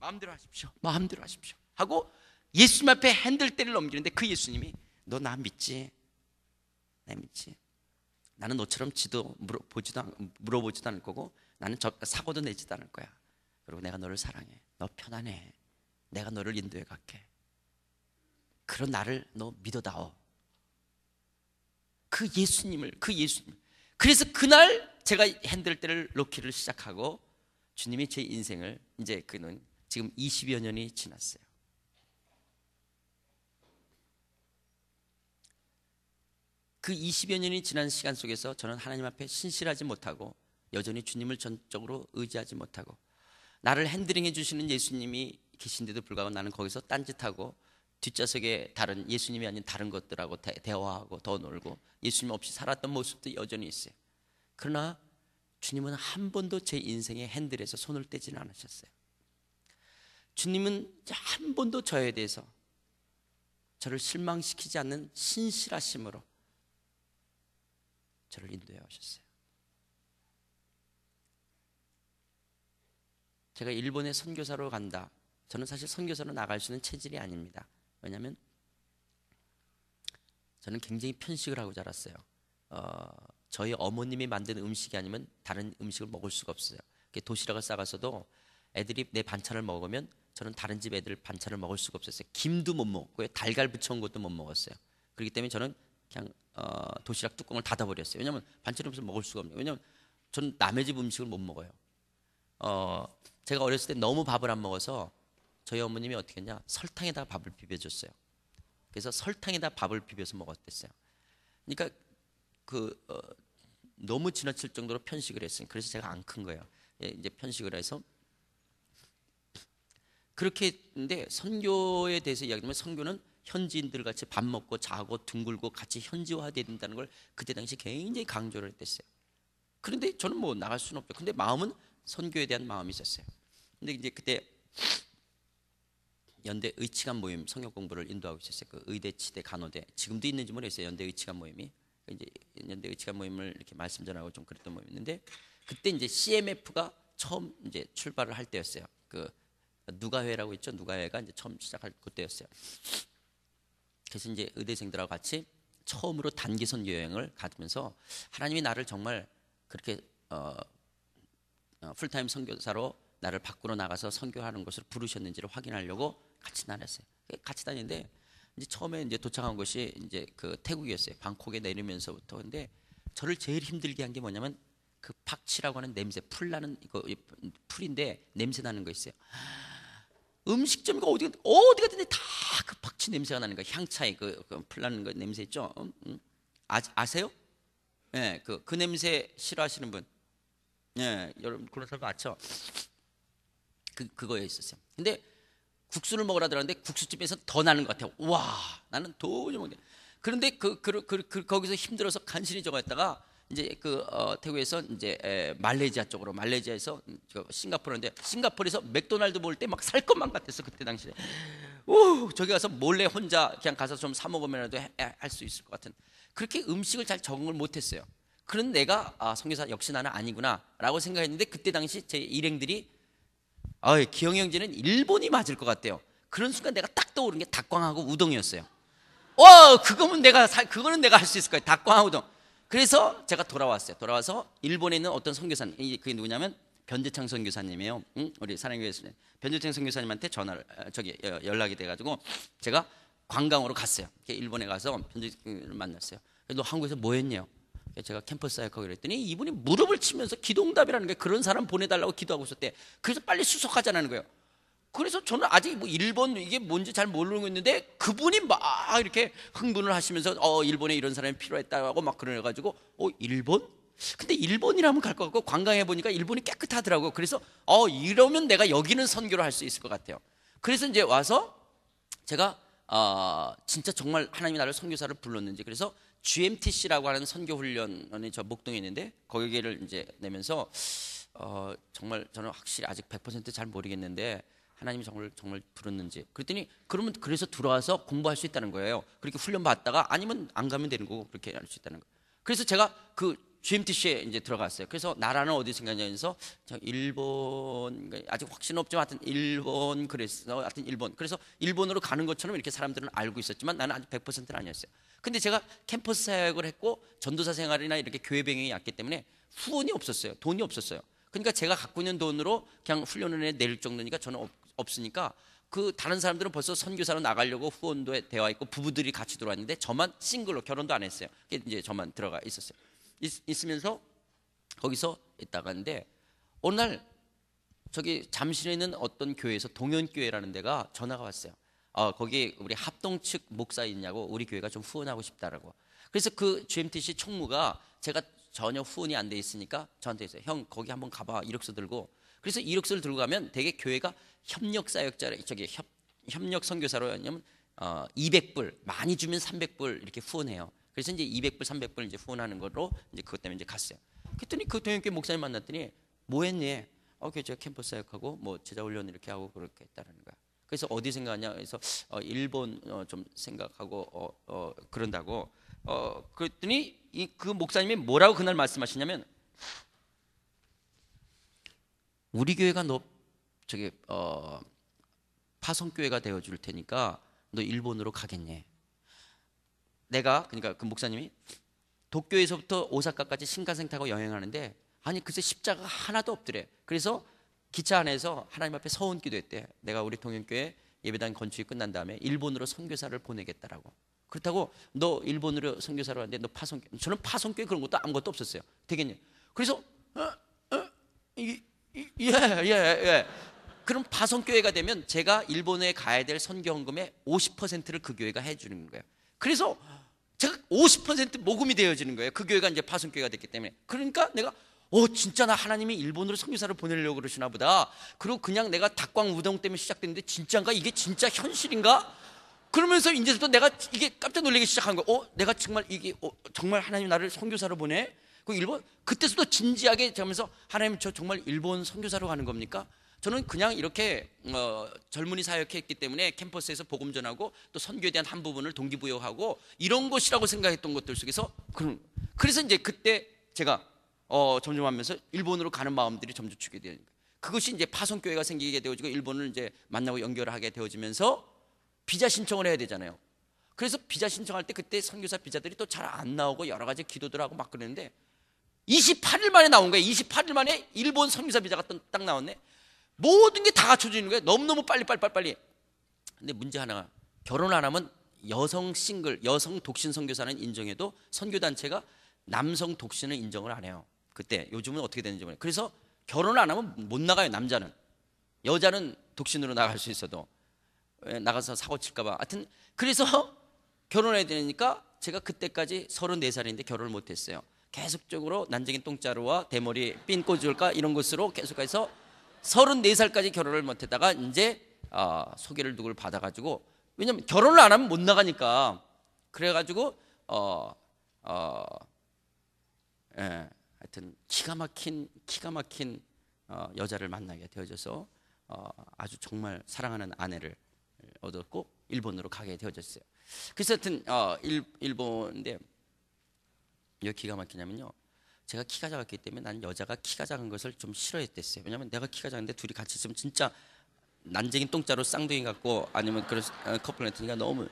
마음대로 하십시오. 마음대로 하십시오. 하고 예수님 앞에 핸들대를 넘기는데 그 예수님이 너 나 믿지? 나 믿지? 나는 너처럼 지도 물어보지도 않, 물어보지도 않을 거고 나는 저, 사고도 내지도 않을 거야. 그리고 내가 너를 사랑해. 너 편안해. 내가 너를 인도해 갈게. 그런 나를 너 믿어다오. 그 예수님을 그 예수님. 그래서 그날 제가 핸들대를 놓기를 시작하고 주님이 제 인생을 이제 그는 지금 20여 년이 지났어요. 그 20여 년이 지난 시간 속에서 저는 하나님 앞에 신실하지 못하고 여전히 주님을 전적으로 의지하지 못하고 나를 핸드링해 주시는 예수님이 계신데도 불구하고 나는 거기서 딴짓하고 뒷좌석에 다른 예수님이 아닌 다른 것들하고 대화하고 더 놀고 예수님 없이 살았던 모습도 여전히 있어요. 그러나 주님은 한 번도 제 인생의 핸들에서 손을 떼지는 않으셨어요. 주님은 한 번도 저에 대해서 저를 실망시키지 않는 신실하심으로 저를 인도해 오셨어요. 제가 일본에 선교사로 간다. 저는 사실 선교사로 나갈 수 있는 체질이 아닙니다. 왜냐하면 저는 굉장히 편식을 하고 자랐어요. 어, 저희 어머님이 만든 음식이 아니면 다른 음식을 먹을 수가 없어요. 도시락을 싸가서도 애들이 내 반찬을 먹으면 저는 다른 집 애들 반찬을 먹을 수가 없었어요. 김도 못 먹고요. 달걀 부쳐온 것도 못 먹었어요. 그렇기 때문에 저는 그냥 어, 도시락 뚜껑을 닫아버렸어요. 왜냐하면 반찬없으면 먹을 수가 없네요. 왜냐하면 저는 남의 집 음식을 못 먹어요. 어, 제가 어렸을 때 너무 밥을 안 먹어서 저희 어머님이 어떻게 했냐 설탕에다 밥을 비벼줬어요. 그래서 설탕에다 밥을 비벼서 먹었댔어요. 그러니까 그 어, 너무 지나칠 정도로 편식을 했어요. 그래서 제가 안 큰 거예요. 예, 이제 편식을 해서 그렇게 했는데 선교에 대해서 이야기하면 선교는 현지인들 같이 밥 먹고 자고 둥글고 같이 현지화돼야 된다는 걸 그때 당시 굉장히 강조를 했댔어요. 그런데 저는 뭐 나갈 수는 없죠. 근데 마음은 선교에 대한 마음이 있었어요. 근데 이제 그때 연대 의치관 모임 성역 공부를 인도하고 있었어요. 그 의대, 치대, 간호대 지금도 있는지 모르겠어요. 연대 의치관 모임이 그 이제 연대 의치관 모임을 이렇게 말씀 전하고 좀 그랬던 모임인데 그때 이제 CMF가 처음 이제 출발을 할 때였어요. 그 누가회라고 했죠 누가회가 이제 처음 시작할 그때였어요. 그래서 이제 의대생들하고 같이 처음으로 단기선 여행을 가면서 하나님이 나를 정말 그렇게 어, 어, 풀타임 선교사로 나를 밖으로 나가서 선교하는 것을 부르셨는지를 확인하려고 같이 다녔어요. 같이 다니는데 이제 처음에 이제 도착한 곳이 이제 그 태국이었어요. 방콕에 내리면서부터 근데 저를 제일 힘들게 한 게 뭐냐면 그 박치라고 하는 냄새 풀 나는 그 이거 풀인데 냄새 나는 거 있어요. 음식점이고 어디 어디 가든지 다그 박치 냄새가 나는 거 향차에 그, 그 풀나는 거 냄새 있죠. 음? 음? 아, 세요 예, 네, 그, 그 냄새 싫어하시는 분, 예, 네, 여러분 그런 사람 많죠. 그 그거에 있었어요. 근데 국수를 먹으라 들었는데 국수집에서 더 나는 것 같아요. 와, 나는 도저히 먹 못. 그런데 그, 그, 그, 그 거기서 힘들어서 간신히 저거 했다가 이제 그 어, 태국에서 이제 에, 말레이시아 쪽으로 말레이시아에서 싱가포르인데 싱가포르에서 맥도날드 볼 때 막 살 것만 같았어 그때 당시에. 오 저기 가서 몰래 혼자 그냥 가서 좀 사 먹으면라도 할 수 있을 것 같은 그렇게 음식을 잘 적응을 못했어요. 그런 내가 아, 성교사 역시 나는 아니구나라고 생각했는데 그때 당시 제 일행들이 아, 기영 형제는 일본이 맞을 것 같대요. 그런 순간 내가 딱 떠오른 게 닭광하고 우동이었어요. 와, 그거면 내가 그거는 내가 할 수 있을 거야. 닭광하고 우동. 그래서 제가 돌아왔어요. 돌아와서 일본에 있는 어떤 선교사님, 그게 누구냐면 변재창 선교사님이에요. 응? 우리 사랑교회 수님 변재창 선교사님한테 전화를 아, 저기 연락이 돼가지고 제가 관광으로 갔어요. 일본에 가서 변재창을 만났어요. 너 한국에서 뭐했냐? 제가 캠퍼스 사역하고 그랬더니 이분이 무릎을 치면서 기동답이라는 게 그런 사람 보내달라고 기도하고 있었대. 그래서 빨리 수속하자는 거예요. 그래서 저는 아직 뭐 일본 이게 뭔지 잘 모르겠는데 그분이 막 이렇게 흥분을 하시면서 어 일본에 이런 사람이 필요했다고 막 그래가지고 어 일본? 근데 일본이라면 갈 것 같고 관광해 보니까 일본이 깨끗하더라고요. 그래서 어 이러면 내가 여기는 선교를 할 수 있을 것 같아요. 그래서 이제 와서 제가 어, 진짜 정말 하나님이 나를 선교사를 불렀는지 그래서 GMTC라고 하는 선교 훈련원이 저 목동에 있는데 거기를 이제 내면서 어, 정말 저는 확실히 아직 100%잘 모르겠는데 하나님이 정말 정말 부르는지 그랬더니 그러면 그래서 들어와서 공부할 수 있다는 거예요. 그렇게 훈련 받다가 아니면 안 가면 되는 거고 그렇게 할 수 있다는 거. 예요 그래서 제가 그 GMTC에 이제 들어갔어요. 그래서 나라는 어디서 생겼냐면서 일본 그러니까 아직 확신 없지만 하여튼 일본 그랬어. 하여튼 일본. 그래서 일본으로 가는 것처럼 이렇게 사람들은 알고 있었지만 나는 아직 100%는 아니었어요. 근데 제가 캠퍼스 사역을 했고 전도사 생활이나 이렇게 교회 병행이 약기 때문에 후원이 없었어요. 돈이 없었어요. 그러니까 제가 갖고 있는 돈으로 그냥 훈련원에 낼 정도니까 저는 없으니까 그 다른 사람들은 벌써 선교사로 나가려고 후원도 되어 있고 부부들이 같이 들어왔는데 저만 싱글로 결혼도 안 했어요. 그게 이제 저만 들어가 있었어요. 있, 으면서 거기서 있다가는데 어느 날 저기 잠실에 있는 어떤 교회에서 동연교회라는 데가 전화가 왔어요. 어, 거기 우리 합동 측 목사 있냐고 우리 교회가 좀 후원하고 싶다라고. 그래서 그 GMTC 총무가 제가 전혀 후원이 안 돼 있으니까 저한테 있어요. 형 거기 한번 가봐 이력서 들고 그래서 이력서를 들고 가면 대개 교회가 협력 사역자를 저기 협, 협력 선교사로 하냐면 어, 200불 많이 주면 300불 이렇게 후원해요. 그래서 이제 200불 300불 이제 후원하는 걸로 이제 그것 때문에 이제 갔어요. 그랬더니 그 동양교 목사님 만났더니 뭐 했니? 어, 그 제가 캠퍼스 사역하고 뭐 제자 훈련 이렇게 하고 그렇게 했다라는 거야. 그래서 어디 생각하냐? 그래서 어, 일본 어, 좀 생각하고 어, 어, 그런다고. 어, 그랬더니 이, 그 목사님이 뭐라고 그날 말씀하시냐면 우리 교회가 너 저기 어 파송 교회가 되어 줄 테니까 너 일본으로 가겠네 내가 그러니까 그 목사님이 도쿄에서부터 오사카까지 신간생 타고 여행하는데 아니 글쎄 십자가 하나도 없더래. 그래서 기차 안에서 하나님 앞에 서원 기도했대. 내가 우리 동영교회 예배당 건축이 끝난 다음에 일본으로 선교사를 보내겠다라고. 그렇다고 너 일본으로 선교사로 왔는데 너파송 저는 파송교회 그런 것도 아무것도 없었어요. 되겠냐? 그래서 어, 어, 이게 예, 예, 예. 그럼 파송교회가 되면 제가 일본에 가야 될 선교헌금의 50%를 그 교회가 해주는 거예요. 그래서 제가 50% 모금이 되어지는 거예요. 그 교회가 이제 파송교회가 됐기 때문에. 그러니까 내가 어 진짜 나 하나님이 일본으로 선교사를 보내려고 그러시나 보다. 그리고 그냥 내가 닭광 우동 때문에 시작됐는데 진짜인가? 이게 진짜 현실인가? 그러면서 이제부터 내가 이게 깜짝 놀라기 시작한 거예요. 어 내가 정말 이게 어, 정말 하나님 나를 선교사로 보내? 그 일본 그때서도 진지하게 하면서 하나님 저 정말 일본 선교사로 가는 겁니까? 저는 그냥 이렇게 어, 젊은이 사역했기 때문에 캠퍼스에서 복음 전하고 또 선교에 대한 한 부분을 동기부여하고 이런 것이라고 생각했던 것들 속에서 그런 그래서 이제 그때 제가 어, 점점하면서 일본으로 가는 마음들이 점점 주게 되는 거 그것이 이제 파송 교회가 생기게 되어지고 일본을 이제 만나고 연결하게 되어지면서 비자 신청을 해야 되잖아요. 그래서 비자 신청할 때 그때 선교사 비자들이 또 잘 안 나오고 여러 가지 기도들 하고 막 그러는데 28일 만에 나온 거야 28일 만에 일본 선교사 비자가 딱 나왔네. 모든 게 다갖춰져있는거야 너무너무 빨리 빨리 빨리 근데 문제 하나가 결혼 안 하면 여성 싱글, 여성 독신 선교사는 인정해도 선교 단체가 남성 독신을 인정을 안 해요. 그때 요즘은 어떻게 되는지 모르겠어요. 그래서 결혼안 하면 못 나가요, 남자는. 여자는 독신으로 나갈 수 있어도 예, 나가서 사고 칠까 봐. 하여튼 그래서 <laughs> 결혼해야 되니까 제가 그때까지 34살인데 결혼을 못 했어요. 계속적으로 난쟁이 똥자루와 대머리 핀 꼬줄까 이런 것으로 계속해서 34살까지 결혼을 못했다가 이제 어, 소개를 누굴 받아가지고 왜냐면 결혼을 안 하면 못 나가니까 그래가지고 어, 어, 예, 하여튼 기가 막힌 기가 막힌 어, 여자를 만나게 되어져서 어, 아주 정말 사랑하는 아내를 얻었고 일본으로 가게 되어졌어요. 그래서 하여튼 어, 일, 일본인데 왜 기가 막히냐면요. 제가 키가 작았기 때문에 나는 여자가 키가 작은 것을 좀 싫어했댔어요. 왜냐면 내가 키가 작은데 둘이 같이 있으면 진짜 난쟁이 똥자로 쌍둥이 같고 아니면 그런 어, 커플 같트니까 너무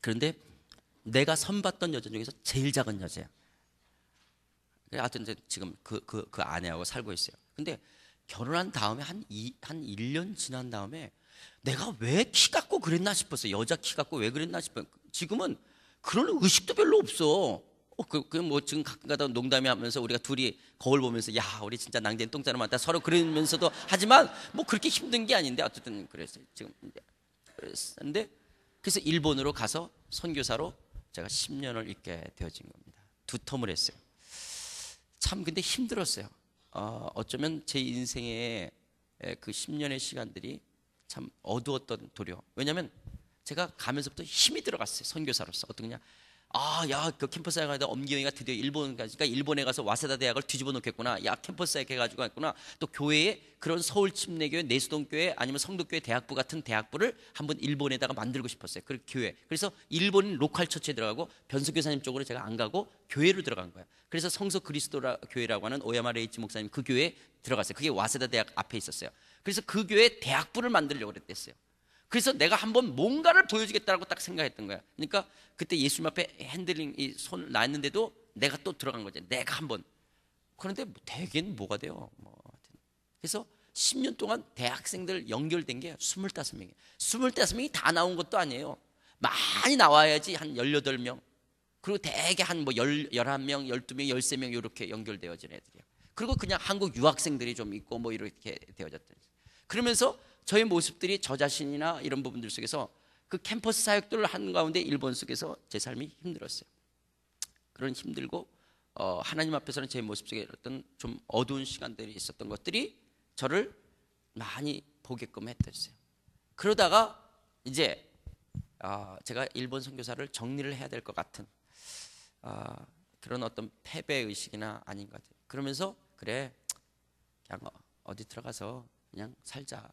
그런데 내가 선봤던 여자 중에서 제일 작은 여자야. 하여튼 지금 그, 그, 그 아내하고 살고 있어요. 근데 결혼한 다음에 한, 이, 한 1년 지난 다음에 내가 왜 키 갖고 그랬나 싶었어요. 여자 키 갖고 왜 그랬나 싶어요. 지금은 그런 의식도 별로 없어. 어, 그, 그, 뭐, 지금 가끔 가다 농담이 하면서 우리가 둘이 거울 보면서, 야, 우리 진짜 낭자는 똥자는 많다. 서로 그러면서도, 하지만, 뭐, 그렇게 힘든 게 아닌데, 어쨌든, 그래서 지금, 그랬는데, 그래서 일본으로 가서 선교사로 제가 10년을 있게 되어진 겁니다. 두 텀을 했어요. 참, 근데 힘들었어요. 어, 어쩌면 제 인생의 그 10년의 시간들이 참 어두웠던 도려. 왜냐면, 제가 가면서부터 힘이 들어갔어요. 선교사로서. 어떤 그냥 아, 야, 그 캠퍼스에 가다 엄기영이가 드디어 일본가니까 그러니까 일본에 가서 와세다 대학을 뒤집어 놓겠구나. 야, 캠퍼스에 가가지고 갔구나. 또 교회에 그런 서울 침례교회, 내수동교회 아니면 성덕교회 대학부 같은 대학부를 한번 일본에다가 만들고 싶었어요. 그 교회. 그래서 일본 로컬 처치에 들어가고 변수교사님 쪽으로 제가 안 가고 교회로 들어간 거예요. 그래서 성서 그리스도라 교회라고 하는 오야마 레이치 목사님 그 교회에 들어갔어요. 그게 와세다 대학 앞에 있었어요. 그래서 그 교회 대학부를 만들려고 그랬댔어요. 그래서 내가 한번 뭔가를 보여주겠다고딱 생각했던 거야. 그러니까 그때 예수님 앞에 핸들링 이 손을 놨는데도 내가 또 들어간 거지. 내가 한번. 그런데 뭐 대개는 뭐가 돼요? 뭐 그래서 10년 동안 대학생들 연결된 게 25명이에요. 25명이 다 나온 것도 아니에요. 많이 나와야지 한 18명. 그리고 대개 한뭐 11명, 12명, 13명 이렇게 연결되어진 애들이에요. 그리고 그냥 한국 유학생들이 좀 있고 뭐 이렇게 되어졌던. 그러면서 저의 모습들이 저 자신이나 이런 부분들 속에서 그 캠퍼스 사역들을 한 가운데 일본 속에서 제 삶이 힘들었어요. 그런 힘들고 어, 하나님 앞에서는 제 모습 속에 어떤 좀 어두운 시간들이 있었던 것들이 저를 많이 보게끔 했었어요. 그러다가 이제 어, 제가 일본 선교사를 정리를 해야 될 것 같은 어, 그런 어떤 패배 의식이나 아닌 것 같아요. 그러면서 그래 그냥 어디 들어가서 그냥 살자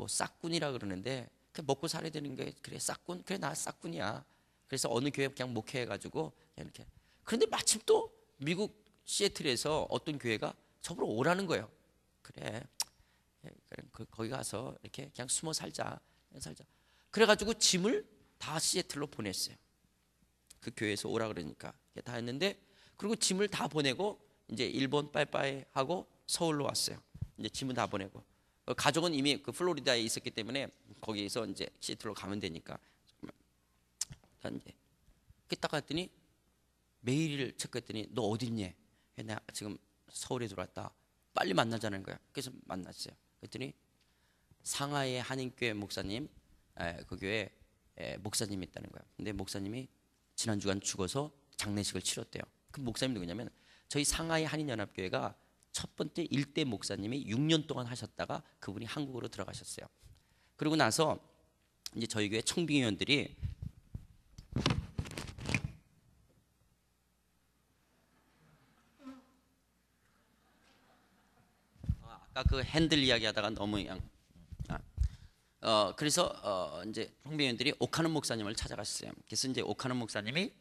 뭐 싹군이라 그러는데 그냥 먹고 살아야 되는 게 그래 싹군 그래 나 싹군이야. 그래서 어느 교회 그냥 목회해 가지고 그냥 이렇게 그런데 마침 또 미국 시애틀에서 어떤 교회가 저보러 오라는 거예요. 그래 예, 그 거기 가서 이렇게 그냥 숨어 살자 살자. 그래가지고 짐을 다 시애틀로 보냈어요. 그 교회에서 오라 그러니까 다 했는데 그리고 짐을 다 보내고 이제 일본 빠이빠이 하고 서울로 왔어요. 이제 짐은 다 보내고 어, 가족은 이미 그 플로리다에 있었기 때문에 거기에서 이제 시애틀로 가면 되니까 잠 이제 딱 갔더니 메일을 체크했더니 너 어디 있니? 내가 지금 서울에 들어왔다. 빨리 만나자는 거야. 그래서 만났어요. 그랬더니 상하이 한인교회 목사님 그 교회 목사님이 있다는 거야. 근데 목사님이 지난 주간 죽어서 장례식을 치렀대요. 그목사님 누구냐면 저희 상하이 한인연합교회가 첫 번째 일대 목사님이 6년 동안 하셨다가 그분이 한국으로 들어가셨어요. 그러고 나서 이제 저희 교회 청빙위원들이 아, 아까 그 핸들 이야기하다가 너무 양 아. 어 그래서 어 이제 청빙위원들이 오카는 목사님을 찾아갔어요. 그래서 이제 오카는 목사님이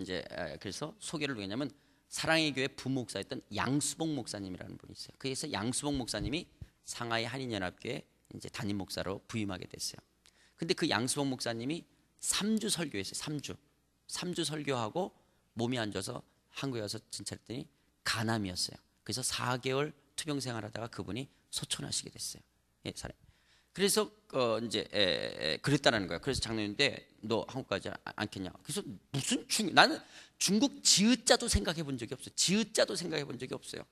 이제 그래서 소개를 왜냐면 사랑의 교회 부목사였던 양수봉 목사님이라는 분이 있어요. 그래서 양수봉 목사님이 상하이 한인연합교회 이제 담임 목사로 부임하게 됐어요. 근데 그 양수봉 목사님이 3주 설교했어요. 3주. 3주 설교하고 몸이 안 좋아서 한국에 와서 진찰했더니 간암이었어요. 그래서 4개월 투병 생활하다가 그분이 소천하시게 됐어요. 예, 사례 그래서 어 이제 에, 에, 그랬다라는 거예요 그래서 장로님인데 너 한국까지 않겠냐? 그래서 무슨 충 나는 중국 지읒자도 생각해 본 적이 없어요. 지읒자도 생각해 본 적이 없어요.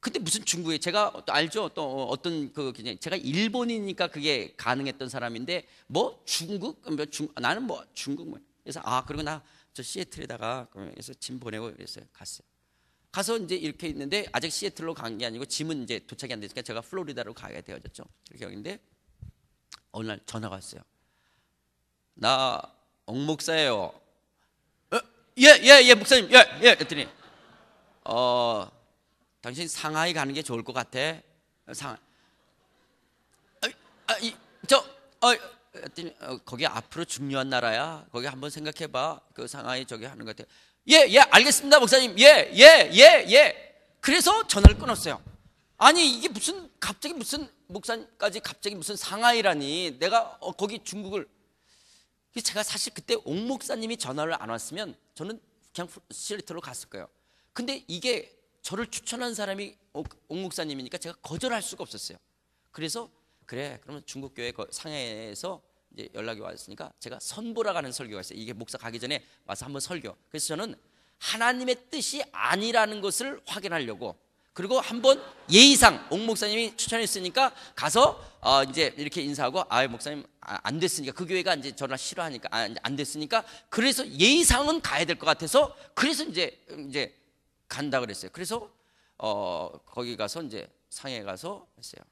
근데 무슨 중국에 제가 알죠? 또 어떤 그 그냥 제가 일본이니까 그게 가능했던 사람인데 뭐 중국 뭐 중, 나는 뭐 중국 뭐 그래서 아 그리고 나 저 시애틀에다가 그래서 짐 보내고 그래서 갔어요. 가서 이제 이렇게 있는데 아직 시애틀로 간 게 아니고 짐은 이제 도착이 안 되니까 제가 플로리다로 가게 되어졌죠. 그렇게 하는데 어느 날 전화가 왔어요. 나 엉목사예요. 예, 예, 예, 목사님, 예, 예. 그랬더니, 어, 당신 상하이 가는 게 좋을 것 같아. 상하 아, 이, 저, 어, 그더니 어, 거기 앞으로 중요한 나라야. 거기 한번 생각해 봐. 그 상하이 저기 하는 것 같아. 예, 예, 알겠습니다, 목사님. 예, 예, 예, 예. 그래서 전화를 끊었어요. 아니, 이게 무슨, 갑자기 무슨, 목사님까지 갑자기 무슨 상하이라니. 내가 어, 거기 중국을 제가 사실 그때 옥 목사님이 전화를 안 왔으면 저는 그냥 시리틀로 갔을 거예요. 근데 이게 저를 추천한 사람이 옥, 옥 목사님이니까 제가 거절할 수가 없었어요. 그래서 그래 그러면 중국 교회 상해에서 이제 연락이 왔으니까 제가 선보라가는 설교가 있어요. 이게 목사 가기 전에 와서 한번 설교. 그래서 저는 하나님의 뜻이 아니라는 것을 확인하려고 그리고 한 번 예의상 옥 목사님이 추천했으니까 가서 어 이제 이렇게 인사하고 아 목사님 아, 안 됐으니까 그 교회가 이제 전화 싫어하니까 아, 안 됐으니까 그래서 예의상은 가야 될 것 같아서 그래서 이제 음, 이제 간다 그랬어요. 그래서 어 거기 가서 이제 상해 가서 했어요.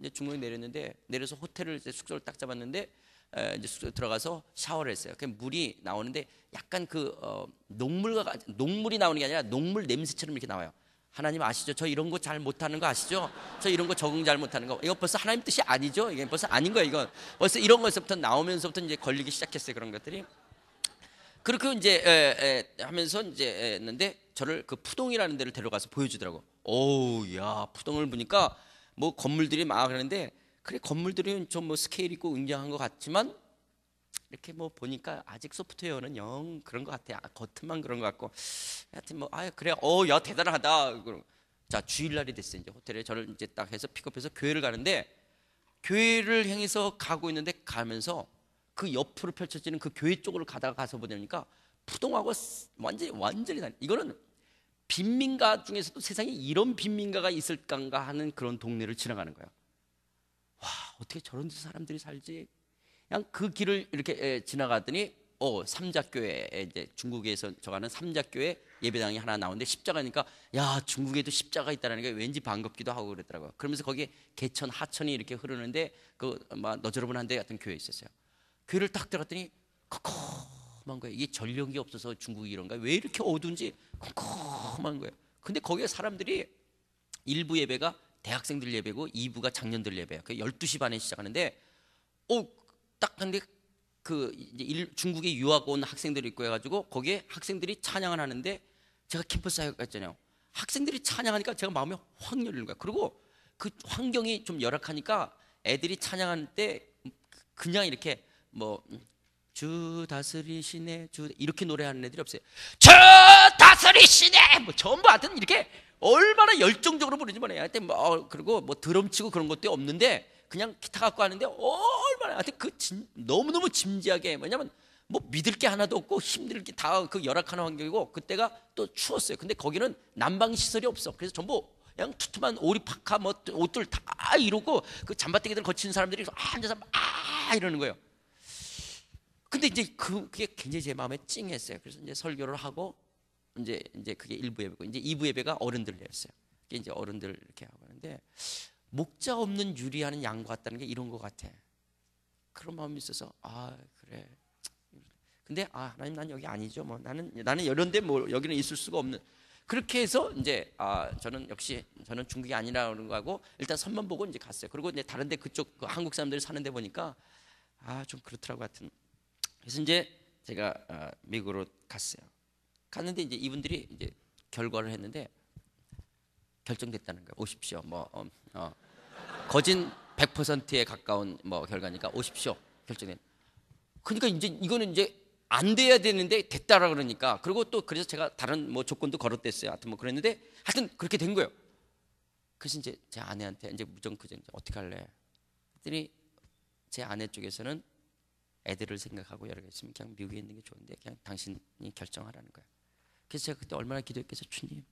이제 중국에 내렸는데 내려서 호텔을 이제 숙소를 딱 잡았는데 에, 이제 숙소에 들어가서 샤워를 했어요. 그 물이 나오는데 약간 그 어, 녹물과 녹물이 나오는 게 아니라 녹물 냄새처럼 이렇게 나와요. 하나님 아시죠? 저 이런 거 잘 못하는 거 아시죠? 저 이런 거 적응 잘 못하는 거. 이거 벌써 하나님 뜻이 아니죠? 이게 벌써 아닌 거예요, 이건. 벌써 이런 것에서부터 나오면서부터 이제 걸리기 시작했어요, 그런 것들이. 그렇게 이제 에, 에, 하면서 이제 했는데 저를 그 푸동이라는 데를 데려가서 보여주더라고. 오우, 야, 푸동을 보니까 뭐 건물들이 막 그러는데 그래 건물들은좀 뭐 스케일 있고 웅장한 것 같지만 이렇게 뭐 보니까 아직 소프트웨어는 영 그런 것 같아요. 아, 겉만 그런 것 같고. 하여튼 뭐, 아, 그래. 어, 야, 대단하다. 그럼. 자, 주일날이 됐어요. 이제 호텔에 저를 이제 딱 해서 픽업해서 교회를 가는데 교회를 향해서 가고 있는데 가면서 그 옆으로 펼쳐지는 그 교회 쪽으로 가다가 가서 보니까 부동하고 완전히 완전히 난 이거는 빈민가 중에서도 세상에 이런 빈민가가 있을까 하는 그런 동네를 지나가는 거야. 와 어떻게 저런 사람들이 살지 그냥 그 길을 이렇게 지나갔더니어 삼자교회 이제 중국에서 저가는 삼자교회 예배당이 하나 나오는데 십자가니까 야 중국에도 십자가 있다라는 게 왠지 반갑기도 하고 그랬더라고요. 그러면서 거기에 개천 하천이 이렇게 흐르는데 그막 뭐, 너저분한데 같은 교회 있었어요. 교회를 딱 들어갔더니 컴컴한 거예요. 이게 전력이 없어서 중국이 이런가 왜 이렇게 어두운지 컴컴한 거예요. 근데 거기에 사람들이 일부 예배가 대학생들 예배고 2부가 장년들 예배야. 그 12시 반에 시작하는데 어, 딱 근데 그 일, 중국에 유학 온 학생들이 있고 해가지고 거기에 학생들이 찬양을 하는데 제가 캠퍼스 하역 갔잖아요. 학생들이 찬양하니까 제가 마음이 확 열리는 거야. 그리고 그 환경이 좀 열악하니까 애들이 찬양할 때 그냥 이렇게 뭐 주 다스리시네 주 이렇게 노래하는 애들이 없어요. 주 다스리시네 뭐 전부 하여튼 이렇게 얼마나 열정적으로 부르지만 하여튼 뭐 어, 그리고 뭐 드럼 치고 그런 것도 없는데 그냥 기타 갖고 하는데 얼마나 하여튼 그 진, 너무너무 진지하게 뭐냐면뭐 믿을 게 하나도 없고 힘들게 다 그 열악한 환경이고 그때가 또 추웠어요. 근데 거기는 난방 시설이 없어. 그래서 전부 그냥 투툼한 오리 파카 뭐 옷들 다 이러고 그 잠바뜨기들 거친 사람들이 앉아서 막아 이러는 거예요. 근데 이제 그, 게 굉장히 제 마음에 찡했어요. 그래서 이제 설교를 하고 이제 이제 그게 일부 예배고 이제 이부 예배가 어른들 예배어요이 이제 어른들 이렇게 하고 하는데 목자 없는 유리하는 양과 같다는 게 이런 것 같아. 그런 마음이 있어서 아 그래. 근데 아 하나님 난 여기 아니죠. 뭐 나는 나는 이런데 뭐 여기는 있을 수가 없는. 그렇게 해서 이제 아 저는 역시 저는 중국이 아니라는 거하고 일단 선만 보고 이제 갔어요. 그리고 이제 다른데 그쪽 그 한국 사람들이 사는데 보니까 아 좀 그렇더라고 하여 그래서 이제 제가 아, 미국으로 갔어요. 갔는데 이제 이분들이 이제 결과를 했는데 결정됐다는 거예요. 오십시오. 뭐 어, 어. 거진 100%에 가까운 뭐 결과니까 오십시오. 결정된. 그러니까 이제 이거는 이제 안 돼야 되는데 됐다라 그러니까 그리고 또 그래서 제가 다른 뭐 조건도 걸었댔어요. 하여튼 뭐 그랬는데 하여튼 그렇게 된 거예요. 그래서 이제 제 아내한테 이제 무정 그정 어떻게 할래? 했더니 제 아내 쪽에서는 애들을 생각하고 여러 개 있으면 그냥 미국에 있는 게 좋은데 그냥 당신이 결정하라는 거야. 그래서 제가 그때 얼마나 기도했겠어요, 주님.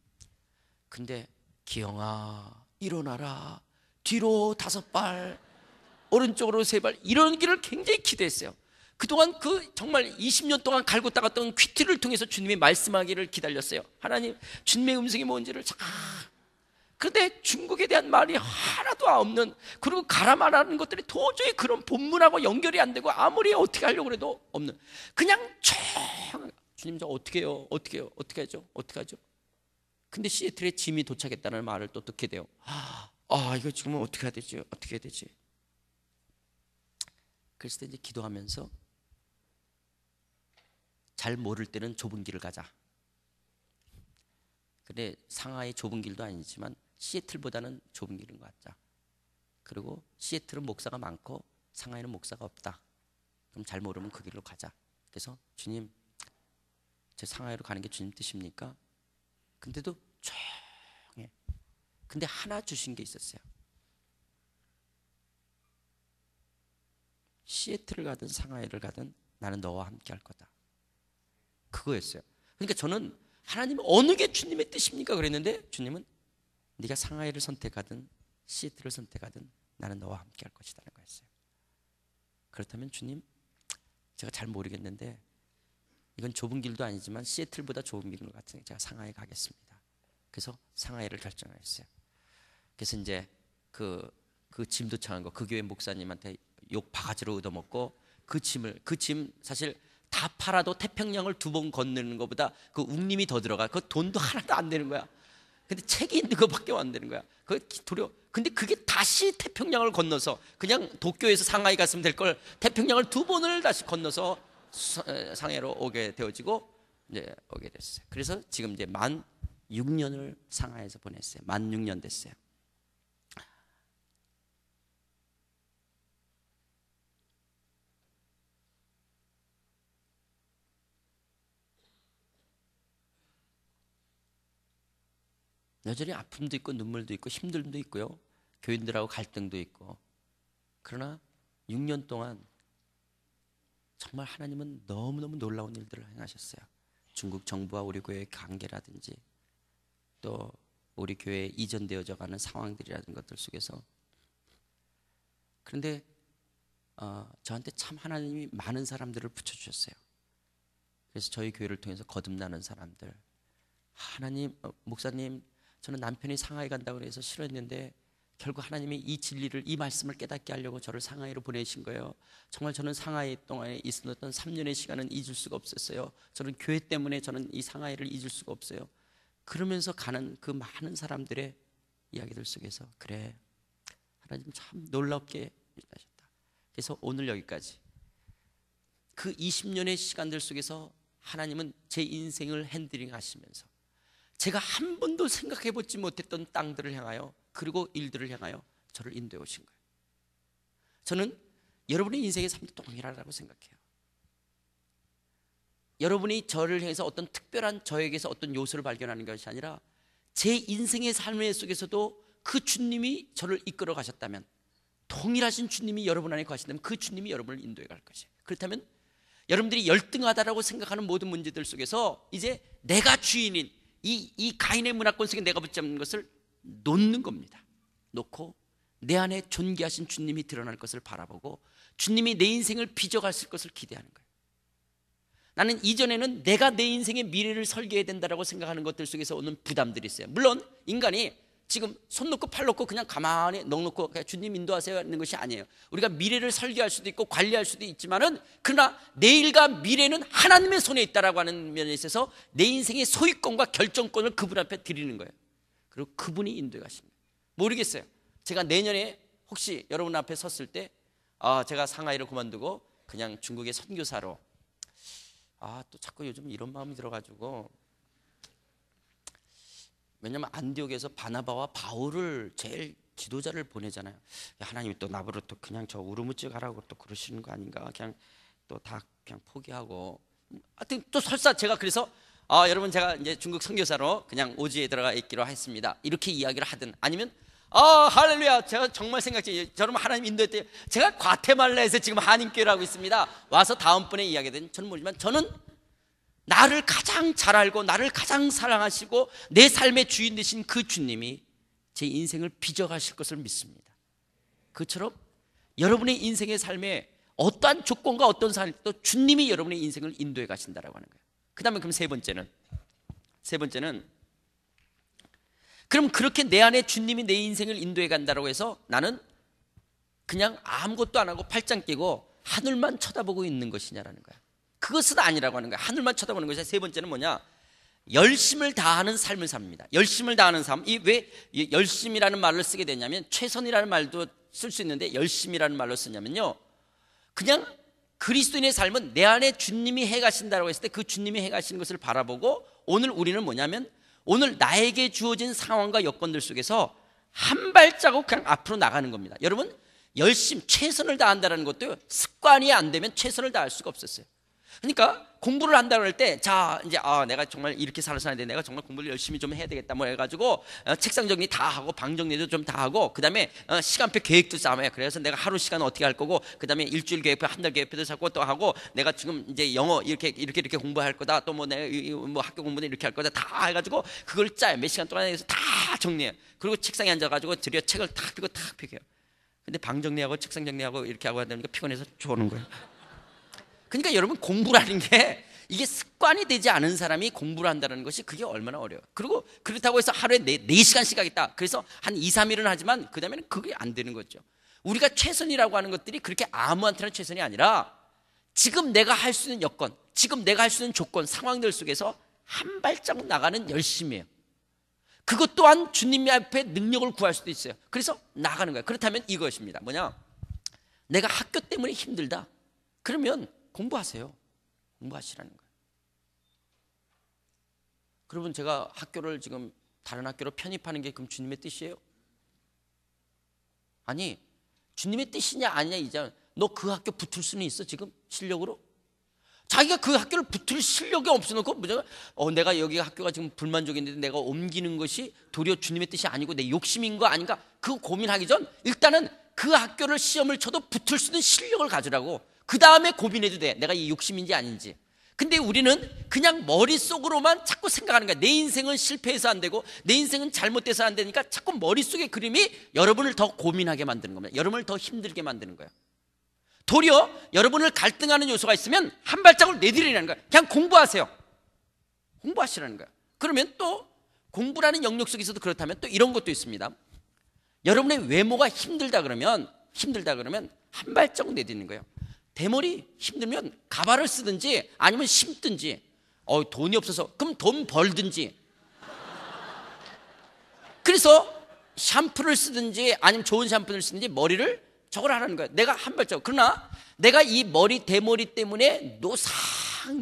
근데 기영아 일어나라 뒤로 다섯 발 오른쪽으로 세 발 이런 길을 굉장히 기대했어요 그동안 그 정말 20년 동안 갈고 닦았던 퀴트를 통해서 주님이 말씀하기를 기다렸어요 하나님 주님의 음성이 뭔지를 참 그런데 중국에 대한 말이 하나도 없는 그리고 가라마라는 것들이 도저히 그런 본문하고 연결이 안 되고 아무리 어떻게 하려고 해도 없는 그냥 쫙 주님 저 어떻게 해요? 어떻게 해요? 어떻게 하죠? 어떻게 하죠? 근데 시애틀에 짐이 도착했다는 말을 또 듣게 돼요. 아, 아 이거 지금 어떻게 해야 되지? 어떻게 해야 되지? 그래서 이제 기도하면서 잘 모를 때는 좁은 길을 가자. 근데 상하의 좁은 길도 아니지만 시애틀보다는 좁은 길인 것 같자. 그리고 시애틀은 목사가 많고 상하이는 목사가 없다. 그럼 잘 모르면 그 길로 가자. 그래서 주님, 제 상하이로 가는 게 주님 뜻입니까? 근데도 조용해. 근데 하나 주신 게 있었어요. 시애틀을 가든 상하이를 가든 나는 너와 함께 할 거다. 그거였어요. 그러니까 저는 하나님 어느 게 주님의 뜻입니까? 그랬는데 주님은 네가 상하이를 선택하든 시애틀을 선택하든 나는 너와 함께 할 것이라는 거였어요. 그렇다면 주님 제가 잘 모르겠는데 이건 좁은 길도 아니지만 시애틀보다 좁은 길인 것같은데 제가 상하이 가겠습니다. 그래서 상하이를 결정했어요. 그래서 이제 그, 그 짐도 창한 거, 그 교회 목사님한테 욕 바가지로 얻어먹고 그 짐을, 그 짐 사실 다 팔아도 태평양을 두 번 건너는 것보다 그 웅림이 더 들어가. 그 돈도 하나도 안 되는 거야. 근데 책이 있는 것밖에 안 되는 거야. 그 도려. 근데 그게 다시 태평양을 건너서 그냥 도쿄에서 상하이 갔으면 될 걸 태평양을 두 번을 다시 건너서 상해로 오게 되어지고 이제 오게 됐어요. 그래서 지금 이제 만 6년을 상하에서 보냈어요. 만 6년 됐어요. 여전히 아픔도 있고 눈물도 있고 힘듦도 있고요. 교인들하고 갈등도 있고. 그러나 6년 동안 정말 하나님은 너무너무 놀라운 일들을 행하셨어요. 중국 정부와 우리 교회의 관계라든지 또 우리 교회에 이전되어져 가는 상황들이라는 것들 속에서 그런데 어, 저한테 참 하나님이 많은 사람들을 붙여주셨어요. 그래서 저희 교회를 통해서 거듭나는 사람들 하나님 어, 목사님 저는 남편이 상하이 간다고 해서 싫어했는데 결국 하나님이 이 진리를 이 말씀을 깨닫게 하려고 저를 상하이로 보내신 거예요. 정말 저는 상하이 동안에 있었던 3년의 시간은 잊을 수가 없었어요. 저는 교회 때문에 저는 이 상하이를 잊을 수가 없어요. 그러면서 가는 그 많은 사람들의 이야기들 속에서 그래 하나님 참 놀랍게 하셨다. 그래서 오늘 여기까지 그 20년의 시간들 속에서 하나님은 제 인생을 핸들링 하시면서 제가 한 번도 생각해 보지 못했던 땅들을 향하여 그리고 일들을 향하여 저를 인도해 오신 거예요. 저는 여러분의 인생의 삶도 동일하다고 생각해요. 여러분이 저를 향해서 어떤 특별한 저에게서 어떤 요소를 발견하는 것이 아니라 제 인생의 삶 속에서도 그 주님이 저를 이끌어 가셨다면 동일하신 주님이 여러분 안에 가신다면 그 주님이 여러분을 인도해 갈 것이에요. 그렇다면 여러분들이 열등하다라고 생각하는 모든 문제들 속에서 이제 내가 주인인 이, 이 가인의 문화권 속에 내가 붙잡는 것을 놓는 겁니다. 놓고 내 안에 존귀하신 주님이 드러날 것을 바라보고 주님이 내 인생을 빚어갔을 것을 기대하는 거예요. 나는 이전에는 내가 내 인생의 미래를 설계해야 된다라고 생각하는 것들 속에서 오는 부담들이 있어요. 물론 인간이 지금 손 놓고 팔 놓고 그냥 가만히 넋 놓고 주님 인도하세요 하는 것이 아니에요. 우리가 미래를 설계할 수도 있고 관리할 수도 있지만은 그러나 내일과 미래는 하나님의 손에 있다라고 하는 면에 있어서 내 인생의 소유권과 결정권을 그분 앞에 드리는 거예요. 그리고 그분이 인도가십니다 모르겠어요. 제가 내년에 혹시 여러분 앞에 섰을 때 아, 제가 상하이를 그만두고 그냥 중국의 선교사로 아, 또 자꾸 요즘 이런 마음이 들어가지고 왜냐면 안디옥에서 바나바와 바울을 제일 지도자를 보내잖아요. 하나님이 또 나보러 또 그냥 저우르무지 가라고 또 그러시는 거 아닌가? 그냥 또 다 그냥 포기하고 하여튼 또 설사 제가 그래서 아, 여러분 제가 이제 중국 선교사로 그냥 오지에 들어가 있기로 했습니다. 이렇게 이야기를 하든 아니면 아 할렐루야 제가 정말 생각지 저는 하나님 인도했대요 제가 과테말라에서 지금 한인교회를 하고 있습니다 와서 다음번에 이야기든 저는 모르지만 저는 나를 가장 잘 알고 나를 가장 사랑하시고 내 삶의 주인 되신 그 주님이 제 인생을 빚어가실 것을 믿습니다 그처럼 여러분의 인생의 삶에 어떠한 조건과 어떤 상황도 주님이 여러분의 인생을 인도해 가신다라고 하는 거예요 그다음에 그럼 세 번째는 세 번째는 그럼 그렇게 내 안에 주님이 내 인생을 인도해 간다라고 해서 나는 그냥 아무것도 안 하고 팔짱 끼고 하늘만 쳐다보고 있는 것이냐라는 거야. 그것은 아니라고 하는 거야. 하늘만 쳐다보는 것이 야세 번째는 뭐냐? 열심을 다하는 삶을 삽니다. 열심을 다하는 삶. 이 왜 열심이라는 말을 쓰게 되냐면 최선이라는 말도 쓸 수 있는데 열심이라는 말로 쓰냐면요. 그냥 그리스도인의 삶은 내 안에 주님이 해 가신다라고 했을 때 그 주님이 해 가시는 것을 바라보고 오늘 우리는 뭐냐면 오늘 나에게 주어진 상황과 여건들 속에서 한 발자국 그냥 앞으로 나가는 겁니다. 여러분 열심 최선을 다한다는 것도 습관이 안 되면 최선을 다할 수가 없었어요. 그러니까 공부를 한다 그럴 때자 이제 아 내가 정말 이렇게 살아 서하는데 내가 정말 공부를 열심히 좀 해야 되겠다 뭐 해가지고 어, 책상 정리 다 하고 방 정리도 좀 다 하고 그 다음에 어, 시간표 계획도 쌓아요. 그래서 내가 하루 시간 어떻게 할 거고 그 다음에 일주일 계획표 한 달 계획표도 잡고 또 하고 내가 지금 이제 영어 이렇게 이렇게 이렇게 공부할 거다 또 뭐 내가 이, 뭐 학교 공부는 이렇게 할 거다 다 해가지고 그걸 짜요. 몇 시간 동안 해서 다 정리해. 그리고 책상에 앉아가지고 드디어 책을 탁 펴고 탁 펴게요. 근데 방 정리하고 책상 정리하고 이렇게 하고 하다 보니까 피곤해서 좋는 거예요. 그러니까 여러분 공부라는 게 이게 습관이 되지 않은 사람이 공부를 한다는 것이 그게 얼마나 어려워요. 그리고 그렇다고 해서 하루에 네, 4시간씩 하겠다. 그래서 한 2, 3일은 하지만 그 다음에는 그게 안 되는 거죠. 우리가 최선이라고 하는 것들이 그렇게 아무한테나 최선이 아니라 지금 내가 할 수 있는 여건, 지금 내가 할 수 있는 조건, 상황들 속에서 한 발짝 나가는 열심이에요. 그것 또한 주님 의 앞에 능력을 구할 수도 있어요. 그래서 나가는 거예요. 그렇다면 이것입니다. 뭐냐? 내가 학교 때문에 힘들다. 그러면 공부하세요. 공부하시라는 거예요. 여러분 제가 학교를 지금 다른 학교로 편입하는 게 그럼 주님의 뜻이에요? 아니 주님의 뜻이냐 아니냐 이제 너그 학교 붙을 수는 있어 지금 실력으로? 자기가 그 학교를 붙을 실력이 없어놓고 무조 어, 내가 여기 학교가 지금 불만족인데 내가 옮기는 것이 도리어 주님의 뜻이 아니고 내 욕심인 거 아닌가 그 고민하기 전 일단은 그 학교를 시험을 쳐도 붙을 수 있는 실력을 가지라고 그 다음에 고민해도 돼. 내가 이 욕심인지 아닌지. 근데 우리는 그냥 머릿속으로만 자꾸 생각하는 거야. 내 인생은 실패해서 안 되고, 내 인생은 잘못돼서 안 되니까 자꾸 머릿속의 그림이 여러분을 더 고민하게 만드는 겁니다. 여러분을 더 힘들게 만드는 거야. 도리어 여러분을 갈등하는 요소가 있으면 한 발짝을 내디리라는 거야. 그냥 공부하세요. 공부하시라는 거야. 그러면 또 공부라는 영역 속에서도 그렇다면 또 이런 것도 있습니다. 여러분의 외모가 힘들다 그러면 힘들다 그러면 한 발짝 내딛는 거예요. 대머리 힘들면 가발을 쓰든지 아니면 심든지 어 돈이 없어서 그럼 돈 벌든지 그래서 샴푸를 쓰든지 아니면 좋은 샴푸를 쓰든지 머리를 저걸 하라는 거야 내가 한 발짝 그러나 내가 이 머리 대머리 때문에 노상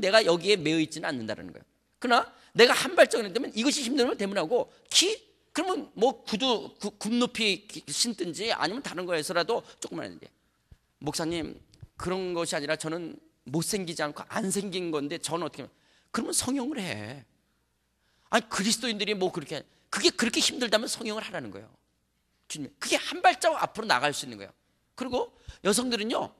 내가 여기에 매여 있지는 않는다는 거야 그러나 내가 한 발짝 내면 이것이 힘들면 대문하고 키 그러면 뭐 구두 굽 높이 신든지 아니면 다른 거에서라도 조금만 했는데 목사님 그런 것이 아니라 저는 못생기지 않고 안 생긴 건데 저는 어떻게 그러면 성형을 해. 아니 그리스도인들이 뭐 그렇게 그게 그렇게 힘들다면 성형을 하라는 거예요. 주님 그게 한 발자국 앞으로 나갈 수 있는 거예요. 그리고 여성들은요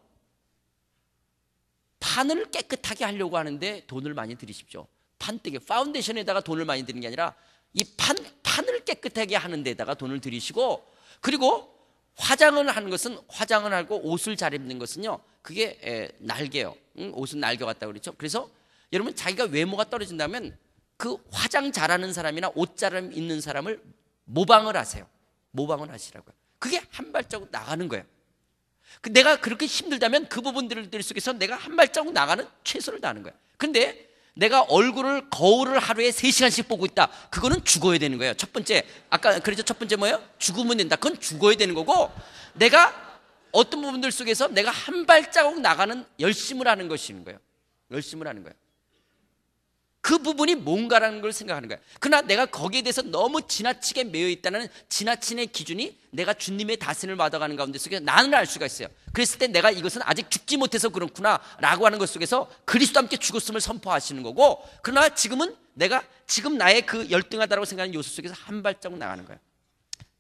판을 깨끗하게 하려고 하는데 돈을 많이 들이십시오. 판때기 파운데이션에다가 돈을 많이 드는 게 아니라 이 판 판을 깨끗하게 하는 데다가 돈을 들이시고 그리고 화장을 하는 것은 화장을 하고 옷을 잘 입는 것은요 그게 날개요. 응? 옷은 날개 같다 그랬죠. 그래서 여러분 자기가 외모가 떨어진다면 그 화장 잘하는 사람이나 옷 잘 입는 사람을 모방을 하세요. 모방을 하시라고요. 그게 한 발자국 나가는 거예요. 그 내가 그렇게 힘들다면 그 부분들 을들 속에서 내가 한 발자국 나가는 최선을 다하는 거예요 근데 내가 얼굴을 거울을 하루에 세시간씩 보고 있다. 그거는 죽어야 되는 거예요. 첫 번째. 아까 그랬죠. 첫 번째 뭐예요? 죽으면 된다. 그건 죽어야 되는 거고 내가 어떤 부분들 속에서 내가 한 발자국 나가는 열심을 하는 것인 거예요. 열심을 하는 거예요. 그 부분이 뭔가라는 걸 생각하는 거예요. 그러나 내가 거기에 대해서 너무 지나치게 매여 있다는 지나친의 기준이 내가 주님의 다스림을 받아가는 가운데 속에 나는 알 수가 있어요. 그랬을 때 내가 이것은 아직 죽지 못해서 그렇구나라고 하는 것 속에서 그리스도 함께 죽었음을 선포하시는 거고 그러나 지금은 내가 지금 나의 그 열등하다라고 생각하는 요소 속에서 한 발자국 나가는 거예요.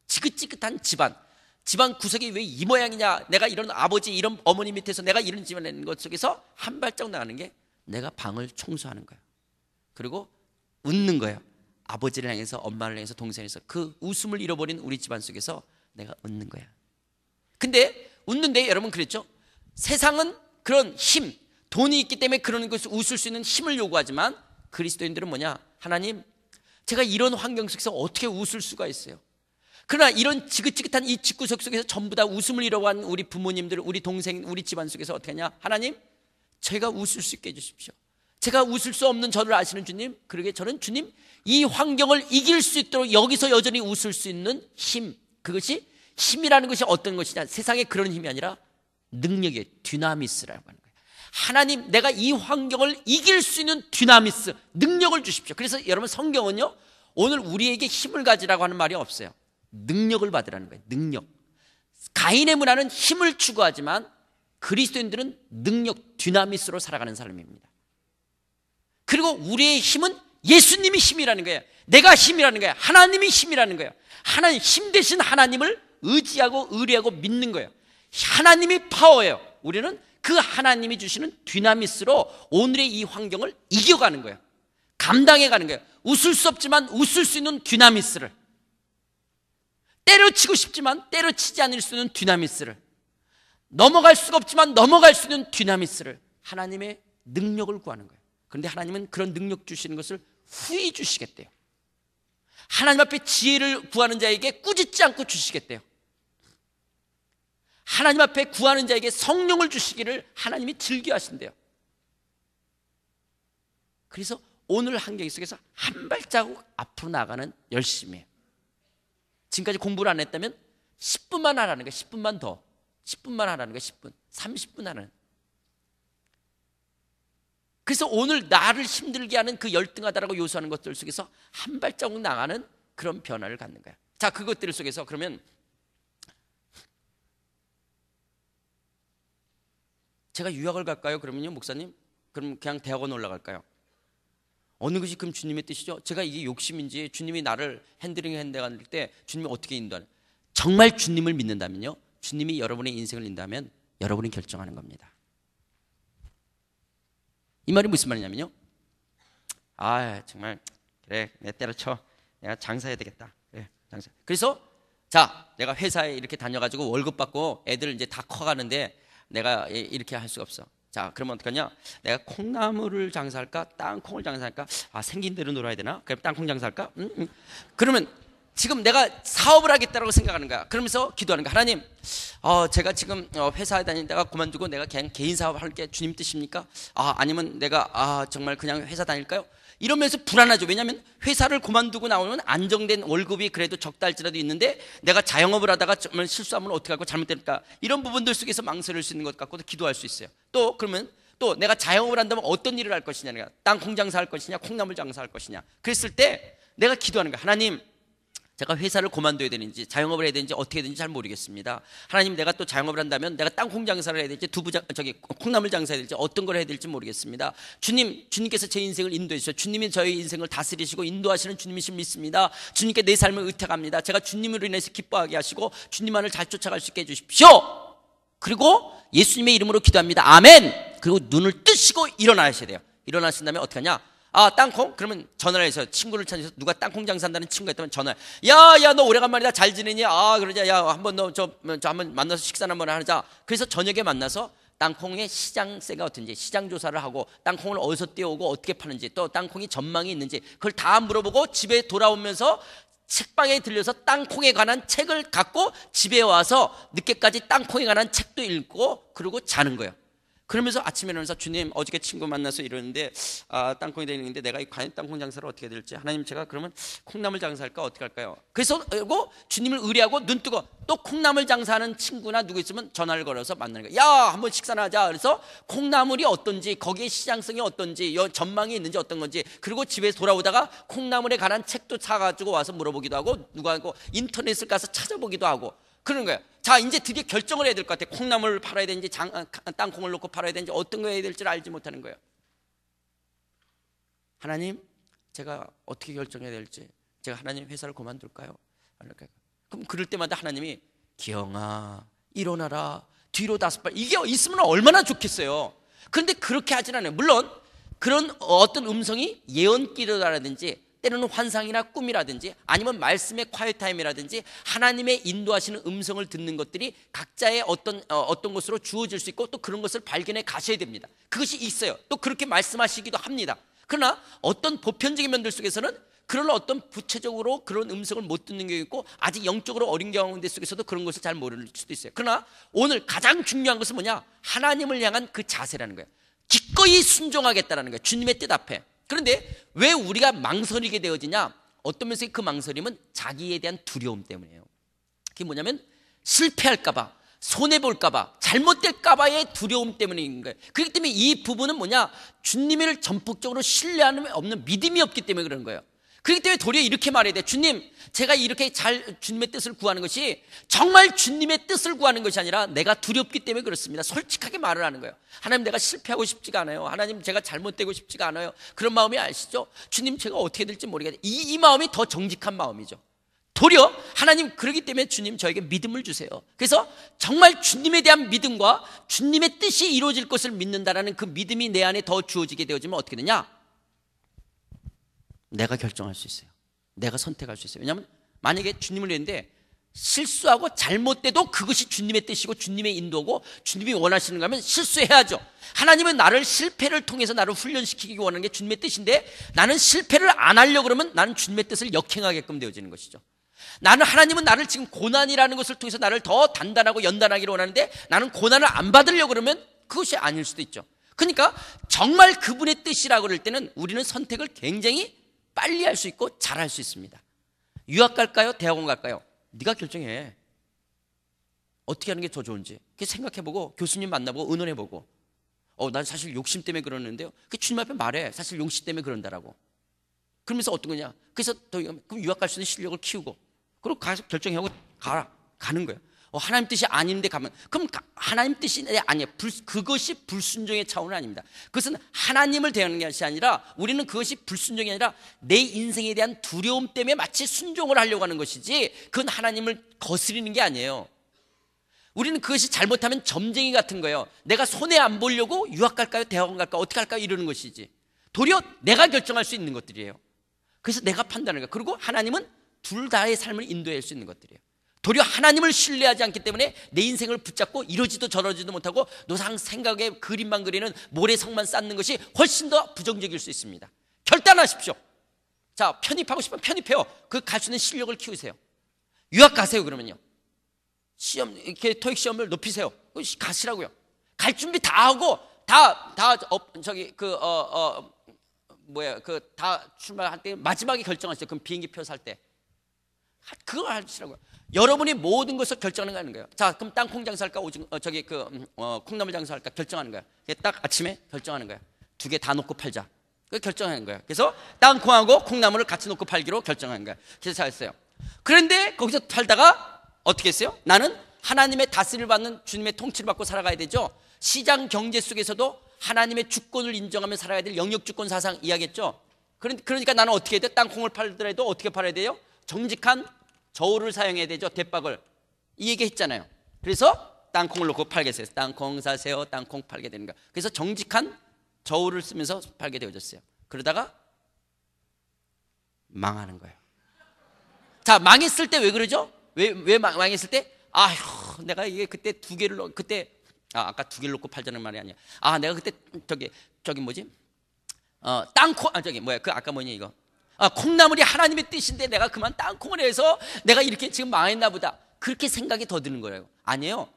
지긋지긋한 집안, 집안 구석이 왜 이 모양이냐? 내가 이런 아버지, 이런 어머니 밑에서 내가 이런 집안에 있는 것 속에서 한 발짝 나가는 게 내가 방을 청소하는 거예요. 그리고 웃는 거예요. 아버지를 향해서 엄마를 향해서 동생에서 그 웃음을 잃어버린 우리 집안 속에서 내가 웃는 거야. 근데 웃는데 여러분 그랬죠? 세상은 그런 힘, 돈이 있기 때문에 그러는 것을 웃을 수 있는 힘을 요구하지만 그리스도인들은 뭐냐? 하나님, 제가 이런 환경 속에서 어떻게 웃을 수가 있어요? 그러나 이런 지긋지긋한 이직구석 속에서 전부 다 웃음을 잃어간 우리 부모님들, 우리 동생, 우리 집안 속에서 어떻게 하냐? 하나님, 제가 웃을 수 있게 해주십시오. 제가 웃을 수 없는 저를 아시는 주님, 그러게 저는 주님, 이 환경을 이길 수 있도록 여기서 여전히 웃을 수 있는 힘, 그것이 힘이라는 것이 어떤 것이냐? 세상에 그런 힘이 아니라 능력의 디나미스라고 하는 거예요. 하나님, 내가 이 환경을 이길 수 있는 디나미스, 능력을 주십시오. 그래서 여러분 성경은요, 오늘 우리에게 힘을 가지라고 하는 말이 없어요. 능력을 받으라는 거예요. 능력. 가인의 문화는 힘을 추구하지만 그리스도인들은 능력, 듀나미스로 살아가는 사람입니다. 그리고 우리의 힘은 예수님이 힘이라는 거예요. 내가 힘이라는 거예요. 하나님이 힘이라는 거예요. 하나님 힘 대신 하나님을 의지하고 의뢰하고 믿는 거예요. 하나님이 파워예요. 우리는 그 하나님이 주시는 듀나미스로 오늘의 이 환경을 이겨가는 거예요. 감당해 가는 거예요. 웃을 수 없지만 웃을 수 있는 듀나미스를. 때려치고 싶지만 때려치지 않을 수 있는 뒤나미스를 넘어갈 수가 없지만 넘어갈 수 있는 뒤나미스를 하나님의 능력을 구하는 거예요. 그런데 하나님은 그런 능력 주시는 것을 후히 주시겠대요. 하나님 앞에 지혜를 구하는 자에게 꾸짖지 않고 주시겠대요. 하나님 앞에 구하는 자에게 성령을 주시기를 하나님이 즐겨하신대요. 그래서 오늘 환경 속에서 한 발자국 앞으로 나가는 열심이에요. 지금까지 공부를 안 했다면 10분만 하라는 거야. 10분만 더. 10분만 하라는 거야. 10분. 30분 하는. 그래서 오늘 나를 힘들게 하는 그 열등하다라고 요소하는 것들 속에서 한 발자국 나가는 그런 변화를 갖는 거야. 자, 그것들 속에서 그러면 제가 유학을 갈까요? 그러면요, 목사님? 그럼 그냥 대학원 올라갈까요? 어느 것이 그럼 주님의 뜻이죠? 제가 이게 욕심인지 주님이 나를 핸들링 핸들할 때 주님이 어떻게 인도하는 정말 주님을 믿는다면요. 주님이 여러분의 인생을 인다면 여러분이 결정하는 겁니다. 이 말이 무슨 말이냐면요. 아 정말 그래 내 때려쳐 내가 장사해야 되겠다. 그래 장사. 그래서 자 내가 회사에 이렇게 다녀가지고 월급 받고 애들 이제 다 커가는데 내가 이렇게 할 수가 없어. 자, 그러면 어떡하냐? 내가 콩나물을 장사할까? 땅콩을 장사할까? 아, 생긴 대로 놀아야 되나? 그럼 땅콩 장사할까? 음, 음. 그러면 지금 내가 사업을 하겠다라고 생각하는 거야. 그러면서 기도하는 거야. 하나님, 어, 제가 지금 어, 회사에 다니다가 그만두고 내가 개인 사업 할게 주님 뜻입니까? 아, 아니면 내가 아, 정말 그냥 회사 다닐까요? 이러면서 불안하죠. 왜냐하면 회사를 그만두고 나오면 안정된 월급이 그래도 적다 할지라도 있는데 내가 자영업을 하다가 정말 실수하면 어떻게 하고 잘못될까 이런 부분들 속에서 망설일 수 있는 것 같고도 기도할 수 있어요. 또 그러면 또 내가 자영업을 한다면 어떤 일을 할 것이냐, 땅콩 장사할 것이냐, 콩나물 장사할 것이냐. 그랬을 때 내가 기도하는 거예요 하나님, 제가 회사를 그만둬야 되는지 자영업을 해야 되는지 어떻게 해야 되는지 잘 모르겠습니다. 하나님 내가 또 자영업을 한다면 내가 땅콩 장사를 해야 될지 두부 장 저기 콩나물 장사 해야 될지 어떤 걸 해야 될지 모르겠습니다. 주님 주님께서 제 인생을 인도해 주셔. 주님이 저의 인생을 다스리시고 인도하시는 주님이신 믿습니다. 주님께 내 삶을 의탁합니다. 제가 주님으로 인해서 기뻐하게 하시고 주님만을 잘 쫓아갈 수 있게 해 주십시오. 그리고 예수님의 이름으로 기도합니다. 아멘. 그리고 눈을 뜨시고 일어나셔야 돼요. 일어나신다면 어떻게 하냐? 아 땅콩? 그러면 전화를 해서 친구를 찾아서 누가 땅콩 장사한다는 친구가 있다면 전화. 를 야야 너 오래간만이다 잘 지내니? 아 그러자 야 한번 너 저저 뭐, 한번 만나서 식사 한번 하자. 그래서 저녁에 만나서 땅콩의 시장세가 어떤지 시장 조사를 하고 땅콩을 어디서 떼오고 어떻게 파는지 또 땅콩이 전망이 있는지 그걸 다 물어보고 집에 돌아오면서 책방에 들려서 땅콩에 관한 책을 갖고 집에 와서 늦게까지 땅콩에 관한 책도 읽고 그리고 자는 거예요. 그러면서 아침에 일어나서 주님 어저께 친구 만나서 이러는데 아, 땅콩이 되는데 내가 이 과연 땅콩 장사를 어떻게 해야 될지 하나님 제가 그러면 콩나물 장사할까 어떻게 할까요? 그래서 그리고 주님을 의뢰하고 눈 뜨고 또 콩나물 장사하는 친구나 누구 있으면 전화를 걸어서 만나는 거야. 야 한번 식사나 하자. 그래서 콩나물이 어떤지 거기에 시장성이 어떤지 전망이 있는지 어떤 건지 그리고 집에 돌아오다가 콩나물에 관한 책도 사가지고 와서 물어보기도 하고 누가 하고 인터넷을 가서 찾아보기도 하고 그런 거예요. 자, 이제 드디어 결정을 해야 될 것 같아. 콩나물을 팔아야 되는지, 장, 아, 아, 땅콩을 놓고 팔아야 되는지, 어떤 거 해야 될지를 알지 못하는 거예요. 하나님, 제가 어떻게 결정해야 될지, 제가 하나님 회사를 그만둘까요? 그럼 그럴 때마다 하나님이, 기영아, 일어나라, 뒤로 다섯 발. 이게 있으면 얼마나 좋겠어요. 그런데 그렇게 하진 않아요. 물론, 그런 어떤 음성이 예언기도라든지 때로는 환상이나 꿈이라든지 아니면 말씀의 콰이타임이라든지 하나님의 인도하시는 음성을 듣는 것들이 각자의 어떤 어, 어떤 것으로 주어질 수 있고 또 그런 것을 발견해 가셔야 됩니다. 그것이 있어요. 또 그렇게 말씀하시기도 합니다. 그러나 어떤 보편적인 면들 속에서는 그런 어떤 구체적으로 그런 음성을 못 듣는 경우 있고 아직 영적으로 어린 경우인데 속에서도 그런 것을 잘 모를 수도 있어요. 그러나 오늘 가장 중요한 것은 뭐냐? 하나님을 향한 그 자세라는 거예요. 기꺼이 순종하겠다라는 거예요. 주님의 뜻 앞에. 그런데 왜 우리가 망설이게 되어지냐? 어떤 면에서 그 망설임은 자기에 대한 두려움 때문이에요. 그게 뭐냐면 실패할까봐, 손해볼까봐, 잘못될까봐의 두려움 때문인 거예요. 그렇기 때문에 이 부분은 뭐냐? 주님을 전폭적으로 신뢰하는 없는 믿음이 없기 때문에 그런 거예요. 그렇기 때문에 도리어 이렇게 말해야 돼. 주님, 제가 이렇게 잘 주님의 뜻을 구하는 것이 정말 주님의 뜻을 구하는 것이 아니라 내가 두렵기 때문에 그렇습니다. 솔직하게 말을 하는 거예요. 하나님 내가 실패하고 싶지가 않아요. 하나님 제가 잘못되고 싶지가 않아요. 그런 마음이 아시죠? 주님 제가 어떻게 될지 모르겠어요. 이, 이 마음이 더 정직한 마음이죠. 도리어 하나님 그러기 때문에 주님 저에게 믿음을 주세요. 그래서 정말 주님에 대한 믿음과 주님의 뜻이 이루어질 것을 믿는다라는 그 믿음이 내 안에 더 주어지게 되어지면 어떻게 되냐? 내가 결정할 수 있어요. 내가 선택할 수 있어요. 왜냐하면 만약에 주님을 위는데 실수하고 잘못돼도 그것이 주님의 뜻이고 주님의 인도고 주님이 원하시는 거면 실수해야죠. 하나님은 나를 실패를 통해서 나를 훈련시키기 원하는 게 주님의 뜻인데 나는 실패를 안 하려 고 그러면 나는 주님의 뜻을 역행하게끔 되어지는 것이죠. 나는 하나님은 나를 지금 고난이라는 것을 통해서 나를 더 단단하고 연단하기를 원하는데 나는 고난을 안 받으려 고 그러면 그것이 아닐 수도 있죠. 그러니까 정말 그분의 뜻이라고 그럴 때는 우리는 선택을 굉장히 빨리 할 수 있고 잘 할 수 있습니다. 유학 갈까요? 대학원 갈까요? 네가 결정해. 어떻게 하는 게 더 좋은지. 그 생각해보고 교수님 만나보고 의논해보고. 어, 난 사실 욕심 때문에 그러는데요. 그 주님 앞에 말해. 사실 욕심 때문에 그런다라고. 그러면서 어떤 거냐? 그래서 더 그럼 유학 갈 수 있는 실력을 키우고. 그리고 가서 결정하고 가라. 가는 거예요 어, 하나님 뜻이 아닌데 가면 그럼 하나님 뜻이 아니에요. 불, 그것이 불순종의 차원은 아닙니다. 그것은 하나님을 대하는 것이 아니라 우리는 그것이 불순종이 아니라 내 인생에 대한 두려움 때문에 마치 순종을 하려고 하는 것이지 그건 하나님을 거스리는 게 아니에요. 우리는 그것이 잘못하면 점쟁이 같은 거예요. 내가 손해 안 보려고 유학 갈까요? 대학원 갈까요? 어떻게 할까요? 이러는 것이지. 도리어 내가 결정할 수 있는 것들이에요. 그래서 내가 판단을 해. 요 그리고 하나님은 둘 다의 삶을 인도할 수 있는 것들이에요. 도리어 하나님을 신뢰하지 않기 때문에 내 인생을 붙잡고 이러지도 저러지도 못하고 노상 생각에 그림만 그리는 모래성만 쌓는 것이 훨씬 더 부정적일 수 있습니다. 결단하십시오. 자, 편입하고 싶으면 편입해요. 그 갈 수 있는 실력을 키우세요. 유학 가세요, 그러면요. 시험, 이렇게 토익 시험을 높이세요. 그 가시라고요. 갈 준비 다 하고, 다, 다, 어, 저기, 그, 어, 어, 뭐야, 그, 다 출발할 때 마지막에 결정하세요. 그럼 비행기표 살 때. 그걸 하시라고요. 여러분이 모든 것을 결정하는 거예요. 자, 그럼 땅콩 장사할까 오징 어, 저기 그 음, 어, 콩나물 장사할까 결정하는 거예요딱 아침에 결정하는 거예요두 개 다 놓고 팔자. 그 결정하는 거예요 그래서 땅콩하고 콩나물을 같이 놓고 팔기로 결정하는 거예요 그래서 잘했어요. 그런데 거기서 팔다가 어떻게 했어요? 나는 하나님의 다스림을 받는 주님의 통치를 받고 살아가야 되죠. 시장 경제 속에서도 하나님의 주권을 인정하며 살아야 될 영역 주권 사상 이야기했죠. 그러니까 나는 어떻게 해야 돼? 땅콩을 팔더라도 어떻게 팔아야 돼요? 정직한 저울을 사용해야 되죠. 대박을 이 얘기 했잖아요. 그래서 땅콩을 놓고 팔게 됐어요. 땅콩 사세요. 땅콩 팔게 되는 거. 그래서 정직한 저울을 쓰면서 팔게 되어졌어요. 그러다가 망하는 거예요. 자, 망했을 때 왜 그러죠? 왜, 왜 망, 했을 때? 아휴, 내가 이게 그때 두 개를, 넣, 그때, 아, 아까 두 개를 놓고 팔자는 말이 아니야. 아, 내가 그때, 저기, 저기 뭐지? 어, 땅콩, 아, 저기, 뭐야, 그 아까 뭐냐 이거. 아, 콩나물이 하나님의 뜻인데 내가 그만 땅콩을 해서 내가 이렇게 지금 망했나 보다. 그렇게 생각이 더 드는 거예요. 아니에요.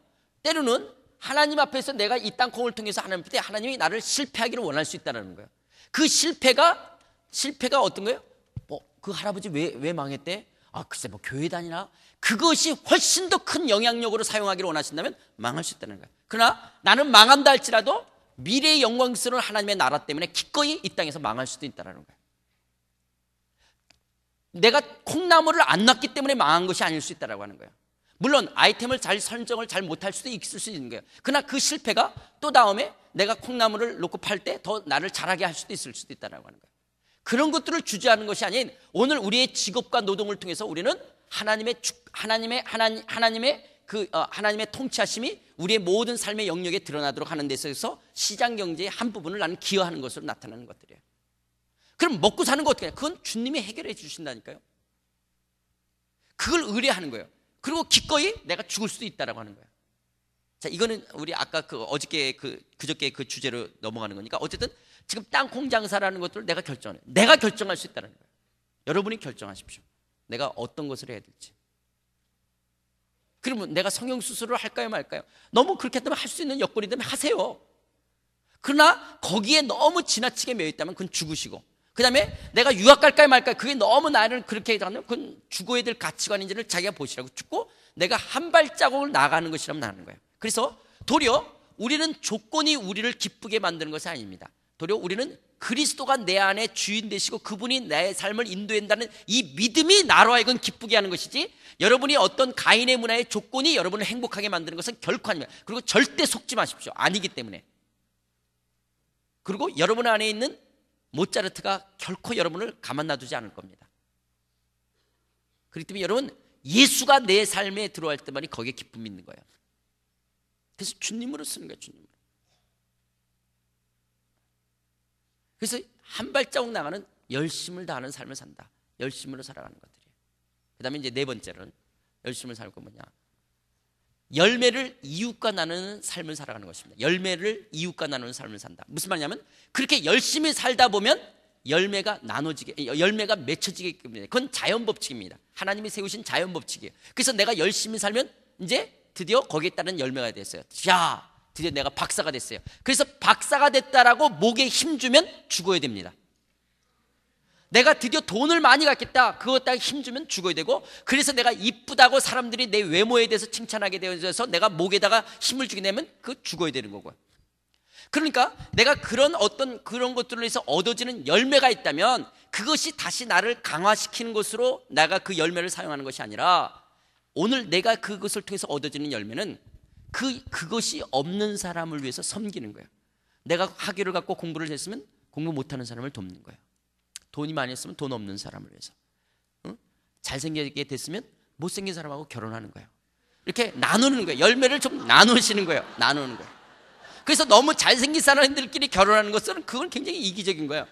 때로는 하나님 앞에서 내가 이 땅콩을 통해서 하나님 앞에 하나님이 나를 실패하기를 원할 수 있다는 거예요. 그 실패가, 실패가 어떤 거예요? 뭐, 그 할아버지 왜, 왜 망했대? 아, 글쎄 뭐 교회 다니나? 그것이 훨씬 더 큰 영향력으로 사용하기를 원하신다면 망할 수 있다는 거예요. 그러나 나는 망한다 할지라도 미래의 영광스러운 하나님의 나라 때문에 기꺼이 이 땅에서 망할 수도 있다는 거예요. 내가 콩나물을 안넣기 때문에 망한 것이 아닐 수 있다라고 하는 거예요. 물론 아이템을 잘 선정을 잘 못할 수도 있을 수 있는 거예요. 그러나 그 실패가 또 다음에 내가 콩나물을 놓고 팔 때 더 나를 잘하게 할 수도 있을 수도 있다라고 하는 거예요. 그런 것들을 주저하는 것이 아닌 오늘 우리의 직업과 노동을 통해서 우리는 하나님의 축, 하나님의 하나님 하나님의 그 어, 하나님의 통치하심이 우리의 모든 삶의 영역에 드러나도록 하는 데서 시장 경제의 한 부분을 나는 기여하는 것으로 나타나는 것들이에요. 그럼 먹고 사는 거 어떻게 해? 그건 주님이 해결해 주신다니까요. 그걸 의뢰하는 거예요. 그리고 기꺼이 내가 죽을 수도 있다라고 하는 거예요. 자, 이거는 우리 아까 그 어저께 그 그저께 그 주제로 넘어가는 거니까 어쨌든 지금 땅콩 장사라는 것들을 내가 결정해. 내가 결정할 수 있다는 거예요. 여러분이 결정하십시오. 내가 어떤 것을 해야 될지. 그러면 내가 성형 수술을 할까요 말까요? 너무 그렇게 했면할 수 있는 여건이 되면 하세요. 그러나 거기에 너무 지나치게 매여 있다면 그건 죽으시고 그 다음에 내가 유학 갈까요 말까요? 그게 너무 나를 그렇게 하면 그건 죽어야 될 가치관인지를 자기가 보시라고 죽고 내가 한 발자국을 나가는 것이라면 나는 거예요. 그래서 도리어 우리는 조건이 우리를 기쁘게 만드는 것이 아닙니다. 도리어 우리는 그리스도가 내 안에 주인 되시고 그분이 내 삶을 인도한다는 이 믿음이 나로 하여금 기쁘게 하는 것이지 여러분이 어떤 가인의 문화의 조건이 여러분을 행복하게 만드는 것은 결코 아닙니다. 그리고 절대 속지 마십시오. 아니기 때문에. 그리고 여러분 안에 있는 모차르트가 결코 여러분을 가만 놔두지 않을 겁니다. 그렇기 때문에 여러분 예수가 내 삶에 들어갈 때만이 거기에 기쁨이 있는 거예요. 그래서 주님으로 쓰는 거예요, 주님 그래서 한 발자국 나가는 열심을 다하는 삶을 산다. 열심으로 살아가는 것들이에요. 그 다음에 이제 네 번째는 열심을 살고 뭐냐. 열매를 이웃과 나누는 삶을 살아가는 것입니다. 열매를 이웃과 나누는 삶을 산다. 무슨 말이냐면 그렇게 열심히 살다 보면 열매가 나눠지게 열매가 맺혀지게 됩니다. 그건 자연 법칙입니다. 하나님이 세우신 자연 법칙이에요. 그래서 내가 열심히 살면 이제 드디어 거기에 따른 열매가 됐어요. 야, 드디어 내가 박사가 됐어요. 그래서 박사가 됐다라고 목에 힘 주면 죽어야 됩니다. 내가 드디어 돈을 많이 갖겠다. 그것 딱 힘주면 죽어야 되고, 그래서 내가 이쁘다고 사람들이 내 외모에 대해서 칭찬하게 되어서 져 내가 목에다가 힘을 주게 되면 그 죽어야 되는 거고. 그러니까 내가 그런 어떤 그런 것들로 해서 얻어지는 열매가 있다면 그것이 다시 나를 강화시키는 것으로 내가 그 열매를 사용하는 것이 아니라 오늘 내가 그것을 통해서 얻어지는 열매는 그, 그것이 없는 사람을 위해서 섬기는 거예요. 내가 학위를 갖고 공부를 했으면 공부 못하는 사람을 돕는 거예요. 돈이 많이 있으면 돈 없는 사람을 위해서. 응? 잘생기게 됐으면 못생긴 사람하고 결혼하는 거예요. 이렇게 나누는 거예요. 열매를 좀 나누시는 거예요. 나누는 거예요. 그래서 너무 잘생긴 사람들끼리 결혼하는 것은 그건 굉장히 이기적인 거예요.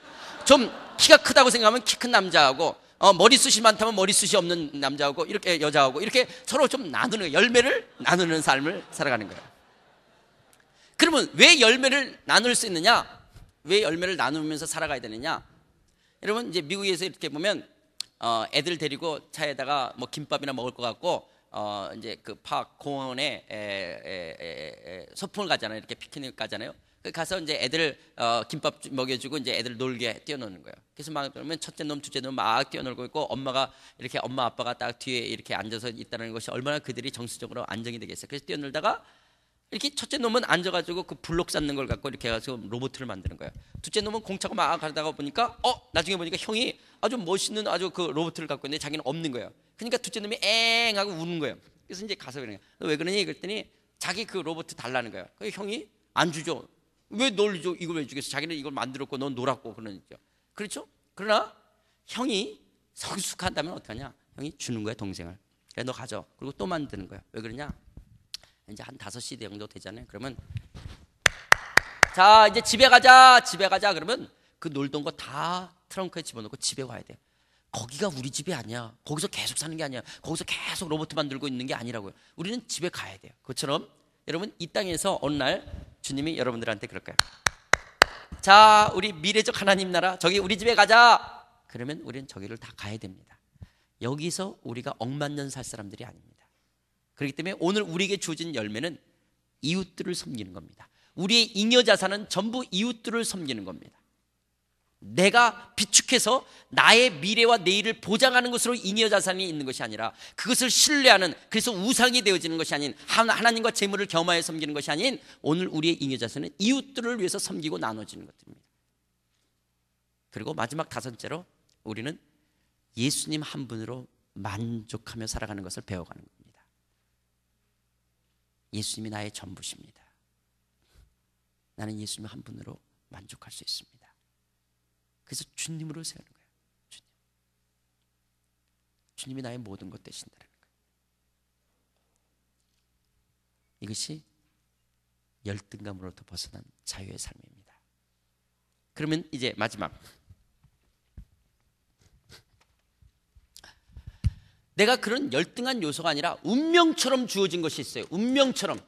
좀 키가 크다고 생각하면 키 큰 남자하고 어, 머리숱이 많다면 머리숱이 없는 남자하고 이렇게 여자하고 이렇게 서로 좀 나누는 거예요. 열매를 나누는 삶을 살아가는 거예요. 그러면 왜 열매를 나눌 수 있느냐? 왜 열매를 나누면서 살아가야 되느냐? 여러분 이제 미국에서 이렇게 보면 어, 애들 데리고 차에다가 뭐 김밥이나 먹을 것 같고 어, 이제 그파 공원에 에, 에, 에, 소풍을 가잖아요. 이렇게 피크닉 가잖아요. 그 가서 이제 애들 어, 김밥 먹여주고 이제 애들 놀게 뛰어노는 거예요. 그래서 막 그러면 첫째 놈, 둘째 놈 막 뛰어놀고 있고 엄마가 이렇게 엄마 아빠가 딱 뒤에 이렇게 앉아서 있다는 것이 얼마나 그들이 정신적으로 안정이 되겠어요. 그래서 뛰어놀다가 이렇게 첫째 놈은 앉아가지고 그 블록 쌓는 걸 갖고 이렇게 해가지고 로봇을 만드는 거야. 둘째 놈은 공차고 막 가다가 보니까 어 나중에 보니까 형이 아주 멋있는 아주 그 로봇을 갖고 있는데 자기는 없는 거야. 그러니까 둘째 놈이 엥 하고 우는 거야. 그래서 이제 가서 그러 너왜 그러니? 그랬더니 자기 그 로봇 달라는 거야. 그 형이 안 주죠. 왜널죠 이걸 왜 주겠어? 자기는 이걸 만들었고 넌 놀았고 그러죠. 그렇죠? 그러나 형이 성숙한다면 어떡하냐? 형이 주는 거야 동생을. 그래 너 가져. 그리고 또 만드는 거야. 왜 그러냐? 이제 한 5시 정도 되잖아요. 그러면 자, 이제 집에 가자. 집에 가자. 그러면 그 놀던 거 다 트렁크에 집어넣고 집에 와야 돼. 거기가 우리 집이 아니야. 거기서 계속 사는 게 아니야. 거기서 계속 로봇 만들고 있는 게 아니라고요. 우리는 집에 가야 돼요. 그처럼 여러분 이 땅에서 어느 날 주님이 여러분들한테 그럴 까요 자, 우리 미래적 하나님 나라 저기 우리 집에 가자. 그러면 우리는 저기를 다 가야 됩니다. 여기서 우리가 억만년 살 사람들이 아닙니다. 그렇기 때문에 오늘 우리에게 주어진 열매는 이웃들을 섬기는 겁니다. 우리의 잉여 자산은 전부 이웃들을 섬기는 겁니다. 내가 비축해서 나의 미래와 내일을 보장하는 것으로 잉여 자산이 있는 것이 아니라 그것을 신뢰하는 그래서 우상이 되어지는 것이 아닌 하나님과 재물을 겸하여 섬기는 것이 아닌 오늘 우리의 잉여 자산은 이웃들을 위해서 섬기고 나눠지는 것들입니다. 그리고 마지막 다섯째로 우리는 예수님 한 분으로 만족하며 살아가는 것을 배워가는 겁니다. 예수님이 나의 전부십니다. 나는 예수님 한 분으로 만족할 수 있습니다. 그래서 주님으로 세우는 거예 주님. 주님이 나의 모든 것 되신다는 거예 이것이 열등감으로부터 벗어난 자유의 삶입니다. 그러면 이제 마지막 내가 그런 열등한 요소가 아니라 운명처럼 주어진 것이 있어요. 운명처럼.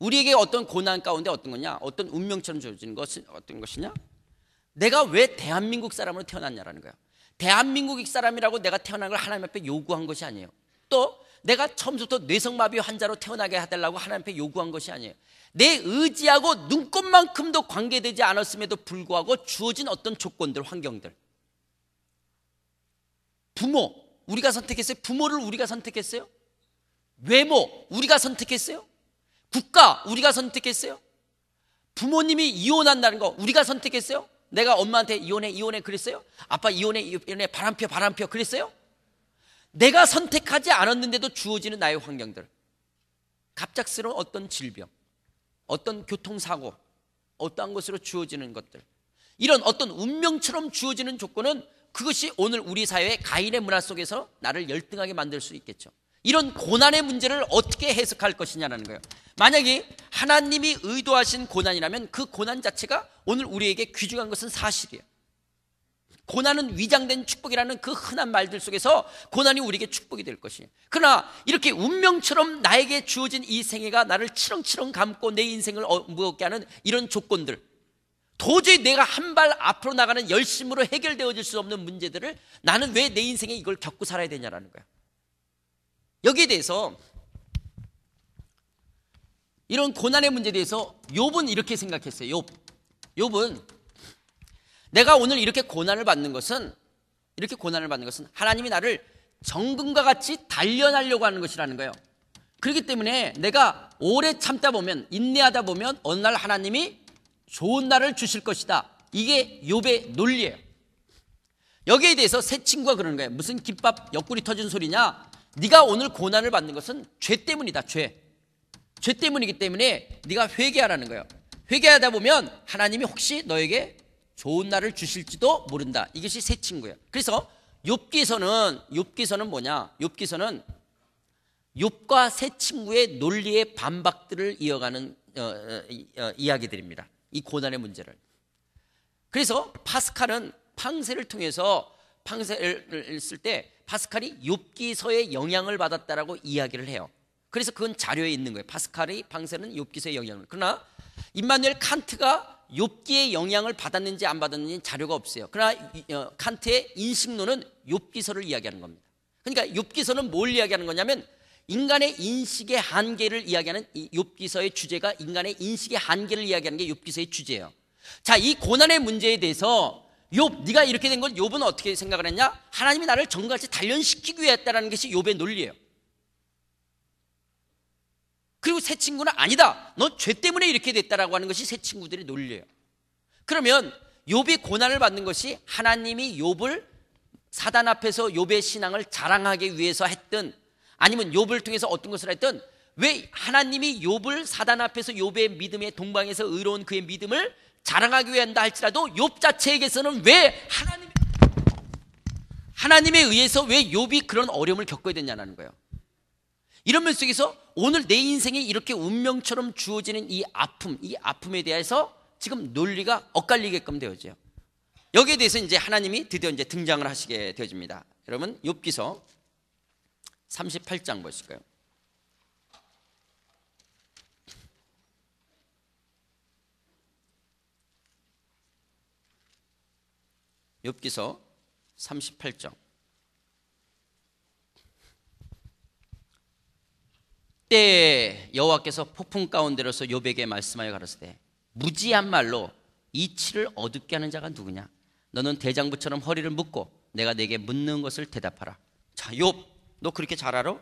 우리에게 어떤 고난 가운데 어떤 거냐? 어떤 운명처럼 주어진 것이 어떤 것이냐? 내가 왜 대한민국 사람으로 태어났냐라는 거예요 대한민국 사람이라고 내가 태어난 걸 하나님 앞에 요구한 것이 아니에요. 또 내가 처음부터 뇌성마비 환자로 태어나게 해달라고 하나님 앞에 요구한 것이 아니에요. 내 의지하고 눈꽃만큼도 관계되지 않았음에도 불구하고 주어진 어떤 조건들, 환경들. 부모, 우리가 선택했어요? 부모를 우리가 선택했어요? 외모 우리가 선택했어요? 국가 우리가 선택했어요? 부모님이 이혼한다는 거 우리가 선택했어요? 내가 엄마한테 이혼해 이혼해 그랬어요? 아빠 이혼해 이혼해 바람피어 바람피어 그랬어요? 내가 선택하지 않았는데도 주어지는 나의 환경들 갑작스러운 어떤 질병 어떤 교통사고 어떠한 것으로 주어지는 것들 이런 어떤 운명처럼 주어지는 조건은 그것이 오늘 우리 사회의 가인의 문화 속에서 나를 열등하게 만들 수 있겠죠. 이런 고난의 문제를 어떻게 해석할 것이냐라는 거예요. 만약에 하나님이 의도하신 고난이라면 그 고난 자체가 오늘 우리에게 귀중한 것은 사실이에요. 고난은 위장된 축복이라는 그 흔한 말들 속에서 고난이 우리에게 축복이 될 것이에요. 그러나 이렇게 운명처럼 나에게 주어진 이 생애가 나를 치렁치렁 감고 내 인생을 어, 무겁게 하는 이런 조건들, 도저히 내가 한 발 앞으로 나가는 열심으로 해결되어질 수 없는 문제들을 나는 왜 내 인생에 이걸 겪고 살아야 되냐라는 거야. 여기에 대해서 이런 고난의 문제에 대해서 욥은 이렇게 생각했어요. 욥. 욥은 내가 오늘 이렇게 고난을 받는 것은 이렇게 고난을 받는 것은 하나님이 나를 정금과 같이 단련하려고 하는 것이라는 거예요. 그렇기 때문에 내가 오래 참다 보면 인내하다 보면 어느 날 하나님이 좋은 날을 주실 것이다. 이게 욥의 논리예요. 여기에 대해서 새 친구가 그러는 거예요. 무슨 김밥 옆구리 터진 소리냐? 네가 오늘 고난을 받는 것은 죄 때문이다. 죄. 죄 때문이기 때문에 네가 회개하라는 거예요. 회개하다 보면 하나님이 혹시 너에게 좋은 날을 주실지도 모른다. 이것이 새 친구예요. 그래서 욥기서는 욥기서는 뭐냐? 욥기서는 욥과 새 친구의 논리의 반박들을 이어가는 어, 어, 어, 이야기들입니다. 이 고난의 문제를. 그래서 파스칼은 팡세를 통해서 팡세를 쓸 때 파스칼이 욥기서의 영향을 받았다라고 이야기를 해요. 그래서 그건 자료에 있는 거예요. 파스칼이 팡세는 욥기서의 영향을. 그러나 임마누엘 칸트가 욥기의 영향을 받았는지 안 받았는지 자료가 없어요. 그러나 어, 칸트의 인식론은 욥기서를 이야기하는 겁니다. 그러니까 욥기서는 뭘 이야기하는 거냐면 인간의 인식의 한계를 이야기하는 이 욥기서의 주제가 인간의 인식의 한계를 이야기하는 게 욥기서의 주제예요. 자, 이 고난의 문제에 대해서 욥, 네가 이렇게 된 걸 욥은 어떻게 생각을 했냐? 하나님이 나를 정갈치 단련시키기 위해 했다라는 것이 욥의 논리예요. 그리고 새 친구는 아니다. 너 죄 때문에 이렇게 됐다라고 하는 것이 새 친구들의 논리예요. 그러면 욥이 고난을 받는 것이 하나님이 욥을 사단 앞에서 욥의 신앙을 자랑하기 위해서 했던 아니면 욥을 통해서 어떤 것을 했든 왜 하나님이 욥을 사단 앞에서 욥의 믿음의 동방에서 의로운 그의 믿음을 자랑하기 위해 한다 할지라도 욥 자체에게서는 왜 하나님 하나님에 의해서 왜 욥이 그런 어려움을 겪어야 되냐는 거예요. 이런 면 속에서 오늘 내 인생이 이렇게 운명처럼 주어지는 이 아픔, 이 아픔에 대해서 지금 논리가 엇갈리게끔 되어져요. 여기에 대해서 이제 하나님이 드디어 이제 등장을 하시게 되어집니다. 여러분 욥기서 38장 보실까요? 뭐 욥기서 38장 때 여호와께서 폭풍 가운데로서 욥에게 말씀하여 가라사대 무지한 말로 이치를 어둡게 하는 자가 누구냐 너는 대장부처럼 허리를 묶고 내가 내게 묻는 것을 대답하라 자욥 너 그렇게 잘 알아?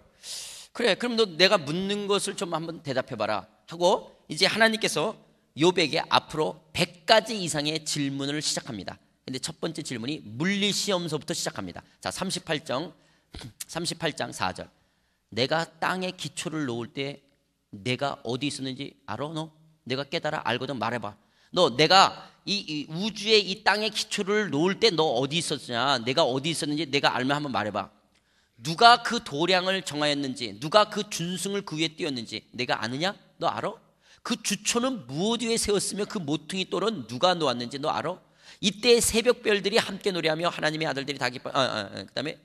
그래 그럼 너 내가 묻는 것을 좀 한번 대답해봐라 하고 이제 하나님께서 요백에 앞으로 100가지 이상의 질문을 시작합니다 근데 첫 번째 질문이 물리시험서부터 시작합니다 자 38장 38장 4절 내가 땅에 기초를 놓을 때 내가 어디 있었는지 알아 너? 내가 깨달아 알거든 말해봐 너 내가 이, 이 우주의 이 땅의 기초를 놓을 때 너 어디 있었냐 내가 어디 있었는지 내가 알면 한번 말해봐 누가 그 도량을 정하였는지 누가 그 준승을 그 위에 띄웠는지 내가 아느냐? 너 알아? 그 주초는 무엇 위에 세웠으며 그 모퉁이 또는 누가 놓았는지 너 알아? 이때 새벽별들이 함께 노래하며 하나님의 아들들이 다 기뻐. 아, 아, 아, 그다음에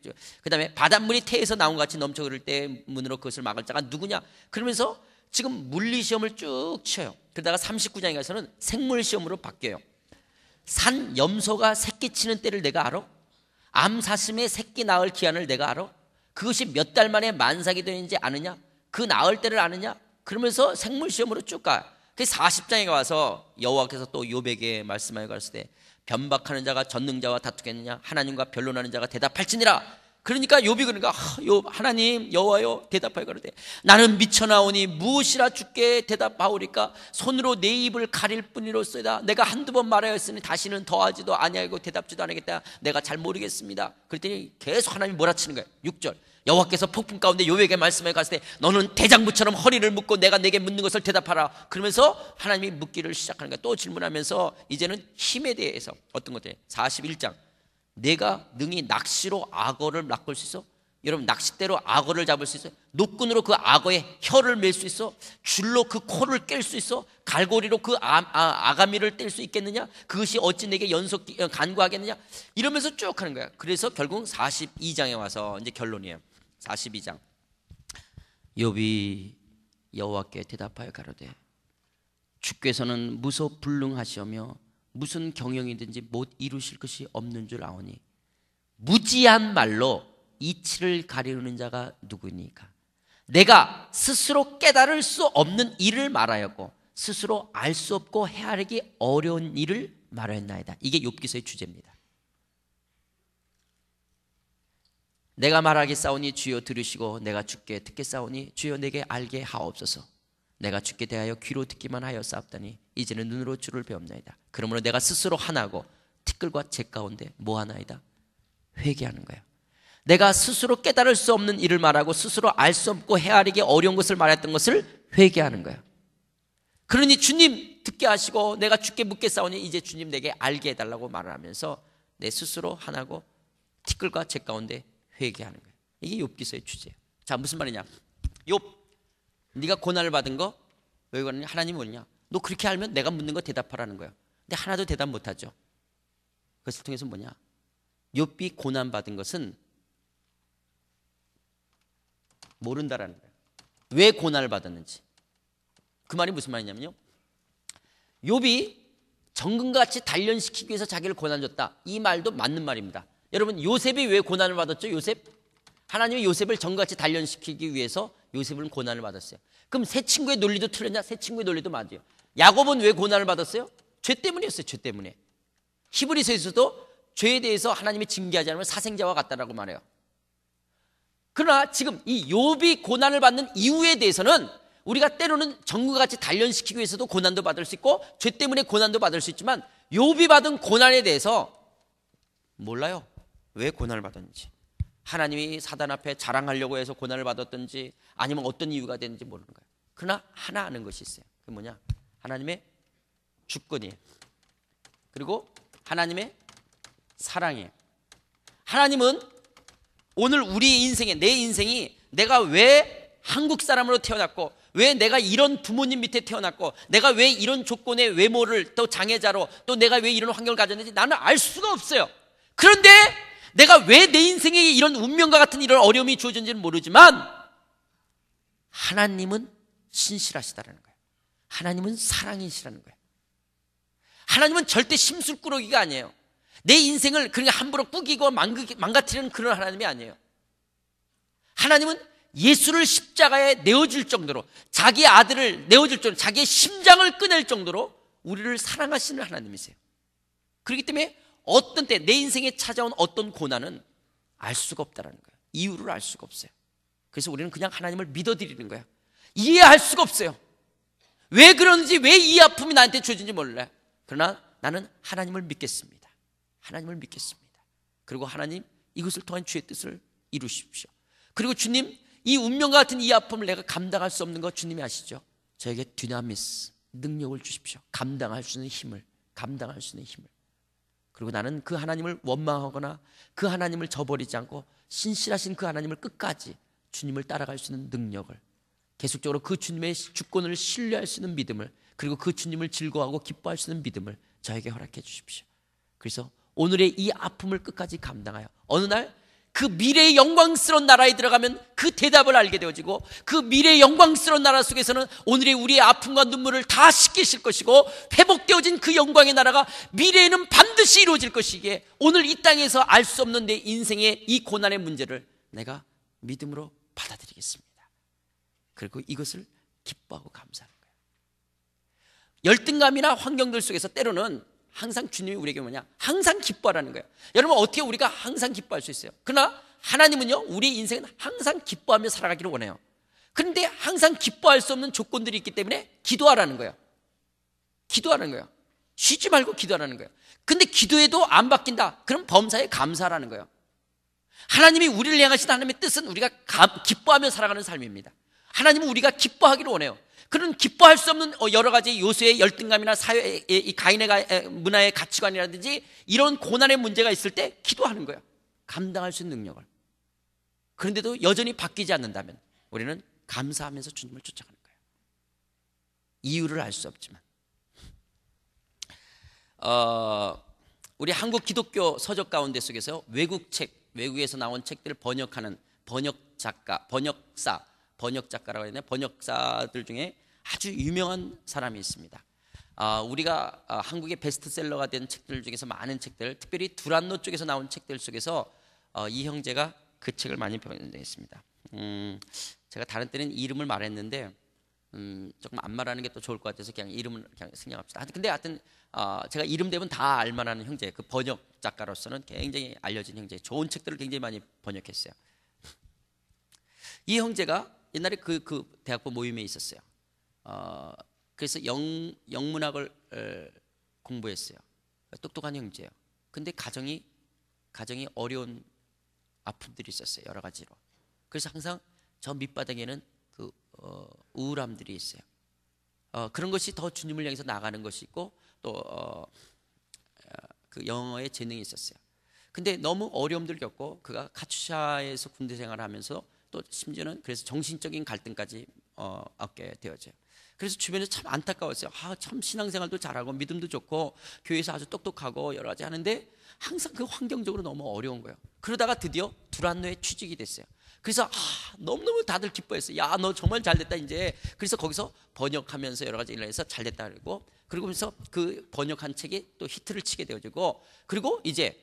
그다음에 바닷물이 태에서 나온 같이 넘쳐 흐를 때 문으로 그것을 막을 자가 누구냐? 그러면서 지금 물리 시험을 쭉 쳐요. 그러다가 39장에 가서는 생물 시험으로 바뀌어요. 산 염소가 새끼 치는 때를 내가 알아? 암사슴의 새끼 낳을 기한을 내가 알아? 그것이 몇 달 만에 만삭이 되는지 아느냐? 그 나을 때를 아느냐? 그러면서 생물 시험으로 쭉 가. 그 40장에 와서 여호와께서 또 요백에 말씀하여 가시 변박하는 자가 전능자와 다투겠느냐? 하나님과 변론하는 자가 대답할지니라. 그러니까 요비 그러니까 하나님 여호와여 대답하여 그러되 나는 미쳐나오니 무엇이라 주께 대답하오리까 손으로 내 입을 가릴 뿐이로소이다 내가 한두 번 말하였으니 다시는 더하지도 아니하고 대답지도 않겠다 내가 잘 모르겠습니다 그랬더니 계속 하나님이 몰아치는 거예요 6절 여호와께서 폭풍 가운데 요에게 말씀해 갔을 때 너는 대장부처럼 허리를 묶고 내가 내게 묻는 것을 대답하라 그러면서 하나님이 묻기를 시작하는 거예요 또 질문하면서 이제는 힘에 대해서 어떤 것들 41장 내가 능히 낚시로 악어를 낚을 수 있어? 여러분 낚싯대로 악어를 잡을 수 있어? 노끈으로 그 악어의 혀를 맬 수 있어? 줄로 그 코를 깰 수 있어? 갈고리로 그 아, 아 가미를 뗄 수 있겠느냐? 그것이 어찌 내게 연속 어, 간구하겠느냐? 이러면서 쭉 하는 거야. 그래서 결국 42장에 와서 이제 결론이에요. 42장. 욥비 여호와께 대답하여 가로되 주께서는 무소 불능하시며 무슨 경영이든지 못 이루실 것이 없는 줄 아오니 무지한 말로 이치를 가리우는 자가 누구니까 내가 스스로 깨달을 수 없는 일을 말하였고 스스로 알 수 없고 헤아리기 어려운 일을 말하였나이다. 이게 욥기서의 주제입니다. 내가 말하기 싸우니 주여 들으시고 내가 죽게 듣게 싸우니 주여 내게 알게 하옵소서. 내가 죽게 대하여 귀로 듣기만 하여싸웠더니 이제는 눈으로 주를 배옵나이다. 그러므로 내가 스스로 하나고 티끌과 재 가운데 뭐 하나이다. 회개하는 거야. 내가 스스로 깨달을 수 없는 일을 말하고 스스로 알 수 없고 헤아리기 어려운 것을 말했던 것을 회개하는 거야. 그러니 주님 듣게 하시고 내가 죽게 묻게 싸우니 이제 주님 내게 알게 해달라고 말을 하면서 내 스스로 하나고 티끌과 재 가운데 회개하는 거야. 이게 욥기서의 주제예요. 자 무슨 말이냐? 욥 네가 고난을 받은 거왜 그러냐? 하나님 뭐냐? 너 그렇게 알면 내가 묻는 거 대답하라는 거야. 근데 하나도 대답 못 하죠. 그것을 통해서 뭐냐? 욥비 고난 받은 것은 모른다라는 거야. 왜 고난을 받았는지. 그 말이 무슨 말이냐면요. 욥이 정금같이 단련시키기 위해서 자기를 고난 줬다. 이 말도 맞는 말입니다. 여러분 요셉이 왜 고난을 받았죠? 요셉 하나님이 요셉을 정같이 단련시키기 위해서 요셉은 고난을 받았어요. 그럼 새 친구의 논리도 틀렸냐? 새 친구의 논리도 맞아요. 야곱은 왜 고난을 받았어요? 죄 때문이었어요. 죄 때문에. 히브리서에서도 죄에 대해서 하나님이 징계하지 않으면 사생자와 같다라고 말해요. 그러나 지금 이 요비 고난을 받는 이유에 대해서는 우리가 때로는 정구같이 단련시키기 위해서도 고난도 받을 수 있고 죄 때문에 고난도 받을 수 있지만 요비 받은 고난에 대해서 몰라요. 왜 고난을 받았는지. 하나님이 사단 앞에 자랑하려고 해서 고난을 받았든지 아니면 어떤 이유가 되는지 모르는 거예요. 그러나 하나 아는 것이 있어요. 그 뭐냐? 하나님의 주권이에요. 그리고 하나님의 사랑이에요. 하나님은 오늘 우리 인생에 내 인생이 내가 왜 한국 사람으로 태어났고 왜 내가 이런 부모님 밑에 태어났고 내가 왜 이런 조건의 외모를 또 장애자로 또 내가 왜 이런 환경을 가졌는지 나는 알 수가 없어요. 그런데 내가 왜 내 인생에 이런 운명과 같은 이런 어려움이 주어졌는지는 모르지만 하나님은 신실하시다라는 거예요. 하나님은 사랑이시라는 거예요. 하나님은 절대 심술꾸러기가 아니에요. 내 인생을 그냥 함부로 꾸기고 망가뜨리는 그런 하나님이 아니에요. 하나님은 예수를 십자가에 내어줄 정도로 자기 아들을 내어줄 정도로 자기의 심장을 끊을 정도로 우리를 사랑하시는 하나님이세요. 그렇기 때문에 어떤 때 내 인생에 찾아온 어떤 고난은 알 수가 없다라는 거예요. 이유를 알 수가 없어요. 그래서 우리는 그냥 하나님을 믿어드리는 거예요 이해할 수가 없어요. 왜그러는지왜 이 아픔이 나한테 주어진지 몰라. 요 그러나 나는 하나님을 믿겠습니다. 하나님을 믿겠습니다. 그리고 하나님 이것을 통한 주의 뜻을 이루십시오. 그리고 주님 이 운명과 같은 이 아픔을 내가 감당할 수 없는 거 주님이 아시죠? 저에게 디나미스 능력을 주십시오. 감당할 수 있는 힘을 감당할 수 있는 힘을 그리고 나는 그 하나님을 원망하거나 그 하나님을 저버리지 않고 신실하신 그 하나님을 끝까지 주님을 따라갈 수 있는 능력을 계속적으로 그 주님의 주권을 신뢰할 수 있는 믿음을 그리고 그 주님을 즐거워하고 기뻐할 수 있는 믿음을 저에게 허락해 주십시오. 그래서 오늘의 이 아픔을 끝까지 감당하여 어느 날그 미래의 영광스러운 나라에 들어가면 그 대답을 알게 되어지고 그 미래의 영광스러운 나라 속에서는 오늘의 우리의 아픔과 눈물을 다 씻기실 것이고 회복되어진 그 영광의 나라가 미래에는 반드시 이루어질 것이기에 오늘 이 땅에서 알 수 없는 내 인생의 이 고난의 문제를 내가 믿음으로 받아들이겠습니다. 그리고 이것을 기뻐하고 감사하는 거예요. 열등감이나 환경들 속에서 때로는 항상 주님이 우리에게 뭐냐? 항상 기뻐하라는 거예요. 여러분 어떻게 우리가 항상 기뻐할 수 있어요? 그러나 하나님은요, 우리 인생은 항상 기뻐하며 살아가기를 원해요. 그런데 항상 기뻐할 수 없는 조건들이 있기 때문에 기도하라는 거예요. 기도하는 거예요. 쉬지 말고 기도하라는 거예요. 근데 기도해도 안 바뀐다. 그럼 범사에 감사라는 하 거예요. 하나님이 우리를 향하신 하나님의 뜻은 우리가 기뻐하며 살아가는 삶입니다. 하나님은 우리가 기뻐하기를 원해요. 그런 기뻐할 수 없는 어, 여러 가지 요소의 열등감이나 사회의 이 가인의 문화의 가치관이라든지 이런 고난의 문제가 있을 때 기도하는 거예요. 감당할 수 있는 능력을. 그런데도 여전히 바뀌지 않는다면 우리는 감사하면서 주님을 쫓아가는 거예요. 이유를 알 수 없지만. 어, 우리 한국 기독교 서적 가운데 속에서 외국 책, 외국에서 나온 책들을 번역하는 번역 작가, 번역사, 번역 작가라고 해야 되나? 번역사들 중에 아주 유명한 사람이 있습니다. 아, 우리가 아, 한국의 베스트셀러가 된 책들 중에서 많은 책들, 특별히 두란노 쪽에서 나온 책들 속에서 어, 이 형제가 그 책을 많이 번역했습니다. 음, 제가 다른 때는 이름을 말했는데 음, 조금 안 말하는 게 또 좋을 것 같아서 그냥 이름을 그냥 승략합시다. 근데 하여튼 어, 제가 이름 대면 다 알만한 형제, 그 번역 작가로서는 굉장히 알려진 형제, 좋은 책들을 굉장히 많이 번역했어요. 이 형제가 옛날에 그, 그 대학부 모임에 있었어요. 어, 그래서 영, 영문학을 에, 공부했어요. 똑똑한 형제예요. 근데 가정이 가정이 어려운 아픔들이 있었어요. 여러 가지로. 그래서 항상 저 밑바닥에는 그 어, 우울함들이 있어요. 어, 그런 것이 더 주님을 향해서 나가는 것이 있고 또그 어, 어 그 영어의 재능이 있었어요. 근데 너무 어려움들 겪고 그가 카투샤에서 군대 생활하면서 을또 심지어는 그래서 정신적인 갈등까지 어, 얻게 되어져요. 그래서 주변에서 참 안타까웠어요. 아, 참 신앙생활도 잘하고 믿음도 좋고 교회에서 아주 똑똑하고 여러 가지 하는데 항상 그 환경적으로 너무 어려운 거예요. 그러다가 드디어 두란노에 취직이 됐어요. 그래서 아, 너무너무 다들 기뻐했어요. 야, 너 정말 잘됐다 이제. 그래서 거기서 번역하면서 여러 가지 일을 해서 잘됐다 그러고 그러면서 그 번역한 책이 또 히트를 치게 되어지고 그리고 이제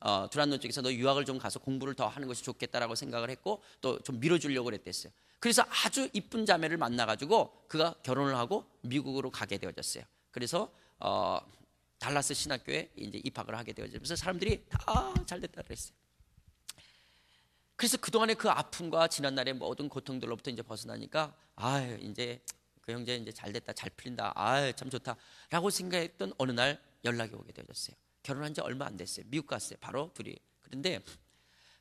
어, 두란노 쪽에서 너 유학을 좀 가서 공부를 더 하는 것이 좋겠다라고 생각을 했고 또 좀 밀어주려고 그랬댔어요. 그래서 아주 이쁜 자매를 만나가지고 그가 결혼을 하고 미국으로 가게 되어졌어요. 그래서 어, 달라스 신학교에 이제 입학을 하게 되어지면서 사람들이 다 잘됐다 그랬어요. 그래서 그동안의 그 아픔과 지난날의 모든 고통들로부터 이제 벗어나니까 아유 이제 그 형제 이제 잘 됐다 잘 풀린다 아유 참 좋다라고 생각했던 어느 날 연락이 오게 되어졌어요. 결혼한 지 얼마 안 됐어요. 미국 갔어요. 바로 둘이. 그런데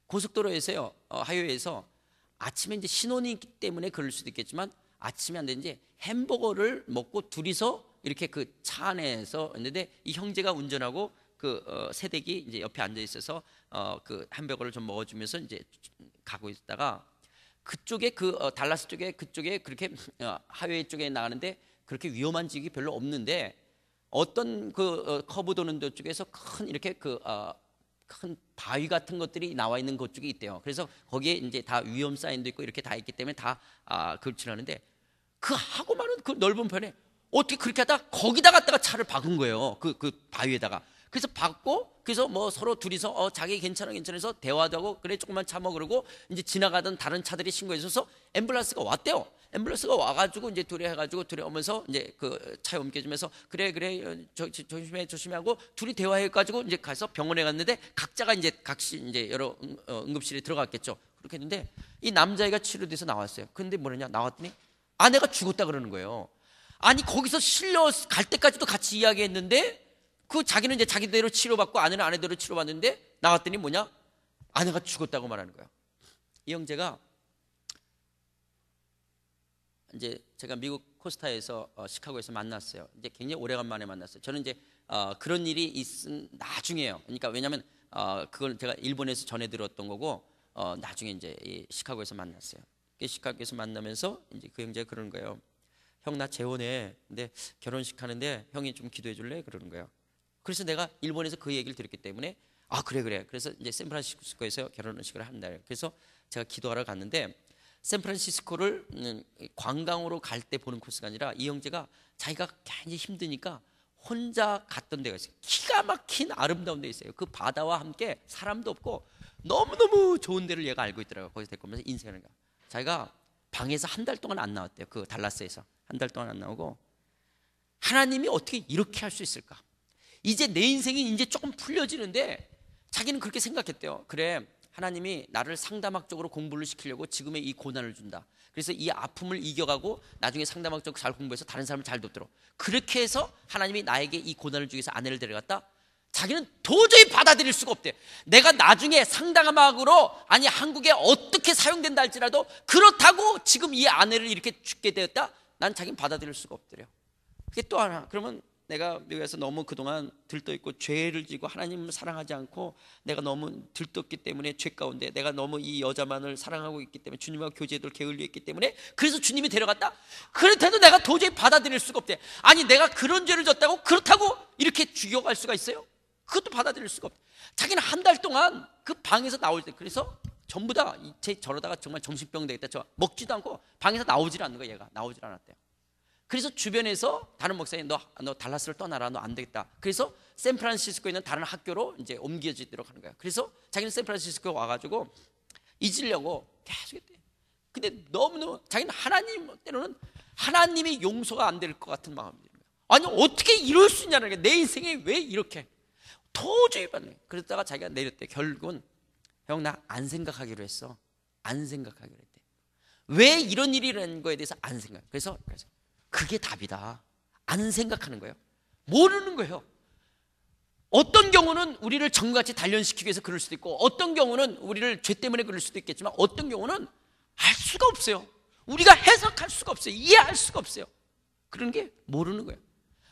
고속도로에서요 어, 하이웨이에서 아침에 이제 신혼이기 때문에 그럴 수도 있겠지만 아침에 안 되는지 햄버거를 먹고 둘이서 이렇게 그 차 안에서 했는데 이 형제가 운전하고 그 어, 세댁이 이제 옆에 앉아 있어서 어, 그 햄버거를 좀 먹어주면서 이제 가고 있다가 그쪽에 그 어, 달라스 쪽에 그쪽에 그렇게 어, 하웨이 쪽에 나가는데 그렇게 위험한 지역이 별로 없는데 어떤 그 어, 커브 도는 쪽에서 큰 이렇게 그 어, 큰 바위 같은 것들이 나와 있는 곳쪽에 있대요. 그래서 거기에 이제 다 위험 사인도 있고 이렇게 다 있기 때문에 다 아, 걸치라는데 그 하고 많은 그 넓은 편에 어떻게 그렇게 하다 거기다 갔다가 차를 박은 거예요. 그, 그 바위에다가. 그래서 박고 그래서 뭐 서로 둘이서 어, 자기 괜찮아 괜찮아서 대화도 하고 그래 조금만 참아 그러고 이제 지나가던 다른 차들이 신고해줘서 앰뷸런스가 왔대요. 앰뷸런스가 와가지고 이제 둘이 해가지고 둘이 오면서 이제 그 차에 옮겨주면서 그래 그래 어, 저, 저, 조심해 조심 하고 둘이 대화해가지고 이제 가서 병원에 갔는데 각자가 이제 각시 이제 여러 어, 응급실에 들어갔겠죠. 그렇게 했는데 이 남자애가 치료돼서 나왔어요. 근데 뭐냐 나왔더니 아내가 죽었다 그러는 거예요. 아니 거기서 실려 갈 때까지도 같이 이야기했는데 그 자기는 이제 자기대로 치료받고 아내는 아내대로 치료받는데 나왔더니 뭐냐 아내가 죽었다고 말하는 거예요. 이 형제가 이제 제가 미국 코스타에서 어, 시카고에서 만났어요. 이제 굉장히 오래간만에 만났어요. 저는 이제 어, 그런 일이 있은 나중에요. 그러니까 왜냐하면 어, 그걸 제가 일본에서 전해 들었던 거고 어, 나중에 이제 이 시카고에서 만났어요. 시카고에서 만나면서 이제 그 형제가 그러는 거예요. 형 나 재혼해. 근데 결혼식 하는데 형이 좀 기도해 줄래? 그러는 거예요. 그래서 내가 일본에서 그 얘기를 들었기 때문에 아 그래 그래. 그래서 이제 샌프란시스코에서 결혼식을 한다. 그래서 제가 기도하러 갔는데 샌프란시스코를 음, 관광으로 갈 때 보는 코스가 아니라 이 형제가 자기가 굉장히 힘드니까 혼자 갔던 데가 있어요. 기가 막힌 아름다운 데 있어요. 그 바다와 함께 사람도 없고 너무너무 좋은 데를 얘가 알고 있더라고요. 거기서 데리고 오면서 인생을 가. 자기가 방에서 한 달 동안 안 나왔대요. 그 달라스에서. 한 달 동안 안 나오고 하나님이 어떻게 이렇게 할 수 있을까? 이제 내 인생이 이제 조금 풀려지는데 자기는 그렇게 생각했대요. 그래. 하나님이 나를 상담학적으로 공부를 시키려고 지금의 이 고난을 준다. 그래서 이 아픔을 이겨가고 나중에 상담학적 으로잘 공부해서 다른 사람을 잘 돕도록. 그렇게 해서 하나님이 나에게 이 고난을 주기 위해서 아내를 데려갔다? 자기는 도저히 받아들일 수가 없대. 내가 나중에 상담학으로 아니 한국에 어떻게 사용된다 할지라도 그렇다고 지금 이 아내를 이렇게 죽게 되었다? 난 자기는 받아들일 수가 없더래요. 그게 또 하나. 그러면 내가 미국에서 너무 그동안 들떠있고 죄를 지고 하나님을 사랑하지 않고 내가 너무 들떴기 때문에 죄 가운데 내가 너무 이 여자만을 사랑하고 있기 때문에 주님과 교제도 게을리 했기 때문에 그래서 주님이 데려갔다? 그렇다도 내가 도저히 받아들일 수가 없대 아니 내가 그런 죄를 졌다고 그렇다고 이렇게 죽여갈 수가 있어요? 그것도 받아들일 수가 없대 자기는 한 달 동안 그 방에서 나올 때 그래서 전부 다제 저러다가 정말 정신병 되겠다 저 먹지도 않고 방에서 나오질 않는 거야 얘가 나오질 않았대요 그래서 주변에서 다른 목사님 너, 너 달라스를 떠나라 너 안 되겠다. 그래서 샌프란시스코에 있는 다른 학교로 이제 옮겨지도록 하는 거야. 그래서 자기는 샌프란시스코 와가지고 잊으려고 계속 했대. 근데 너무너무 자기는 하나님 때로는 하나님이 용서가 안 될 것 같은 마음이 드는 거야. 아니 어떻게 이럴 수 있냐는 게 내 인생에 왜 이렇게 도저히 반응. 그러다가 자기가 내렸대. 결국은 형 나 안 생각하기로 했어. 안 생각하기로 했대. 왜 이런 일이 일어난 거에 대해서 안 생각. 그래서 그래서 그게 답이다. 안 생각하는 거예요. 모르는 거예요. 어떤 경우는 우리를 정같이 단련시키기 위해서 그럴 수도 있고 어떤 경우는 우리를 죄 때문에 그럴 수도 있겠지만 어떤 경우는 알 수가 없어요. 우리가 해석할 수가 없어요. 이해할 수가 없어요. 그런 게 모르는 거예요.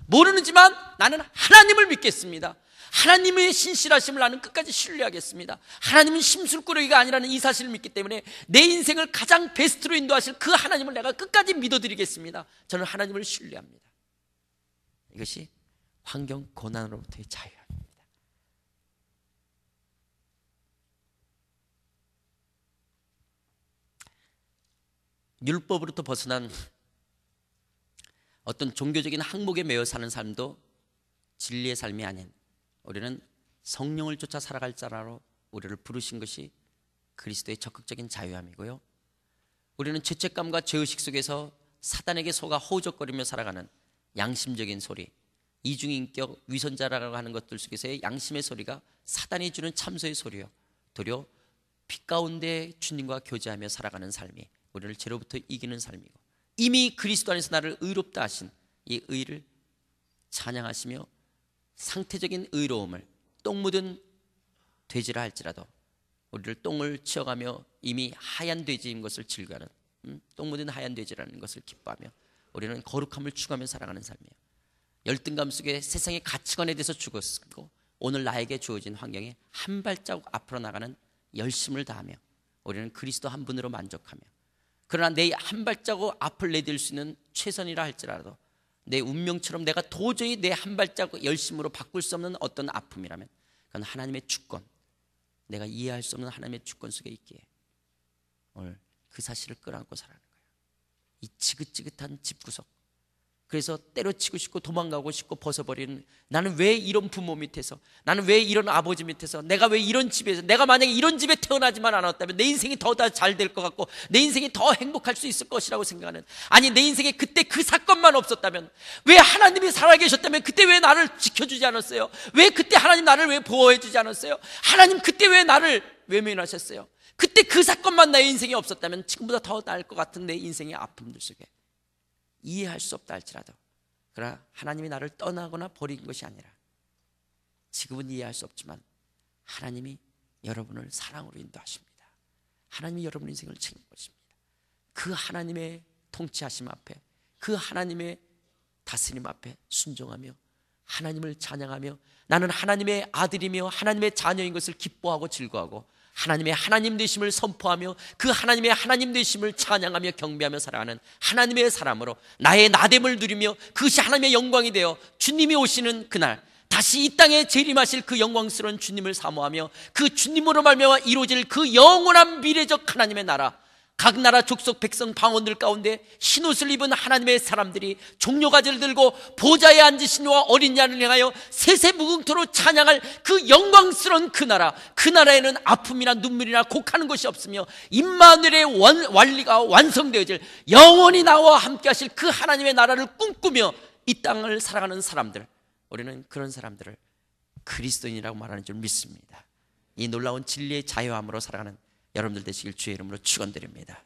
모르는지만 나는 하나님을 믿겠습니다. 하나님의 신실하심을 나는 끝까지 신뢰하겠습니다. 하나님은 심술꾸러기가 아니라는 이 사실을 믿기 때문에 내 인생을 가장 베스트로 인도하실 그 하나님을 내가 끝까지 믿어드리겠습니다. 저는 하나님을 신뢰합니다. 이것이 환경 고난으로부터의 자유함입니다. 율법으로부터 벗어난 어떤 종교적인 항목에 매여 사는 삶도 진리의 삶이 아닌 우리는 성령을 쫓아 살아갈 자라로 우리를 부르신 것이 그리스도의 적극적인 자유함이고요. 우리는 죄책감과 죄의식 속에서 사단에게 속아 허우적거리며 살아가는 양심적인 소리, 이중인격, 위선자라고 하는 것들 속에서의 양심의 소리가 사단이 주는 참소의 소리요. 도리빛 가운데 주님과 교제하며 살아가는 삶이 우리를 죄로부터 이기는 삶이고 이미 그리스도 안에서 나를 의롭다 하신 이 의를 찬양하시며 상태적인 의로움을 똥 묻은 돼지라 할지라도 우리를 똥을 치어가며 이미 하얀 돼지인 것을 즐겨하는 음? 똥 묻은 하얀 돼지라는 것을 기뻐하며 우리는 거룩함을 추구하며 살아가는 삶이에요. 열등감 속에 세상의 가치관에 대해서 죽었고 오늘 나에게 주어진 환경에 한 발자국 앞으로 나가는 열심을 다하며 우리는 그리스도 한 분으로 만족하며 그러나 내 한 발자국 앞을 내딜 수 있는 최선이라 할지라도 내 운명처럼 내가 도저히 내 한 발짝 열심으로 바꿀 수 없는 어떤 아픔이라면 그건 하나님의 주권, 내가 이해할 수 없는 하나님의 주권 속에 있기에 오늘 그 사실을 끌어안고 살아가는 거예요. 이 지긋지긋한 집구석, 그래서 때려치고 싶고 도망가고 싶고 벗어버리는 나는 왜 이런 부모 밑에서 나는 왜 이런 아버지 밑에서 내가 왜 이런 집에서 내가 만약에 이런 집에 태어나지만 않았다면 내 인생이 더 잘 될 것 같고 내 인생이 더 행복할 수 있을 것이라고 생각하는 아니 내 인생에 그때 그 사건만 없었다면 왜 하나님이 살아계셨다면 그때 왜 나를 지켜주지 않았어요? 왜 그때 하나님 나를 왜 보호해주지 않았어요? 하나님 그때 왜 나를 외면하셨어요? 그때 그 사건만 내 인생에 없었다면 지금보다 더 나을 것 같은 내 인생의 아픔들 속에 이해할 수 없다 할지라도 그러나 하나님이 나를 떠나거나 버린 것이 아니라 지금은 이해할 수 없지만 하나님이 여러분을 사랑으로 인도하십니다. 하나님이 여러분 인생을 책임보십니다. 그 하나님의 통치하심 앞에 그 하나님의 다스림 앞에 순종하며 하나님을 찬양하며 나는 하나님의 아들이며 하나님의 자녀인 것을 기뻐하고 즐거하고 하나님의 하나님 되심을 선포하며 그 하나님의 하나님 되심을 찬양하며 경배하며 살아가는 하나님의 사람으로 나의 나됨을 누리며 그것이 하나님의 영광이 되어 주님이 오시는 그날 다시 이 땅에 재림하실 그 영광스러운 주님을 사모하며 그 주님으로 말미암아 이루어질 그 영원한 미래적 하나님의 나라 각 나라 족속 백성 방언들 가운데 흰옷을 입은 하나님의 사람들이 종료가지를 들고 보좌에 앉으신 와 어린 양을 향하여 세세 무궁토로 찬양할 그 영광스러운 그 나라 그 나라에는 아픔이나 눈물이나 곡하는 것이 없으며 임마누엘의 원, 리가 완성되어질 영원히 나와 함께 하실 그 하나님의 나라를 꿈꾸며 이 땅을 살아가는 사람들 우리는 그런 사람들을 그리스도인이라고 말하는 줄 믿습니다 이 놀라운 진리의 자유함으로 살아가는 여러분들 되시길 주의 이름으로 축원드립니다.